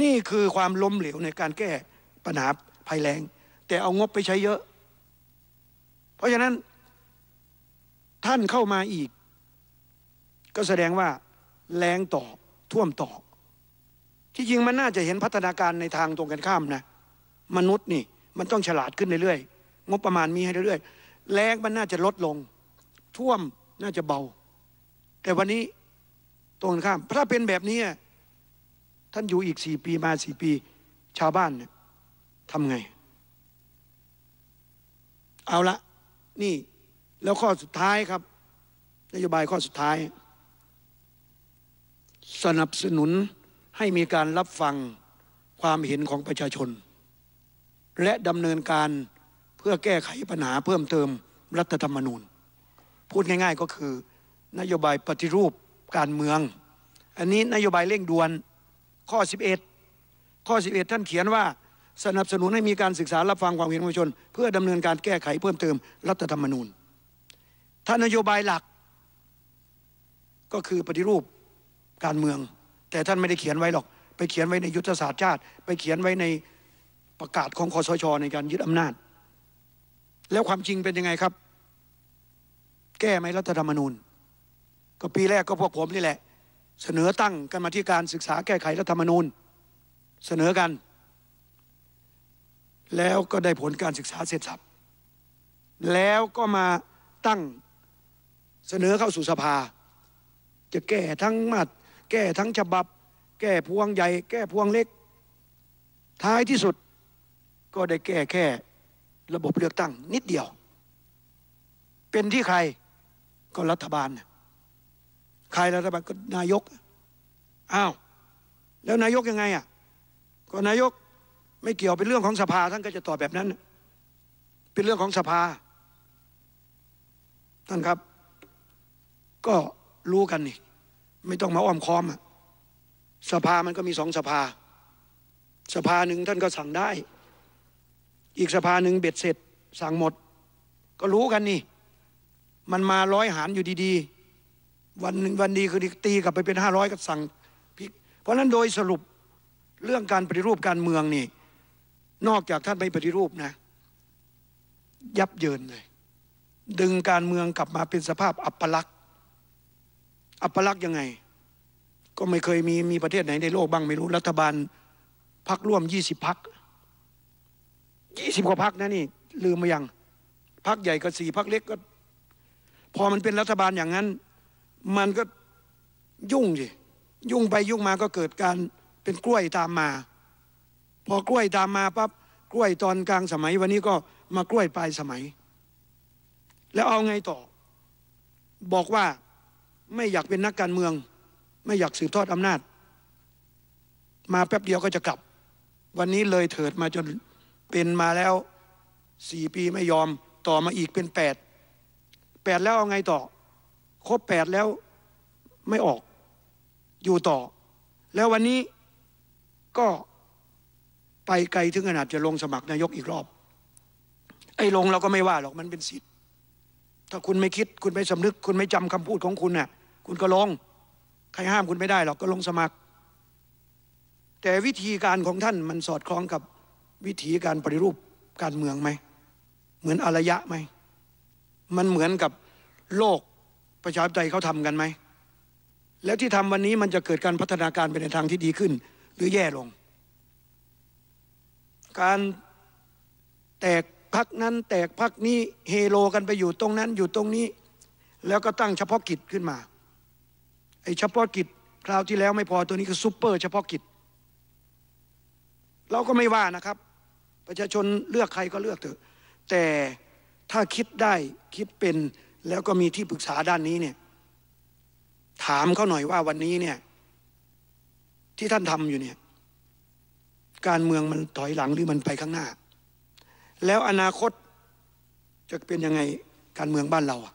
นี่คือความล้มเหลวในการแก้ปัญหาภัยแรงแต่เอางบไปใช้เยอะ เพราะฉะนั้น ท่านเข้ามาอีก ก็แสดงว่าแรงต่อท่วมต่อที่จริงมันน่าจะเห็นพัฒนาการในทางตรงกันข้ามนะ มนุษย์นี่มันต้องฉลาดขึ้นเรื่อยๆงบประมาณมีให้เรื่อย ๆแรงมันน่าจะลดลง ท่วมน่าจะเบา แต่วันนี้ตรงกันข้ามถ้าเป็นแบบนี้ท่านอยู่อีกสี่ปีมาสี่ปี ชาวบ้านเนี่ยทำไง เอาละนี่แล้วข้อสุดท้ายครับ นโยบายข้อสุดท้าย สนับสนุนให้มีการรับฟังความเห็นของประชาชน และดำเนินการเพื่อแก้ไขปัญหาเพิ่มเติมรัฐธรรมนูญ พูดง่ายๆก็คือ นโยบายปฏิรูปการเมือง อันนี้นโยบายเร่งด่วนข้อ 11 ข้อ 11 ท่านเขียนว่าสนับสนุนให้มีการศึกษารับฟังความเห็นประชาชน เพื่อดำเนินการแก้ไขเพิ่มเติมรัฐธรรมนูญ ท่านนโยบายหลักก็คือปฏิรูปการเมือง แต่ท่านไม่ได้เขียนไว้หรอก ไปเขียนไว้ในยุทธศาสตร์ชาติ ไปเขียนไว้ในประกาศของคอสชในการยึดอำนาจ แล้วความจริงเป็นยังไงครับ แก้ไหมรัฐธรรมนูญ ก็ปีแรกก็พวกผมนี่แหละเสนอตั้งกรรมธิการศึกษาแก้ไขรัฐธรรมนูญ เสนอกัน แล้วก็ได้ผลการศึกษาเสร็จสับแล้วก็มาตั้งเสนอเข้าสู่สภา จะแก้ทั้งมัดแก้ทั้งฉบับ แก้พวงใหญ่ แก้พวงเล็ก ท้ายที่สุดก็ได้แก้แค่ระบบเลือกตั้งนิดเดียว เป็นที่ใครก็รัฐบาลนะใครรัฐบาลก็นายก อ้าว แล้วนายกยังไงอ่ะ ก็นายกไม่เกี่ยวเป็นเรื่องของสภาท่านก็จะตอบแบบนั้น เป็นเรื่องของสภา ท่านครับ ก็รู้กันนี่ ไม่ต้องมาอ้อมค้อมอ่ะ สภา มันก็มีสองสภา สภาหนึ่งท่านก็สั่งได้ อีกสภาหนึ่ง เบ็ดเสร็จ สั่งหมด ก็รู้กันนี่ มันมาร้อยหารอยู่ดีๆวันวันดีคือตีกลับไปเป็นห้าร้อยก็สั่งพิกเพราะนั้นโดยสรุปเรื่องการปฏิรูปการเมืองนี่ นอกจากท่านไม่ปฏิรูปนะ ยับเยินเลย ดึงการเมืองกลับมาเป็นสภาพอัปลักษณ์อัปลักษณ์ยังไง ก็ไม่เคยมีมีประเทศไหนในโลกบ้างไม่รู้รัฐบาลพักร่วมยี่สิบพักยี่สิบกว่าพักนะนี่ ลืมมายังพักใหญ่ก็สี่พักเล็กก็ พอมันเป็นรัฐบาลอย่างนั้นมันก็ยุ่งสิยุ่งไปยุ่งมาก็เกิดการเป็นกล้วยตามมา พอกล้วยตามมาปั๊บกล้วยตอนกลางสมัย วันนี้ก็มากล้วยปลายสมัย แล้วเอาไงต่อ บอกว่าไม่อยากเป็นนักการเมือง ไม่อยากสืบทอดอำนาจ มาแป๊บเดียวก็จะกลับ วันนี้เลยเถิดมาจนเป็นมาแล้วสี่ปีไม่ยอมต่อมาอีกเป็นแปดแปดแล้วเอาไงต่อครบแปดแล้วไม่ออกอยู่ต่อ แล้ววันนี้ก็ไปไกลถึงขนาดจะลงสมัครนายกอีกรอบ ไอ้ลงเราก็ไม่ว่าหรอกมันเป็นสิทธิ์ถ้าคุณไม่คิดคุณไม่สำนึก คุณไม่จำคำพูดของคุณน่ะคุณก็ลง ใครห้ามคุณไม่ได้หรอกก็ลงสมัคร แต่วิธีการของท่านมันสอดคล้องกับวิธีการปฏิรูปการเมืองไหมเหมือนอารยะไหมมันเหมือนกับโลกประชาธิปไตยเขาทำกันไหม แล้วที่ทำวันนี้มันจะเกิดการพัฒนาการ ไปในทางที่ดีขึ้น หรือแย่ลง การ แตกพักนั้น แตกพักนี้ เฮโลกันไปอยู่ตรงนั้นอยู่ตรงนี้ แล้วก็ตั้งเฉพาะกิจขึ้นมาไอ้เฉพาะกิจคราวที่แล้วไม่พอตัวนี้คือซูเปอร์ เฉพาะกิจเราก็ไม่ว่านะครับประชาชนเลือกใครก็เลือกเถอะ แต่ถ้าคิดได้คิดเป็นแล้วก็มีที่ปรึกษาด้านนี้เนี่ย ถามเขาหน่อยว่าวันนี้เนี่ย ที่ท่านทำอยู่เนี่ย การเมืองมันถอยหลังหรือมันไปข้างหน้า แล้วอนาคตจะเป็นยังไงการเมืองบ้านเราอะ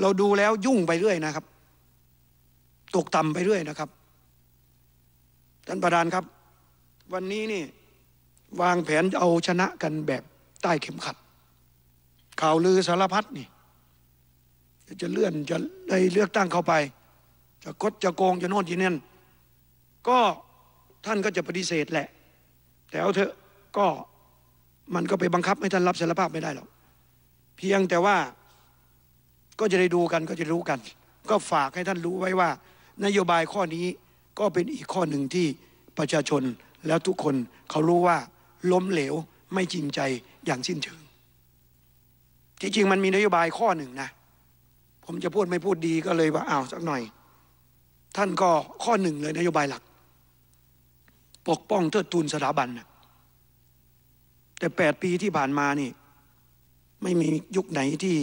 เราดูแล้วยุ่งไปเรื่อยนะครับ ตกต่ำไปเรื่อยนะครับท่านประธานครับ วันนี้นี่ วางแผนเอาชนะกันแบบใต้เข็มขัดข่าวลือสารพัดนี่จะเลื่อนจะได้เลือกตั้งเข้าไปจะกดจะโกงจะโน่นจะนี่ก็ท่านก็จะปฏิเสธแหละแต่เอาเถอะก็มันก็ไปบังคับให้ท่านรับสารภาพไม่ได้หรอกเพียงแต่ว่าก็จะได้ดูกันก็จะรู้กัน ก็ฝากให้ท่านรู้ไว้ว่า นโยบายข้อนี้ก็เป็นอีกข้อหนึ่งที่ประชาชนแล้วทุกคนเขารู้ว่าล้มเหลวไม่จริงใจอย่างสิ้นเชิงจริงมันมีนโยบายข้อหนึ่งนะ ผมจะพูดไม่พูดดีก็เลยว่าอ้าวสักหน่อย ท่านก็ข้อหนึ่งเลยนโยบายหลัก ปกป้องเทิดทูนสถาบันนะแต่แปดปีที่ผ่านมานี่ ไม่มียุคไหนที่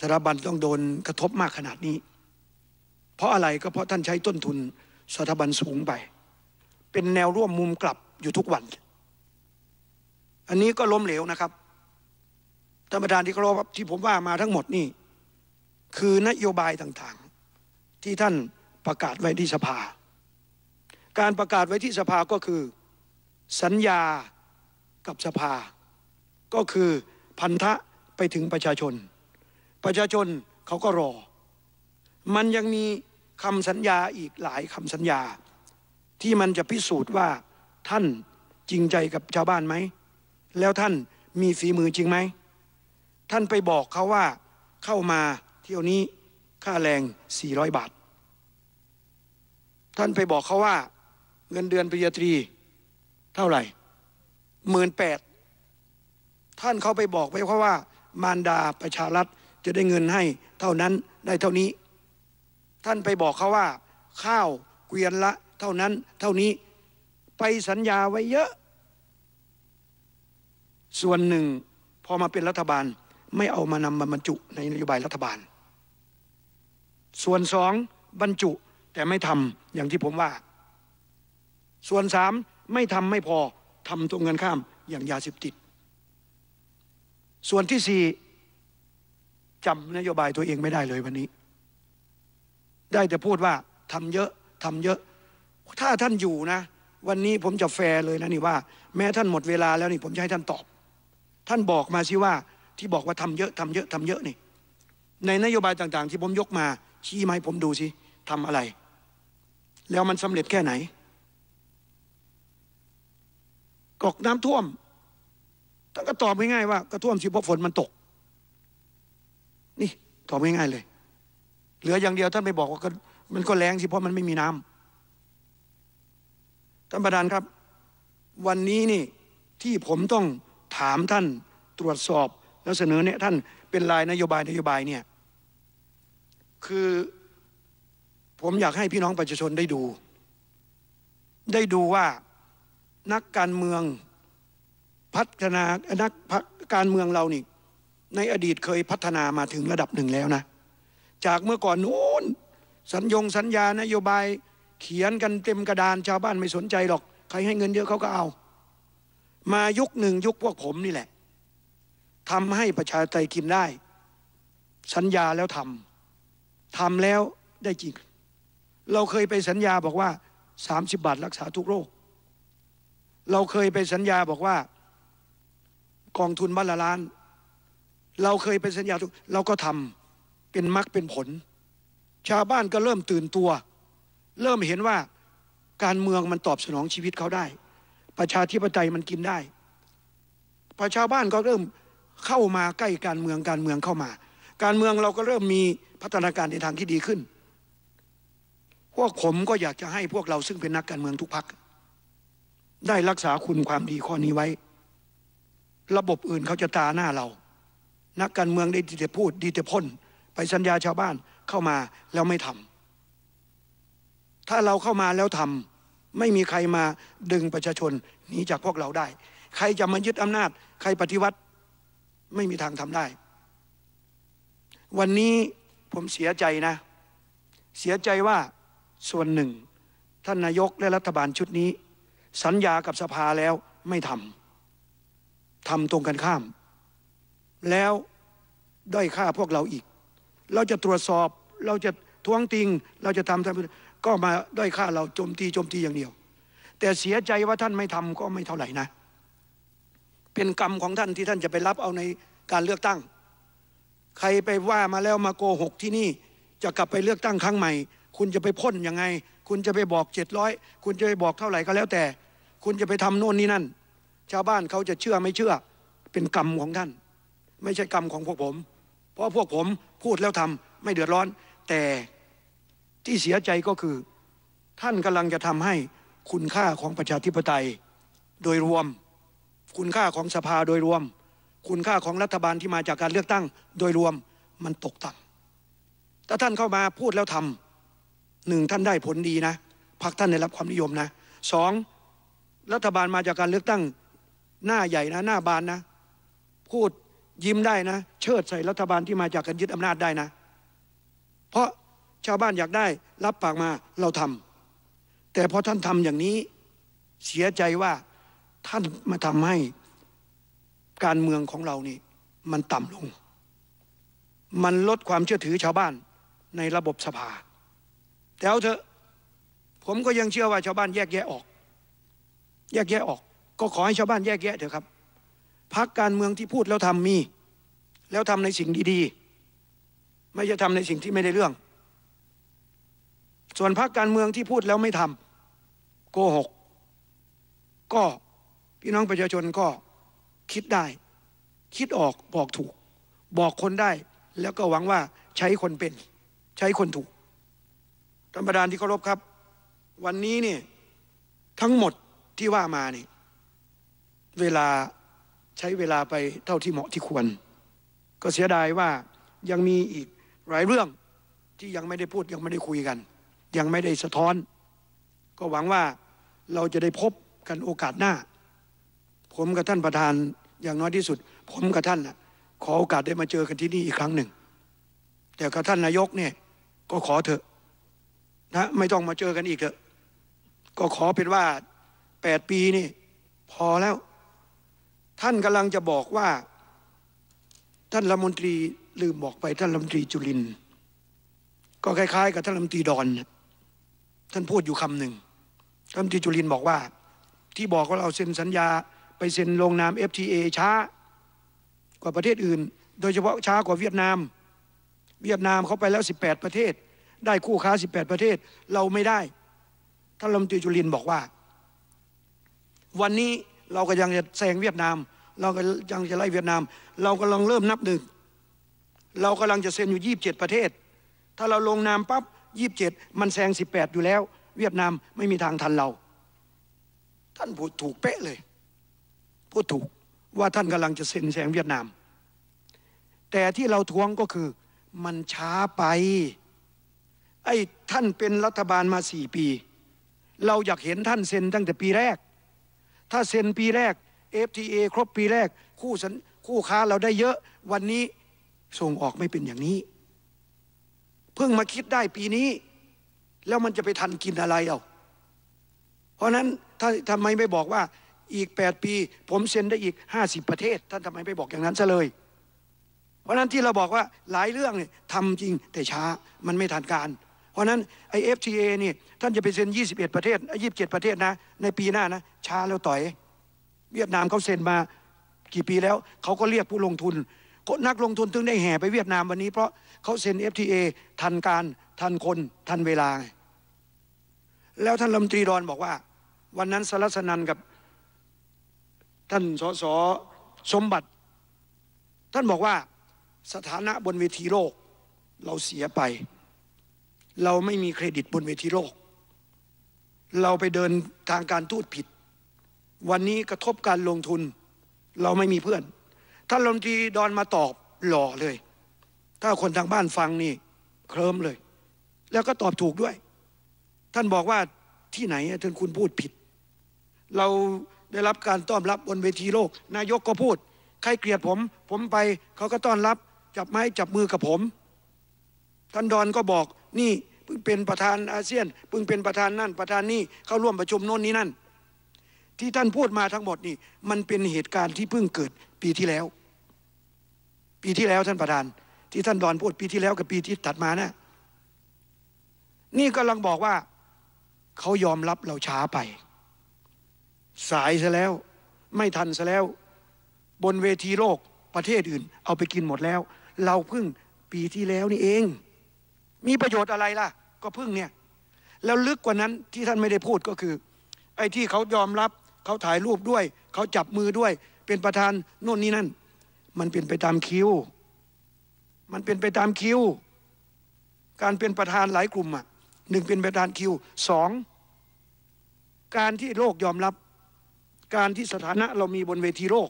สถาบันต้องโดนกระทบมากขนาดนี้ เพราะอะไรก็เพราะท่านใช้ต้นทุนสถาบันสูงไป เป็นแนวร่วมมุมกลับอยู่ทุกวัน อันนี้ก็ล้มเหลวนะครับท่านประธานที่เคารพับที่ผมว่ามาทั้งหมดนี่ คือนโยบายต่างๆ ที่ท่านประกาศไว้ที่สภา การประกาศไว้ที่สภาก็คือ สัญญากับสภา ก็คือพันธะไปถึงประชาชน ประชาชนเขาก็รอ มันยังมีคำสัญญาอีกหลายคำสัญญา ที่มันจะพิสูจน์ว่าท่านจริงใจกับชาวบ้านไหมแล้วท่านมีฝีมือจริงไหมท่านไปบอกเขาว่า เข้ามาเที่ยวนี้ค่าแรง 400 บาท ท่านไปบอกเขาว่า เงินเดือนปริญญาตรีเท่าไหร่หมื่นแปด ท่านเขาไปบอกไปเพราะว่า มารดาประชารัฐ จะได้เงินให้เท่านั้นได้เท่านี้ ท่านไปบอกเขาว่า ข้าวเกวียนละเท่านั้น เท่านี้ไปสัญญาไว้เยอะ ส่วนหนึ่งพอมาเป็นรัฐบาลไม่เอามานำมาบรรจุในนโยบายรัฐบาล ส่วนสองบรรจุแต่ไม่ทำอย่างที่ผมว่า ส่วนสามไม่ทำไม่พอทำตรงงินข้ามอย่างยาเสพติด ส่วนที่สี่จำนโยบายตัวเองไม่ได้เลยวันนี้ ได้แต่พูดว่าทำเยอะทำเยอะ ถ้าท่านอยู่นะ วันนี้ผมจะแฟร์เลยนะนี่ว่าแม้ท่านหมดเวลาแล้วนี่ผมจะให้ท่านตอบ ท่านบอกมาสิว่าที่บอกว่าทำเยอะทำเยอะทำเยอะนี่ในนโยบายต่าง ๆ ที่ผมยกมา ชี้มาให้ผมดูสิทำอะไร แล้วมันสำเร็จแค่ไหนกอกน้ำท่วมท่านก็ตอบง่ายๆว่าก็ท่วมสิเพราะฝนมันตก นี่ตอบง่ายๆเลย เหลืออย่างเดียวท่านไปบอกว่า มันก็แรงสิเพราะมันไม่มีน้ำท่านประธานครับ วันนี้นี่ที่ผมต้องถามท่านตรวจสอบแล้วเสนอเนี่ยท่านเป็นลายนโยบายนโยบายเนี่ยคือผมอยากให้พี่น้องประชาชนได้ดู ได้ดูว่านักการเมือง พัฒนานักการเมืองเรานี่ ในอดีตเคยพัฒนามาถึงระดับหนึ่งแล้วนะ จากเมื่อก่อนนู้นสัญญงสัญญานโยบายเขียนกันเต็มกระดานชาวบ้านไม่สนใจหรอก ใครให้เงินเยอะเขาก็เอา มายุคหนึ่งยุคพวกผมนี่แหละทำให้ประชาไทยกินได้ สัญญาแล้วทำทำแล้วได้จริง เราเคยไปสัญญาบอกว่า30บาทรักษาทุกโรค เราเคยไปสัญญาบอกว่ากองทุนบัลลล้าน เราเคยไปสัญญาทุกเราก็ทำเป็นมรรคเป็นผล ชาวบ้านก็เริ่มตื่นตัว เริ่มเห็นว่า การเมืองมันตอบสนองชีวิตเขาได้ ประชาธิปไตยมันกินได้ประชาบ้านก็เริ่มเข้ามาใกล้การเมืองการเมืองเข้ามา การเมืองเราก็เริ่มมีพัฒนาการในทางที่ดีขึ้น พวกผมก็อยากจะให้พวกเราซึ่งเป็นนักการเมืองทุกพักได้รักษาคุณความดีข้อนี้ไว้ ระบบอื่นเขาจะตาหน้าเรา นักการเมืองได้ดีแต่พูด ดีแต่พ่นไปสัญญาชาวบ้านเข้ามาแล้วไม่ทำถ้าเราเข้ามาแล้วทำไม่มีใครมาดึงประชาชนหนีจากพวกเราได้ ใครจะมายึดอำนาจใครปฏิวัติไม่มีทางทำได้ วันนี้ผมเสียใจนะ เสียใจว่าส่วนหนึ่ง ท่านนายกและรัฐบาลชุดนี้ สัญญากับสภาแล้วไม่ทำ ทำตรงกันข้าม แล้วด้อยค่าพวกเราอีก เราจะตรวจสอบ เราจะทวงติงเราจะทำทำก็มาด้อยค่าเราโจมตีโจมตีอย่างเดียว แต่เสียใจว่าท่านไม่ทำก็ไม่เท่าไหร่นะเป็นกรรมของท่านที่ท่านจะไปรับเอาในการเลือกตั้ง ใครไปว่ามาแล้วมาโกหกที่นี่จะกลับไปเลือกตั้งครั้งใหม่ คุณจะไปพ่นยังไง คุณจะไปบอกเจ็ดร้อยคุณจะไปบอกเท่าไหร่ก็แล้วแต่ คุณจะไปทำโน่นนี่นั่น ชาวบ้านเขาจะเชื่อไม่เชื่อ เป็นกรรมของท่าน ไม่ใช่กรรมของพวกผม เพราะพวกผมพูดแล้วทำไม่เดือดร้อน แต่ที่เสียใจก็คือ ท่านกำลังจะทำให้คุณค่าของประชาธิปไตยโดยรวมคุณค่าของสภาโดยรวม คุณค่าของรัฐบาลที่มาจากการเลือกตั้งโดยรวมมันตกต่ำถ้าท่านเข้ามาพูดแล้วทำหนึ่ง ท่านได้ผลดีนะพรรคท่านได้รับความนิยมนะสองรัฐบาลมาจากการเลือกตั้งหน้าใหญ่นะ หน้าบานนะ พูดยิ้มได้นะ เชิดใส่รัฐบาลที่มาจากการยึดอำนาจได้นะ เพราะชาวบ้านอยากได้รับปากมาเราทำแต่พอท่านทำอย่างนี้เสียใจว่าท่านมาทำให้การเมืองของเรานี่ มันต่ำลง มันลดความเชื่อถือชาวบ้านในระบบสภา แต่เอาเถอะ ผมก็ยังเชื่อว่าชาวบ้าน แยกแยะออก แยกแยะออก ก็ขอให้ชาวบ้าน แยกแยะเถอะครับ พักการเมืองที่พูดแล้วทำมี แล้วทำในสิ่งดี ๆ ไม่จะทำในสิ่งที่ไม่ได้เรื่อง ส่วนพักการเมืองที่พูดแล้วไม่ทำโกหก ก็พี่น้องประชาชนก็คิดได้ คิดออกบอกถูก บอกคนได้ แล้วก็หวังว่าใช้คนเป็น ใช้คนถูกท่านประธานที่เคารพครับ วันนี้เนี่ยทั้งหมดที่ว่ามานี่ เวลาใช้เวลาไปเท่าที่เหมาะที่ควรก็เสียดายว่ายังมีอีกหลายเรื่องที่ยังไม่ได้พูดยังไม่ได้คุยกัน ยังไม่ได้สะท้อน ก็หวังว่าเราจะได้พบกันโอกาสหน้าผมกับท่านประธานอย่างน้อยที่สุด ผมกับท่านขอโอกาสได้มาเจอกันที่นี่อีกครั้งหนึ่ง แต่กับท่านนายกเนี่ยก็ขอเถอะนะไม่ต้องมาเจอกันอีกเถอะก็ขอเป็นว่าแปดปีนี่ พอแล้ว ท่านกำลังจะบอกว่า ท่านรัฐมนตรี ลืมบอกไปท่านรัฐมนตรีจุลิน ก็คล้าย ๆ กับท่านรัฐมนตรีดอน ท่านพูดอยู่คำหนึ่งรัฐมนตรีจุลินบอกว่า ที่บอกว่าเราเซ็นสัญญาไปเซ็นลงนาม FTA ช้ากว่าประเทศอื่นโดยเฉพาะช้ากว่าเวียดนาม เวียดนามเขาไปแล้ว 18 ประเทศ ได้คู่ค้า 18 ประเทศเราไม่ได้ท่านรัฐมนตรีจุลินบอกว่า วันนี้เราก็ยังจะแซงเวียดนาม เราก็ยังจะไล่เวียดนาม เรากำลังเริ่มนับหนึ่งเรากำลังจะเซ็นอยู่ 27 ประเทศ ถ้าเราลงนามปั๊บ27 มันแซง18 อยู่แล้ว เวียดนามไม่มีทางทันเรา ท่านพูดถูกเป๊ะเลยพูดถูกว่าท่านกำลังจะเซ็นแสงเวียดนาม แต่ที่เราทวงก็คือ มันช้าไป ไอ้ท่านเป็นรัฐบาลมาสี่ปี เราอยากเห็นท่านเซ็นตั้งแต่ปีแรก ถ้าเซ็นปีแรก FTA ครบปีแรก คู่สันคู่ค้าเราได้เยอะวันนี้ส่งออกไม่เป็นอย่างนี้ เพิ่งมาคิดได้ปีนี้ แล้วมันจะไปทันกินอะไรเอา เพราะนั้นถ้าทำไมไม่บอกว่าอีก 8 ปี ผมเซ็นได้อีก 50 ประเทศ ท่านทำไมไม่บอกอย่างนั้นซะเลย เพราะนั้นที่เราบอกว่าหลายเรื่องเนี่ยทำจริง แต่ช้ามันไม่ทันการ เพราะนั้น ไอเอฟทีเอนี่ ท่านจะไปเซ็น 21 ประเทศ 27 ประเทศ นะ ในปีหน้านะช้าแล้วต่อย เวียดนามเขาเซ็นมากี่ปีแล้ว เขาก็เรียกผู้ลงทุนนักลงทุน ถึงได้แห่ไปเวียดนามวันนี้เพราะเขาเซ็น FTA ทันการทันคนทันเวลา แล้วท่านลำตรีดอนบอกว่า วันนั้นสลัสนันกับท่านสสสมบัติท่านบอกว่าสถานะบนเวทีโลกเราเสียไป เราไม่มีเครดิตบนเวทีโลกเราไปเดินทางการทูตผิด วันนี้กระทบการลงทุน เราไม่มีเพื่อนท่านรงทมีดอนมาตอบหล่อเลยถ้าคนทางบ้านฟังนี่เคลิ้มเลย แล้วก็ตอบถูกด้วย ท่านบอกว่าที่ไหนท่านคุณพูดผิดเราได้รับการต้อนรับบนเวทีโลก นายกก็พูด ใครเกลียดผมผมไป เขาก็ต้อนรับ จับไม้จับมือกับผม ท่านดอนก็บอกนี่เพิ่งเป็นประธานอาเซียนเพิ่งเป็นประธานนั่น ประธานนี่เข้าร่วมประชุมโน่นนี้นั่น ที่ท่านพูดมาทั้งหมดนี่มันเป็นเหตุการณ์ที่เพิ่งเกิดปีที่แล้ว ปีที่แล้วท่านประธาน ที่ท่านดอนพูดปีที่แล้วกับปีที่ตัดมานะ่นี่กำลังบอกว่าเขายอมรับเราช้าไปสายซะแล้ว ไม่ทันซะแล้ว บนเวทีโลกประเทศอื่น เอาไปกินหมดแล้ว เราพึ่งปีที่แล้วนี่เอง มีประโยชน์อะไรล่ะ ก็พึ่งเนี่ย แล้วลึกกว่านั้นที่ท่านไม่ได้พูดก็คือ ไอ้ที่เขายอมรับ เขาถ่ายรูปด้วย เขาจับมือด้วย เป็นประธานโน่นนี่นั่นมันเป็นไปตามคิวมันเป็นไปตามคิวการเป็นประธานหลายกลุ่มอ่ะหนึ่งเป็นประธานคิวสองการที่โลกยอมรับการที่สถานะเรามีบนเวทีโลก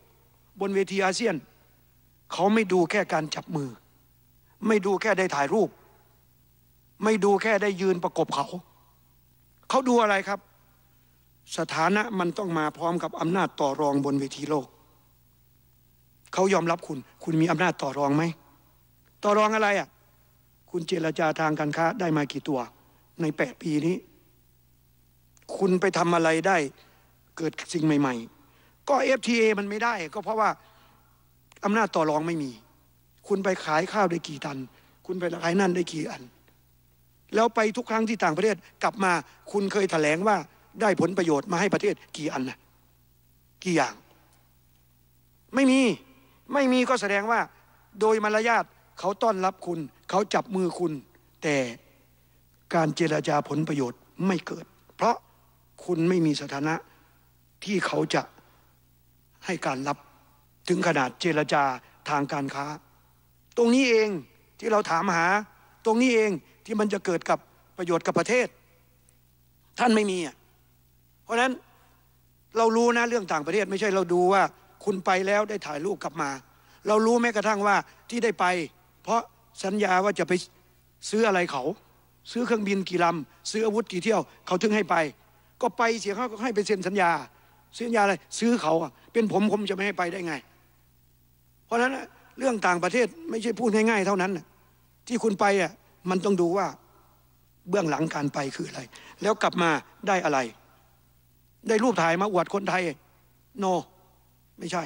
บนเวทีอาเซียนเขาไม่ดูแค่การจับมือ ไม่ดูแค่ได้ถ่ายรูป ไม่ดูแค่ได้ยืนประกบเขา เขาดูอะไรครับ สถานะมันต้องมาพร้อมกับอำนาจต่อรองบนเวทีโลกเขายอมรับคุณ คุณมีอำนาจต่อรองไหม ต่อรองอะไรอ่ะ คุณเจรจาทางการค้าได้มากี่ตัว ในแปดปีนี้ คุณไปทำอะไรได้เกิดสิ่งใหม่ๆ ก็ FTA มันไม่ได้ ก็เพราะว่าอำนาจต่อรองไม่มี คุณไปขายข้าวได้กี่ตัน คุณไปขายนั่นได้กี่อัน แล้วไปทุกครั้งที่ต่างประเทศกลับมา คุณเคยแถลงว่าได้ผลประโยชน์มาให้ประเทศกี่อันนะกี่อย่าง ไม่มี ไม่มีก็แสดงว่า โดยมารยาทเขาต้อนรับคุณ เขาจับมือคุณ แต่การเจรจาผลประโยชน์ไม่เกิด เพราะคุณไม่มีสถานะที่เขาจะให้การรับถึงขนาดเจรจาทางการค้า ตรงนี้เองที่เราถามหา ตรงนี้เองที่มันจะเกิดกับประโยชน์กับประเทศ ท่านไม่มีอ่ะเพราะนั้นเรารู้นะเรื่องต่างประเทศ ไม่ใช่เราดูว่าคุณไปแล้วได้ถ่ายรูปกลับมา เรารู้แม้กระทั่งว่าที่ได้ไป เพราะสัญญาว่าจะไปซื้ออะไรเขา ซื้อเครื่องบินกี่ลำซื้ออาวุธกี่เที่ยว เขาถึงให้ไป ก็ไปเสียเขาก็ให้ไปเซ็นสัญญาซื้อยาอะไรซื้อเขาเป็นผมผมจะไม่ให้ไปได้ไง เพราะฉะนั้นเรื่องต่างประเทศไม่ใช่พูดง่ายๆเท่านั้น ที่คุณไปอ่ะมันต้องดูว่าเบื้องหลังการไปคืออะไร แล้วกลับมาได้อะไร ได้รูปถ่ายมาอวดคนไทย โน no, ไม่ใช่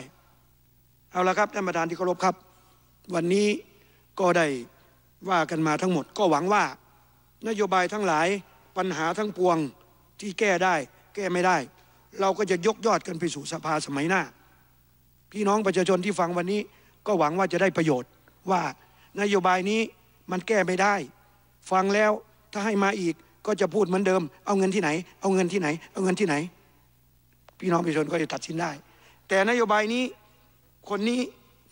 เอาละครับท่านประธานที่เคารพครับ วันนี้ก็ได้ ว่ากันมาทั้งหมด ก็หวังว่า นโยบายทั้งหลายปัญหาทั้งปวงที่แก้ได้ แก้ไม่ได้เราก็จะยกยอดกันไปสู่สภาสมัยหน้าพี่น้องประชาชนที่ฟังวันนี้ก็หวังว่าจะได้ประโยชน์ว่านโยบายนี้มันแก้ไม่ได้ ฟังแล้วถ้าให้มาอีกก็จะพูดเหมือนเดิม เอาเงินที่ไหน เอาเงินที่ไหน เอาเงินที่ไหน พี่น้องประชาชนก็จะตัดสินได้ แต่นโยบายนี้คนนี้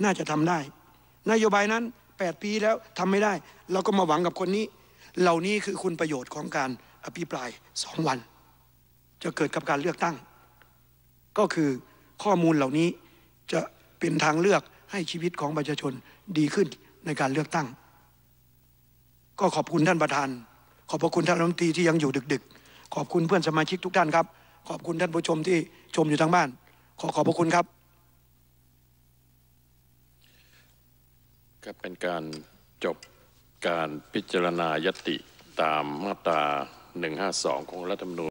น่าจะทำได้ นโยบายนั้น8ปีแล้วทำไม่ได้ เราก็มาหวังกับคนนี้ เหล่านี้คือคุณประโยชน์ของการอภิปรายสองวัน จะเกิดกับการเลือกตั้งก็คือข้อมูลเหล่านี้จะเป็นทางเลือกให้ชีวิตของประชาชนดีขึ้นในการเลือกตั้ง ก็ขอบคุณท่านประธาน ขอบพระคุณท่านรัฐมนตรีที่ยังอยู่ดึก ๆ ขอบคุณเพื่อนสมาชิกทุกท่านครับ ขอบคุณท่านผู้ชมที่ชมอยู่ทางบ้าน ขอขอบพระคุณครับก็เป็นการจบการพิจารณายติตามมาตรา152ของรัฐธรรมนูญ